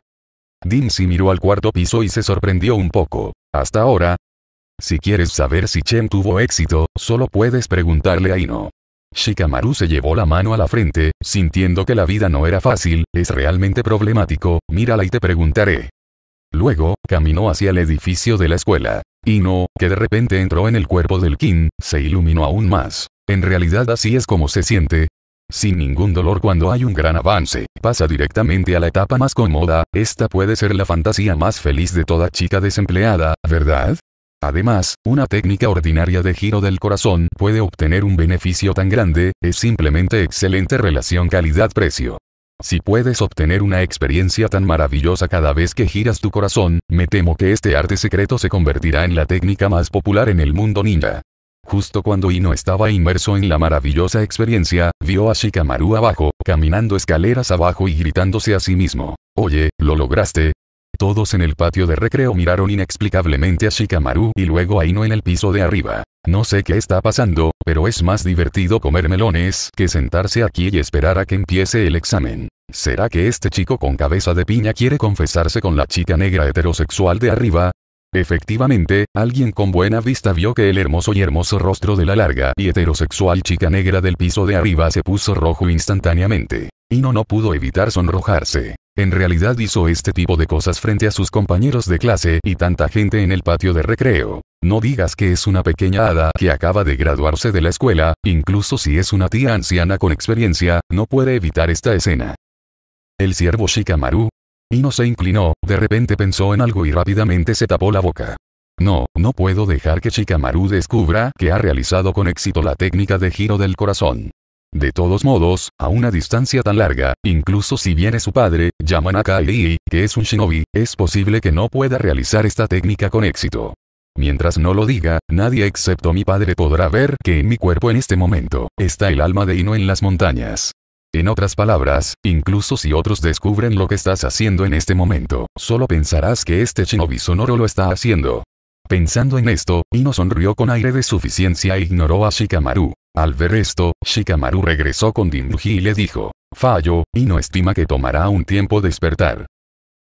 si miró al cuarto piso y se sorprendió un poco. Hasta ahora. Si quieres saber si Chen tuvo éxito, solo puedes preguntarle a Ino. Shikamaru se llevó la mano a la frente, sintiendo que la vida no era fácil, es realmente problemático, mírala y te preguntaré. Luego, caminó hacia el edificio de la escuela. Ino, que de repente entró en el cuerpo del Kin, se iluminó aún más. En realidad así es como se siente, sin ningún dolor cuando hay un gran avance, pasa directamente a la etapa más cómoda, esta puede ser la fantasía más feliz de toda chica desempleada, ¿verdad? Además, una técnica ordinaria de giro del corazón puede obtener un beneficio tan grande, es simplemente excelente relación calidad-precio. Si puedes obtener una experiencia tan maravillosa cada vez que giras tu corazón, me temo que este arte secreto se convertirá en la técnica más popular en el mundo ninja. Justo cuando Ino estaba inmerso en la maravillosa experiencia, vio a Shikamaru abajo, caminando escaleras abajo y gritándose a sí mismo. Oye, ¿lo lograste? Todos en el patio de recreo miraron inexplicablemente a Shikamaru y luego a Ino en el piso de arriba. No sé qué está pasando, pero es más divertido comer melones que sentarse aquí y esperar a que empiece el examen. ¿Será que este chico con cabeza de piña quiere confesarse con la chica negra heterosexual de arriba? Efectivamente, alguien con buena vista vio que el hermoso y hermoso rostro de la larga y heterosexual chica negra del piso de arriba se puso rojo instantáneamente. y no pudo evitar sonrojarse. En realidad hizo este tipo de cosas frente a sus compañeros de clase y tanta gente en el patio de recreo. No digas que es una pequeña hada que acaba de graduarse de la escuela, incluso si es una tía anciana con experiencia, no puede evitar esta escena. El ciervo Shikamaru, Ino se inclinó, de repente pensó en algo y rápidamente se tapó la boca. No, no puedo dejar que Shikamaru descubra que ha realizado con éxito la técnica de giro del corazón. De todos modos, a una distancia tan larga, incluso si viene su padre, Yamanaka Irii, que es un shinobi, es posible que no pueda realizar esta técnica con éxito. Mientras no lo diga, nadie excepto mi padre podrá ver que en mi cuerpo en este momento, está el alma de Ino en las montañas. En otras palabras, incluso si otros descubren lo que estás haciendo en este momento, solo pensarás que este shinobi sonoro lo está haciendo. Pensando en esto, Ino sonrió con aire de suficiencia e ignoró a Shikamaru. Al ver esto, Shikamaru regresó con Dinmuji y le dijo, Fallo, Ino estima que tomará un tiempo despertar.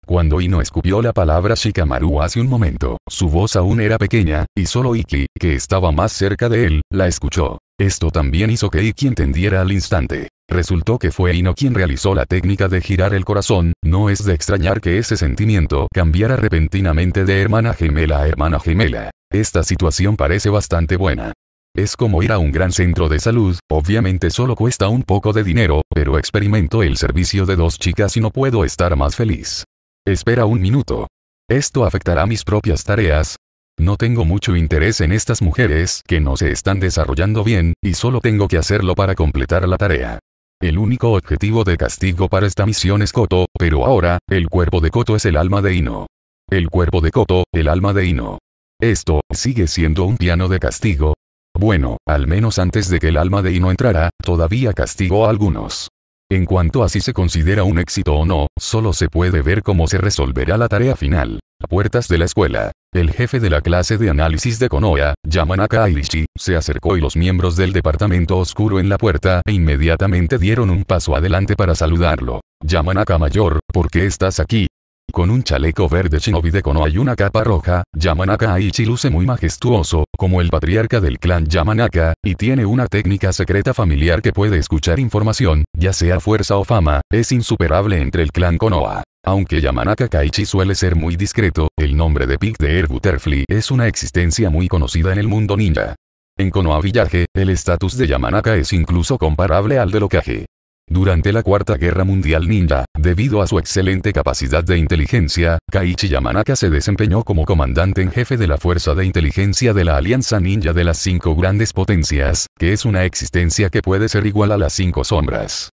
Cuando Ino escupió la palabra Shikamaru hace un momento, su voz aún era pequeña, y solo Iki, que estaba más cerca de él, la escuchó. Esto también hizo que Iki entendiera al instante. Resultó que fue Ino quien realizó la técnica de girar el corazón, no es de extrañar que ese sentimiento cambiara repentinamente de hermana gemela a hermana gemela. Esta situación parece bastante buena. Es como ir a un gran centro de salud, obviamente solo cuesta un poco de dinero, pero experimento el servicio de dos chicas y no puedo estar más feliz. Espera un minuto. ¿Esto afectará mis propias tareas? No tengo mucho interés en estas mujeres que no se están desarrollando bien, y solo tengo que hacerlo para completar la tarea. El único objetivo de castigo para esta misión es Koto, pero ahora, el cuerpo de Koto es el alma de Ino. El cuerpo de Koto, el alma de Ino. Esto, sigue siendo un piano de castigo. Bueno, al menos antes de que el alma de Ino entrara, todavía castigó a algunos. En cuanto a si se considera un éxito o no, solo se puede ver cómo se resolverá la tarea final puertas de la escuela. El jefe de la clase de análisis de Konoha, Yamanaka Airishi, se acercó y los miembros del departamento oscuro en la puerta e inmediatamente dieron un paso adelante para saludarlo. Yamanaka Mayor, ¿por qué estás aquí? Con un chaleco verde shinobi de Konoha y una capa roja, Yamanaka Aichi luce muy majestuoso, como el patriarca del clan Yamanaka, y tiene una técnica secreta familiar que puede escuchar información, ya sea fuerza o fama, es insuperable entre el clan Konoha. Aunque Yamanaka Kaichi suele ser muy discreto, el nombre de Pic de Air Butterfly es una existencia muy conocida en el mundo ninja. En Konoha Village, el estatus de Yamanaka es incluso comparable al de Lokage. Durante la Cuarta Guerra Mundial Ninja, debido a su excelente capacidad de inteligencia, Kaichi Yamanaka se desempeñó como comandante en jefe de la Fuerza de Inteligencia de la Alianza Ninja de las Cinco Grandes Potencias, que es una existencia que puede ser igual a las Cinco Sombras.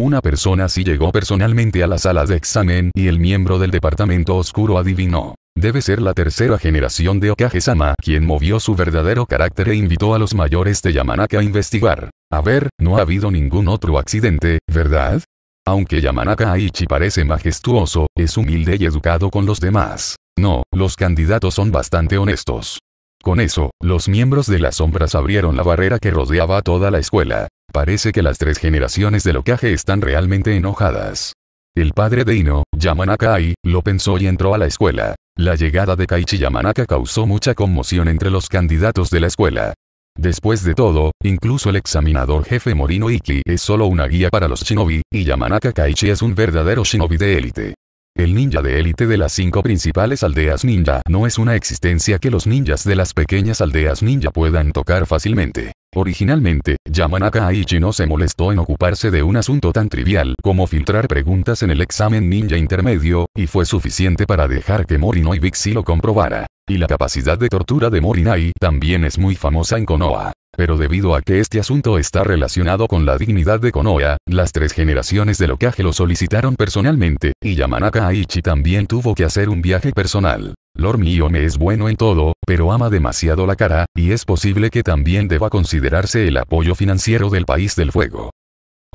Una persona sí llegó personalmente a la sala de examen y el miembro del departamento oscuro adivinó. Debe ser la tercera generación de okage quien movió su verdadero carácter e invitó a los mayores de Yamanaka a investigar. A ver, no ha habido ningún otro accidente, ¿verdad? Aunque Yamanaka Aichi parece majestuoso, es humilde y educado con los demás. No, los candidatos son bastante honestos. Con eso, los miembros de las sombras abrieron la barrera que rodeaba toda la escuela. Parece que las tres generaciones de locaje están realmente enojadas. El padre de Ino, Yamanaka Ai, lo pensó y entró a la escuela. La llegada de Kaichi Yamanaka causó mucha conmoción entre los candidatos de la escuela. Después de todo, incluso el examinador jefe Morino Iki es solo una guía para los shinobi, y Yamanaka Kaichi es un verdadero shinobi de élite. El ninja de élite de las cinco principales aldeas ninja no es una existencia que los ninjas de las pequeñas aldeas ninja puedan tocar fácilmente. Originalmente, Yamanaka Aichi no se molestó en ocuparse de un asunto tan trivial como filtrar preguntas en el examen ninja intermedio, y fue suficiente para dejar que Morinoi Bixi lo comprobara. Y la capacidad de tortura de Morinai también es muy famosa en Konoha pero debido a que este asunto está relacionado con la dignidad de Konoha, las tres generaciones de Lokage lo solicitaron personalmente, y Yamanaka Aichi también tuvo que hacer un viaje personal. Lord Miyome es bueno en todo, pero ama demasiado la cara, y es posible que también deba considerarse el apoyo financiero del país del fuego.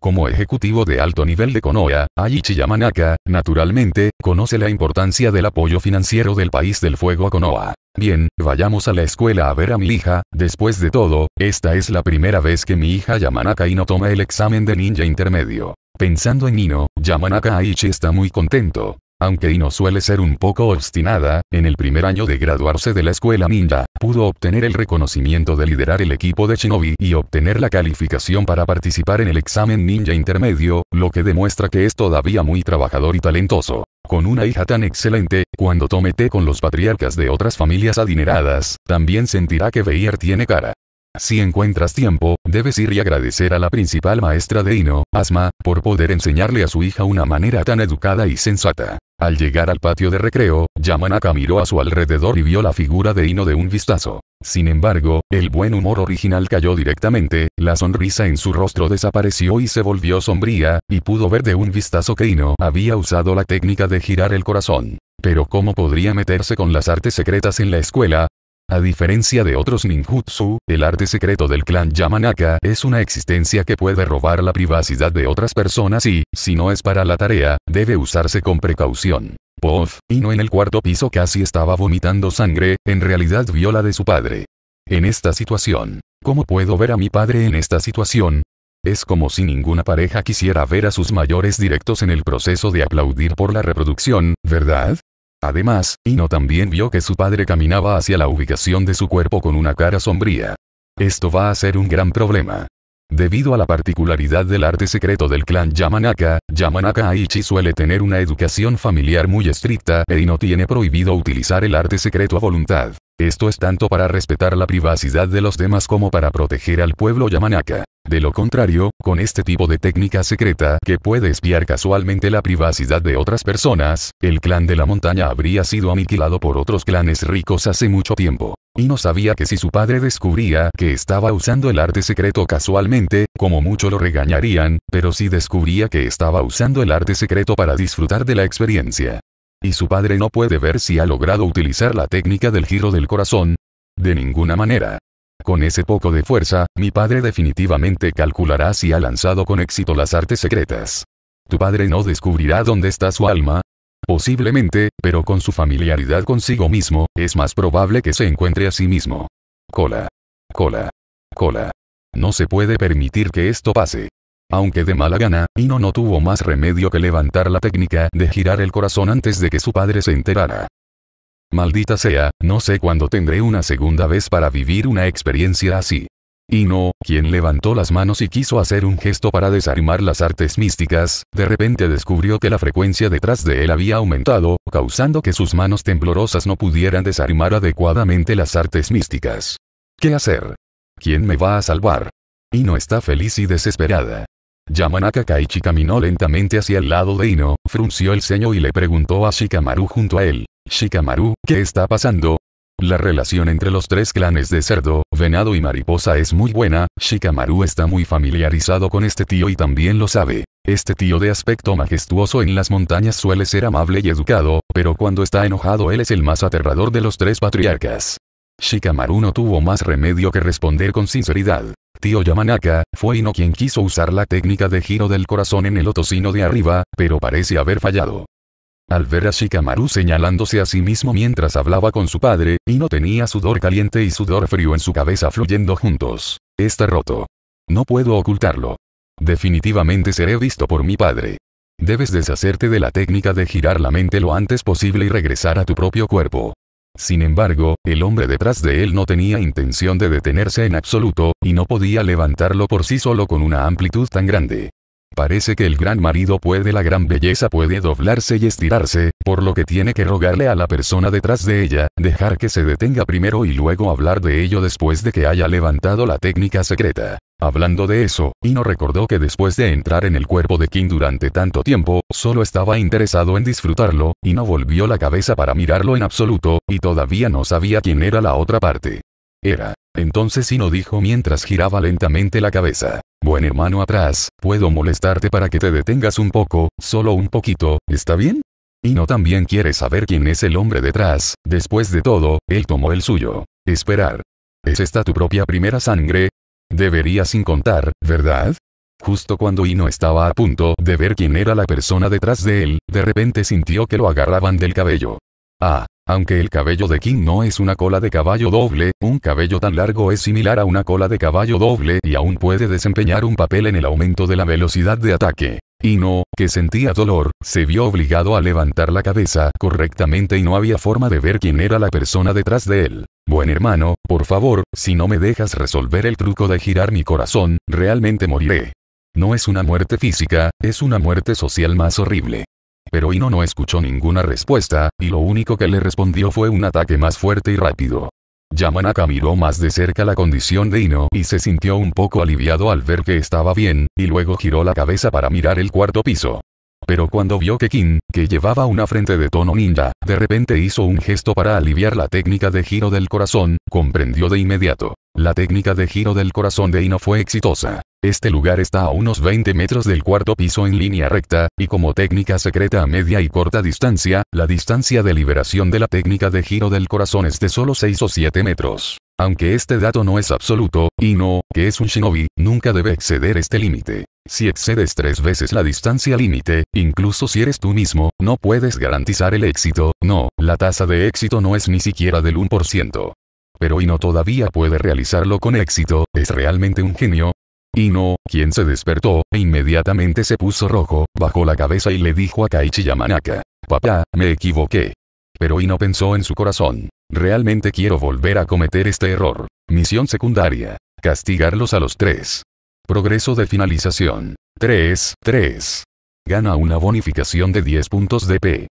Como ejecutivo de alto nivel de Konoha, Aichi Yamanaka, naturalmente, conoce la importancia del apoyo financiero del país del fuego a Konoha. Bien, vayamos a la escuela a ver a mi hija, después de todo, esta es la primera vez que mi hija Yamanaka Ino toma el examen de ninja intermedio. Pensando en Ino, Yamanaka Aichi está muy contento. Aunque Ino suele ser un poco obstinada, en el primer año de graduarse de la escuela ninja, pudo obtener el reconocimiento de liderar el equipo de Shinobi y obtener la calificación para participar en el examen ninja intermedio, lo que demuestra que es todavía muy trabajador y talentoso. Con una hija tan excelente, cuando tome té con los patriarcas de otras familias adineradas, también sentirá que Veier tiene cara. Si encuentras tiempo, debes ir y agradecer a la principal maestra de Ino, Asma, por poder enseñarle a su hija una manera tan educada y sensata. Al llegar al patio de recreo, Yamanaka miró a su alrededor y vio la figura de Ino de un vistazo. Sin embargo, el buen humor original cayó directamente, la sonrisa en su rostro desapareció y se volvió sombría, y pudo ver de un vistazo que Ino había usado la técnica de girar el corazón. Pero ¿cómo podría meterse con las artes secretas en la escuela? A diferencia de otros ninjutsu, el arte secreto del clan Yamanaka es una existencia que puede robar la privacidad de otras personas y, si no es para la tarea, debe usarse con precaución. y no en el cuarto piso casi estaba vomitando sangre, en realidad vio la de su padre. En esta situación, ¿cómo puedo ver a mi padre en esta situación? Es como si ninguna pareja quisiera ver a sus mayores directos en el proceso de aplaudir por la reproducción, ¿verdad? Además, Ino también vio que su padre caminaba hacia la ubicación de su cuerpo con una cara sombría. Esto va a ser un gran problema. Debido a la particularidad del arte secreto del clan Yamanaka, Yamanaka Aichi suele tener una educación familiar muy estricta e no tiene prohibido utilizar el arte secreto a voluntad. Esto es tanto para respetar la privacidad de los demás como para proteger al pueblo Yamanaka. De lo contrario, con este tipo de técnica secreta que puede espiar casualmente la privacidad de otras personas, el clan de la montaña habría sido aniquilado por otros clanes ricos hace mucho tiempo y no sabía que si su padre descubría que estaba usando el arte secreto casualmente, como mucho lo regañarían, pero si descubría que estaba usando el arte secreto para disfrutar de la experiencia. Y su padre no puede ver si ha logrado utilizar la técnica del giro del corazón. De ninguna manera. Con ese poco de fuerza, mi padre definitivamente calculará si ha lanzado con éxito las artes secretas. Tu padre no descubrirá dónde está su alma, Posiblemente, pero con su familiaridad consigo mismo, es más probable que se encuentre a sí mismo. Cola. Cola. Cola. No se puede permitir que esto pase. Aunque de mala gana, Ino no tuvo más remedio que levantar la técnica de girar el corazón antes de que su padre se enterara. Maldita sea, no sé cuándo tendré una segunda vez para vivir una experiencia así. Ino, quien levantó las manos y quiso hacer un gesto para desarmar las artes místicas, de repente descubrió que la frecuencia detrás de él había aumentado, causando que sus manos temblorosas no pudieran desarmar adecuadamente las artes místicas. ¿Qué hacer? ¿Quién me va a salvar? Ino está feliz y desesperada. Yamanaka Kaichi caminó lentamente hacia el lado de Ino, frunció el ceño y le preguntó a Shikamaru junto a él. Shikamaru, ¿qué está pasando? La relación entre los tres clanes de cerdo, venado y mariposa es muy buena, Shikamaru está muy familiarizado con este tío y también lo sabe. Este tío de aspecto majestuoso en las montañas suele ser amable y educado, pero cuando está enojado él es el más aterrador de los tres patriarcas. Shikamaru no tuvo más remedio que responder con sinceridad. Tío Yamanaka, fue Ino quien quiso usar la técnica de giro del corazón en el otocino de arriba, pero parece haber fallado. Al ver a Shikamaru señalándose a sí mismo mientras hablaba con su padre, y no tenía sudor caliente y sudor frío en su cabeza fluyendo juntos. Está roto. No puedo ocultarlo. Definitivamente seré visto por mi padre. Debes deshacerte de la técnica de girar la mente lo antes posible y regresar a tu propio cuerpo. Sin embargo, el hombre detrás de él no tenía intención de detenerse en absoluto, y no podía levantarlo por sí solo con una amplitud tan grande. Parece que el gran marido puede, la gran belleza puede doblarse y estirarse, por lo que tiene que rogarle a la persona detrás de ella, dejar que se detenga primero y luego hablar de ello después de que haya levantado la técnica secreta. Hablando de eso, no recordó que después de entrar en el cuerpo de King durante tanto tiempo, solo estaba interesado en disfrutarlo, y no volvió la cabeza para mirarlo en absoluto, y todavía no sabía quién era la otra parte. Era. Entonces Ino dijo mientras giraba lentamente la cabeza. Buen hermano atrás, puedo molestarte para que te detengas un poco, solo un poquito, ¿está bien? Y no también quiere saber quién es el hombre detrás, después de todo, él tomó el suyo. Esperar. ¿Es esta tu propia primera sangre? Debería sin contar, ¿verdad? Justo cuando Ino estaba a punto de ver quién era la persona detrás de él, de repente sintió que lo agarraban del cabello. Ah, aunque el cabello de King no es una cola de caballo doble, un cabello tan largo es similar a una cola de caballo doble y aún puede desempeñar un papel en el aumento de la velocidad de ataque. Y no, que sentía dolor, se vio obligado a levantar la cabeza correctamente y no había forma de ver quién era la persona detrás de él. Buen hermano, por favor, si no me dejas resolver el truco de girar mi corazón, realmente moriré. No es una muerte física, es una muerte social más horrible pero Ino no escuchó ninguna respuesta, y lo único que le respondió fue un ataque más fuerte y rápido. Yamanaka miró más de cerca la condición de Ino y se sintió un poco aliviado al ver que estaba bien, y luego giró la cabeza para mirar el cuarto piso. Pero cuando vio que Kim, que llevaba una frente de tono ninja, de repente hizo un gesto para aliviar la técnica de giro del corazón, comprendió de inmediato. La técnica de giro del corazón de Ino fue exitosa. Este lugar está a unos 20 metros del cuarto piso en línea recta, y como técnica secreta a media y corta distancia, la distancia de liberación de la técnica de giro del corazón es de solo 6 o 7 metros. Aunque este dato no es absoluto, Ino, que es un shinobi, nunca debe exceder este límite. Si excedes tres veces la distancia límite, incluso si eres tú mismo, no puedes garantizar el éxito, no, la tasa de éxito no es ni siquiera del 1% pero no todavía puede realizarlo con éxito, es realmente un genio. ¡Y no! quien se despertó, e inmediatamente se puso rojo, bajó la cabeza y le dijo a Kaichi Yamanaka, papá, me equivoqué. Pero Ino pensó en su corazón, realmente quiero volver a cometer este error. Misión secundaria, castigarlos a los tres. Progreso de finalización. 3, 3. Gana una bonificación de 10 puntos de P.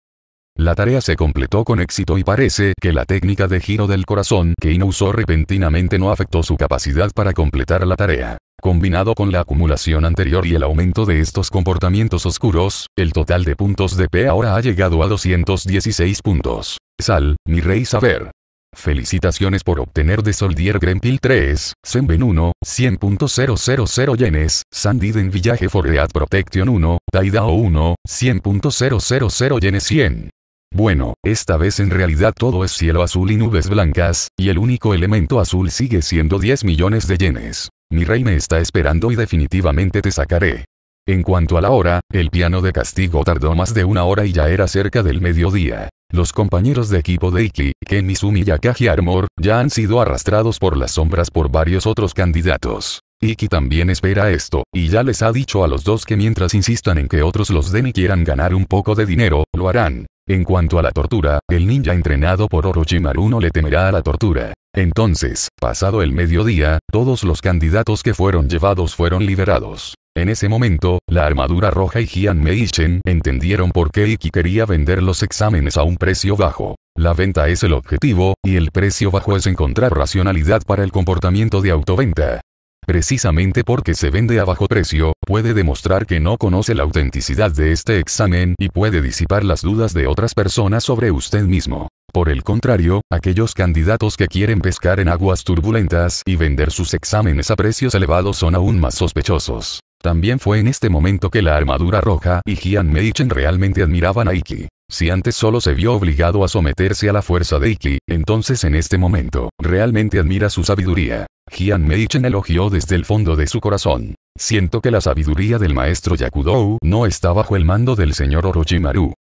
La tarea se completó con éxito y parece que la técnica de giro del corazón que Ina usó repentinamente no afectó su capacidad para completar la tarea. Combinado con la acumulación anterior y el aumento de estos comportamientos oscuros, el total de puntos de P ahora ha llegado a 216 puntos. Sal, mi rey saber. Felicitaciones por obtener de Soldier Grenpil 3, Senben 1, 100.000 yenes, Sandiden Village for Protection 1, Taidao 1, 100.000 yenes 100. Bueno, esta vez en realidad todo es cielo azul y nubes blancas, y el único elemento azul sigue siendo 10 millones de yenes. Mi rey me está esperando y definitivamente te sacaré. En cuanto a la hora, el piano de castigo tardó más de una hora y ya era cerca del mediodía. Los compañeros de equipo de Iki, Ken Mizumi y Akagi Armor, ya han sido arrastrados por las sombras por varios otros candidatos. Iki también espera esto, y ya les ha dicho a los dos que mientras insistan en que otros los den y quieran ganar un poco de dinero, lo harán. En cuanto a la tortura, el ninja entrenado por Orochimaru no le temerá a la tortura. Entonces, pasado el mediodía, todos los candidatos que fueron llevados fueron liberados. En ese momento, la armadura roja y Gian Meichen entendieron por qué Iki quería vender los exámenes a un precio bajo. La venta es el objetivo, y el precio bajo es encontrar racionalidad para el comportamiento de autoventa precisamente porque se vende a bajo precio, puede demostrar que no conoce la autenticidad de este examen y puede disipar las dudas de otras personas sobre usted mismo. Por el contrario, aquellos candidatos que quieren pescar en aguas turbulentas y vender sus exámenes a precios elevados son aún más sospechosos. También fue en este momento que la armadura roja y Gian Meichen realmente admiraban a Iki. Si antes solo se vio obligado a someterse a la fuerza de Iki, entonces en este momento, realmente admira su sabiduría. Gian Meichen elogió desde el fondo de su corazón. Siento que la sabiduría del maestro Yakudou no está bajo el mando del señor Orochimaru.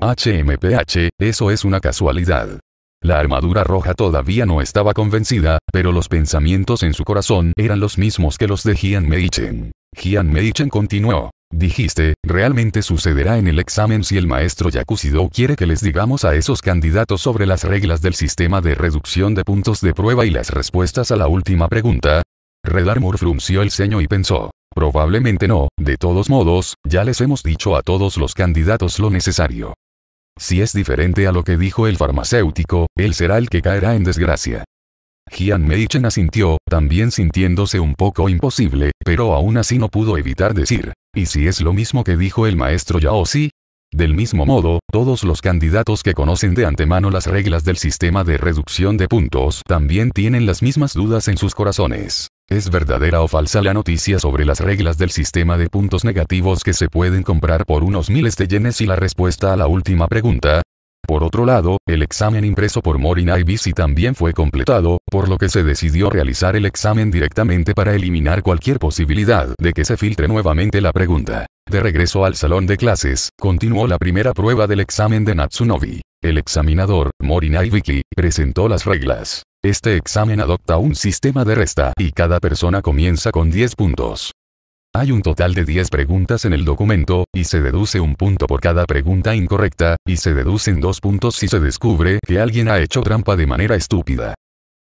HMPH, eso es una casualidad. La armadura roja todavía no estaba convencida, pero los pensamientos en su corazón eran los mismos que los de Gian Meichen. Gian Meichen continuó. Dijiste, realmente sucederá en el examen si el maestro Yakusido quiere que les digamos a esos candidatos sobre las reglas del sistema de reducción de puntos de prueba y las respuestas a la última pregunta. Red Armor frunció el ceño y pensó. Probablemente no, de todos modos, ya les hemos dicho a todos los candidatos lo necesario. Si es diferente a lo que dijo el farmacéutico, él será el que caerá en desgracia. Jian Meichen asintió, también sintiéndose un poco imposible, pero aún así no pudo evitar decir. ¿Y si es lo mismo que dijo el maestro Yao Si? Del mismo modo, todos los candidatos que conocen de antemano las reglas del sistema de reducción de puntos también tienen las mismas dudas en sus corazones. ¿Es verdadera o falsa la noticia sobre las reglas del sistema de puntos negativos que se pueden comprar por unos miles de yenes y la respuesta a la última pregunta? Por otro lado, el examen impreso por Morin Ibisi también fue completado, por lo que se decidió realizar el examen directamente para eliminar cualquier posibilidad de que se filtre nuevamente la pregunta. De regreso al salón de clases, continuó la primera prueba del examen de Natsunobi. El examinador, Morinai Viki, presentó las reglas. Este examen adopta un sistema de resta y cada persona comienza con 10 puntos. Hay un total de 10 preguntas en el documento, y se deduce un punto por cada pregunta incorrecta, y se deducen dos puntos si se descubre que alguien ha hecho trampa de manera estúpida.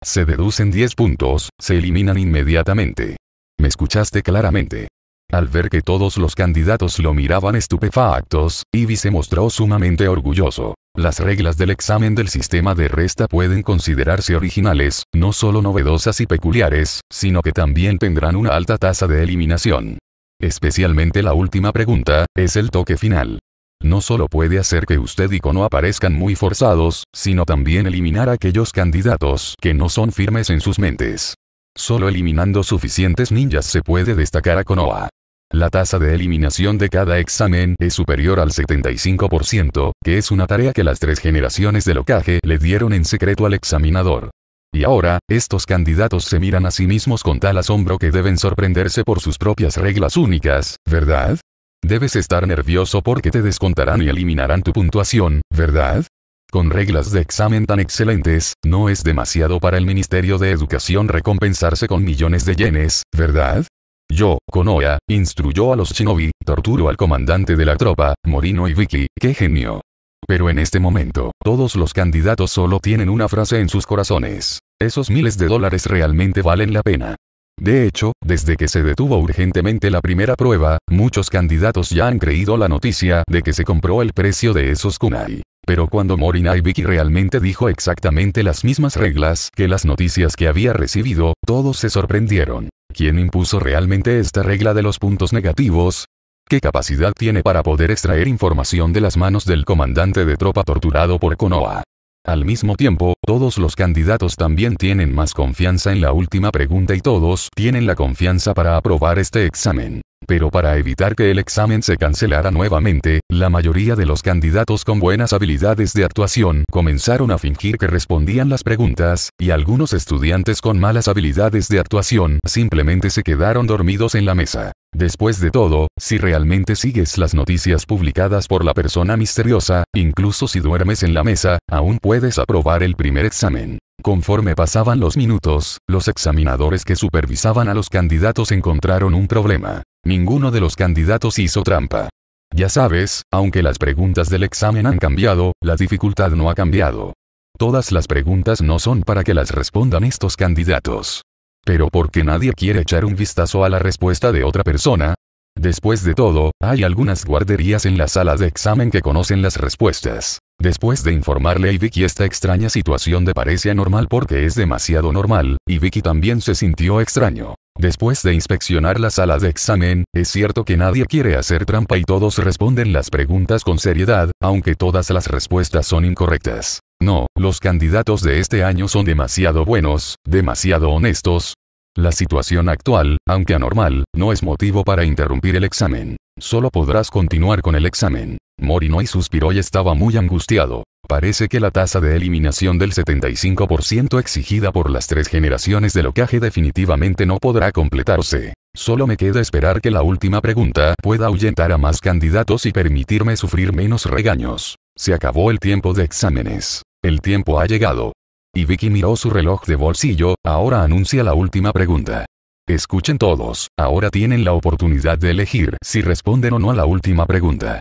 Se deducen 10 puntos, se eliminan inmediatamente. ¿Me escuchaste claramente? Al ver que todos los candidatos lo miraban estupefactos, Ivy se mostró sumamente orgulloso. Las reglas del examen del sistema de resta pueden considerarse originales, no solo novedosas y peculiares, sino que también tendrán una alta tasa de eliminación. Especialmente la última pregunta, es el toque final. No solo puede hacer que usted y Kono aparezcan muy forzados, sino también eliminar a aquellos candidatos que no son firmes en sus mentes. Solo eliminando suficientes ninjas se puede destacar a Konoha. La tasa de eliminación de cada examen es superior al 75%, que es una tarea que las tres generaciones de locaje le dieron en secreto al examinador. Y ahora, estos candidatos se miran a sí mismos con tal asombro que deben sorprenderse por sus propias reglas únicas, ¿verdad? Debes estar nervioso porque te descontarán y eliminarán tu puntuación, ¿verdad? Con reglas de examen tan excelentes, no es demasiado para el Ministerio de Educación recompensarse con millones de yenes, ¿verdad? Yo, Konoha, instruyó a los shinobi, torturo al comandante de la tropa, Morino y Vicky, qué genio. Pero en este momento, todos los candidatos solo tienen una frase en sus corazones. Esos miles de dólares realmente valen la pena. De hecho, desde que se detuvo urgentemente la primera prueba, muchos candidatos ya han creído la noticia de que se compró el precio de esos kunai. Pero cuando Morina y Vicky realmente dijo exactamente las mismas reglas que las noticias que había recibido, todos se sorprendieron. ¿Quién impuso realmente esta regla de los puntos negativos? ¿Qué capacidad tiene para poder extraer información de las manos del comandante de tropa torturado por Konoa? Al mismo tiempo, todos los candidatos también tienen más confianza en la última pregunta y todos tienen la confianza para aprobar este examen. Pero para evitar que el examen se cancelara nuevamente, la mayoría de los candidatos con buenas habilidades de actuación comenzaron a fingir que respondían las preguntas, y algunos estudiantes con malas habilidades de actuación simplemente se quedaron dormidos en la mesa. Después de todo, si realmente sigues las noticias publicadas por la persona misteriosa, incluso si duermes en la mesa, aún puedes aprobar el primer examen. Conforme pasaban los minutos, los examinadores que supervisaban a los candidatos encontraron un problema. Ninguno de los candidatos hizo trampa. Ya sabes, aunque las preguntas del examen han cambiado, la dificultad no ha cambiado. Todas las preguntas no son para que las respondan estos candidatos. Pero porque nadie quiere echar un vistazo a la respuesta de otra persona. Después de todo, hay algunas guarderías en la sala de examen que conocen las respuestas. Después de informarle a Vicky esta extraña situación de parece anormal porque es demasiado normal, y Vicky también se sintió extraño. Después de inspeccionar la sala de examen, es cierto que nadie quiere hacer trampa y todos responden las preguntas con seriedad, aunque todas las respuestas son incorrectas. No, los candidatos de este año son demasiado buenos, demasiado honestos. La situación actual, aunque anormal, no es motivo para interrumpir el examen. Solo podrás continuar con el examen. Morinoy suspiró y estaba muy angustiado. Parece que la tasa de eliminación del 75% exigida por las tres generaciones de locaje definitivamente no podrá completarse. Solo me queda esperar que la última pregunta pueda ahuyentar a más candidatos y permitirme sufrir menos regaños. Se acabó el tiempo de exámenes. El tiempo ha llegado. Y Vicky miró su reloj de bolsillo, ahora anuncia la última pregunta. Escuchen todos, ahora tienen la oportunidad de elegir si responden o no a la última pregunta.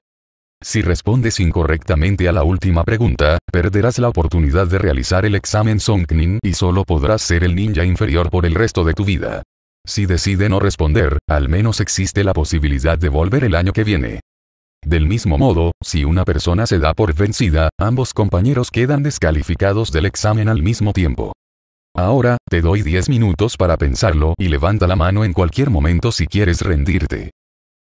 Si respondes incorrectamente a la última pregunta, perderás la oportunidad de realizar el examen Songnin y solo podrás ser el ninja inferior por el resto de tu vida. Si decide no responder, al menos existe la posibilidad de volver el año que viene. Del mismo modo, si una persona se da por vencida, ambos compañeros quedan descalificados del examen al mismo tiempo. Ahora, te doy 10 minutos para pensarlo y levanta la mano en cualquier momento si quieres rendirte.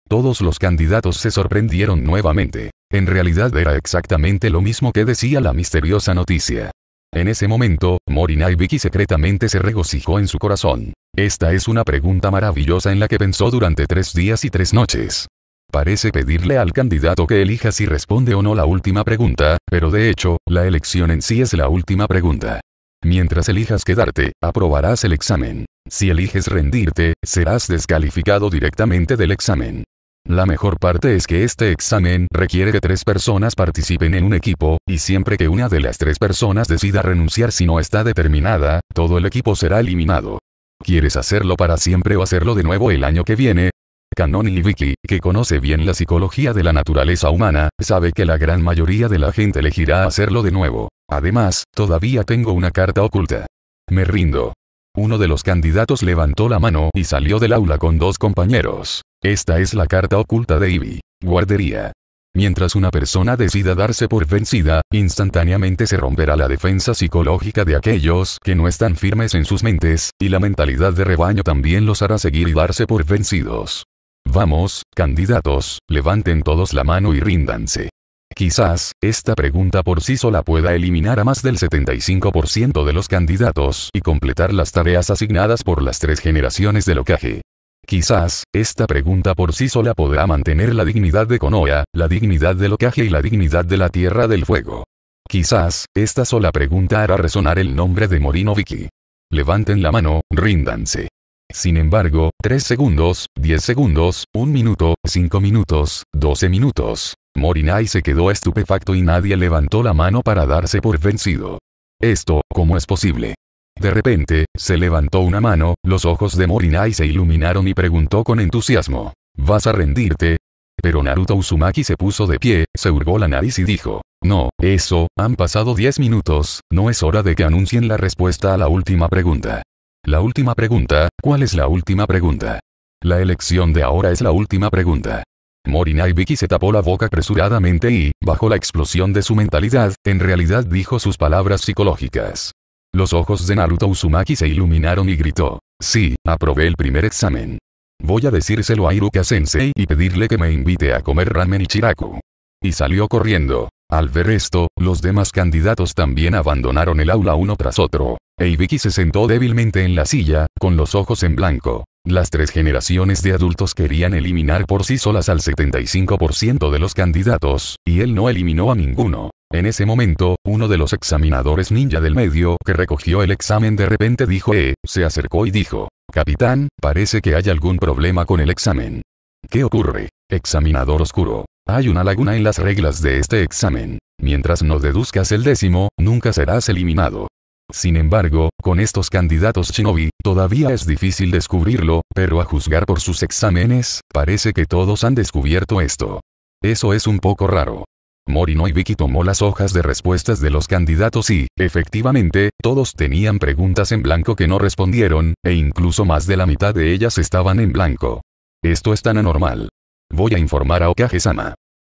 Todos los candidatos se sorprendieron nuevamente. En realidad era exactamente lo mismo que decía la misteriosa noticia. En ese momento, Morina y Vicky secretamente se regocijó en su corazón. Esta es una pregunta maravillosa en la que pensó durante tres días y tres noches. Parece pedirle al candidato que elija si responde o no la última pregunta, pero de hecho, la elección en sí es la última pregunta. Mientras elijas quedarte, aprobarás el examen. Si eliges rendirte, serás descalificado directamente del examen. La mejor parte es que este examen requiere que tres personas participen en un equipo, y siempre que una de las tres personas decida renunciar si no está determinada, todo el equipo será eliminado. ¿Quieres hacerlo para siempre o hacerlo de nuevo el año que viene? Canon y Vicky, que conoce bien la psicología de la naturaleza humana, sabe que la gran mayoría de la gente elegirá hacerlo de nuevo. Además, todavía tengo una carta oculta. Me rindo. Uno de los candidatos levantó la mano y salió del aula con dos compañeros. Esta es la carta oculta de Ivy. Guardería. Mientras una persona decida darse por vencida, instantáneamente se romperá la defensa psicológica de aquellos que no están firmes en sus mentes, y la mentalidad de rebaño también los hará seguir y darse por vencidos. Vamos, candidatos, levanten todos la mano y ríndanse. Quizás, esta pregunta por sí sola pueda eliminar a más del 75% de los candidatos y completar las tareas asignadas por las tres generaciones de locaje. Quizás, esta pregunta por sí sola podrá mantener la dignidad de Konoha, la dignidad del Lokage y la dignidad de la Tierra del Fuego. Quizás, esta sola pregunta hará resonar el nombre de Morino Vicky. Levanten la mano, ríndanse. Sin embargo, 3 segundos, 10 segundos, 1 minuto, 5 minutos, 12 minutos. Morinai se quedó estupefacto y nadie levantó la mano para darse por vencido. Esto, ¿cómo es posible? De repente, se levantó una mano, los ojos de Morinai se iluminaron y preguntó con entusiasmo. ¿Vas a rendirte? Pero Naruto Uzumaki se puso de pie, se hurgó la nariz y dijo. No, eso, han pasado 10 minutos, no es hora de que anuncien la respuesta a la última pregunta. La última pregunta, ¿cuál es la última pregunta? La elección de ahora es la última pregunta. Morinai Vicky se tapó la boca apresuradamente y, bajo la explosión de su mentalidad, en realidad dijo sus palabras psicológicas. Los ojos de Naruto Uzumaki se iluminaron y gritó. Sí, aprobé el primer examen. Voy a decírselo a Iruka Sensei y pedirle que me invite a comer ramen y chiraku. Y salió corriendo. Al ver esto, los demás candidatos también abandonaron el aula uno tras otro. Eibiki se sentó débilmente en la silla, con los ojos en blanco. Las tres generaciones de adultos querían eliminar por sí solas al 75% de los candidatos, y él no eliminó a ninguno. En ese momento, uno de los examinadores ninja del medio que recogió el examen de repente dijo eh, se acercó y dijo, Capitán, parece que hay algún problema con el examen. ¿Qué ocurre? Examinador oscuro. Hay una laguna en las reglas de este examen. Mientras no deduzcas el décimo, nunca serás eliminado. Sin embargo, con estos candidatos shinobi, todavía es difícil descubrirlo, pero a juzgar por sus exámenes, parece que todos han descubierto esto. Eso es un poco raro. Morino y Vicky tomó las hojas de respuestas de los candidatos y, efectivamente, todos tenían preguntas en blanco que no respondieron, e incluso más de la mitad de ellas estaban en blanco. Esto es tan anormal. Voy a informar a okage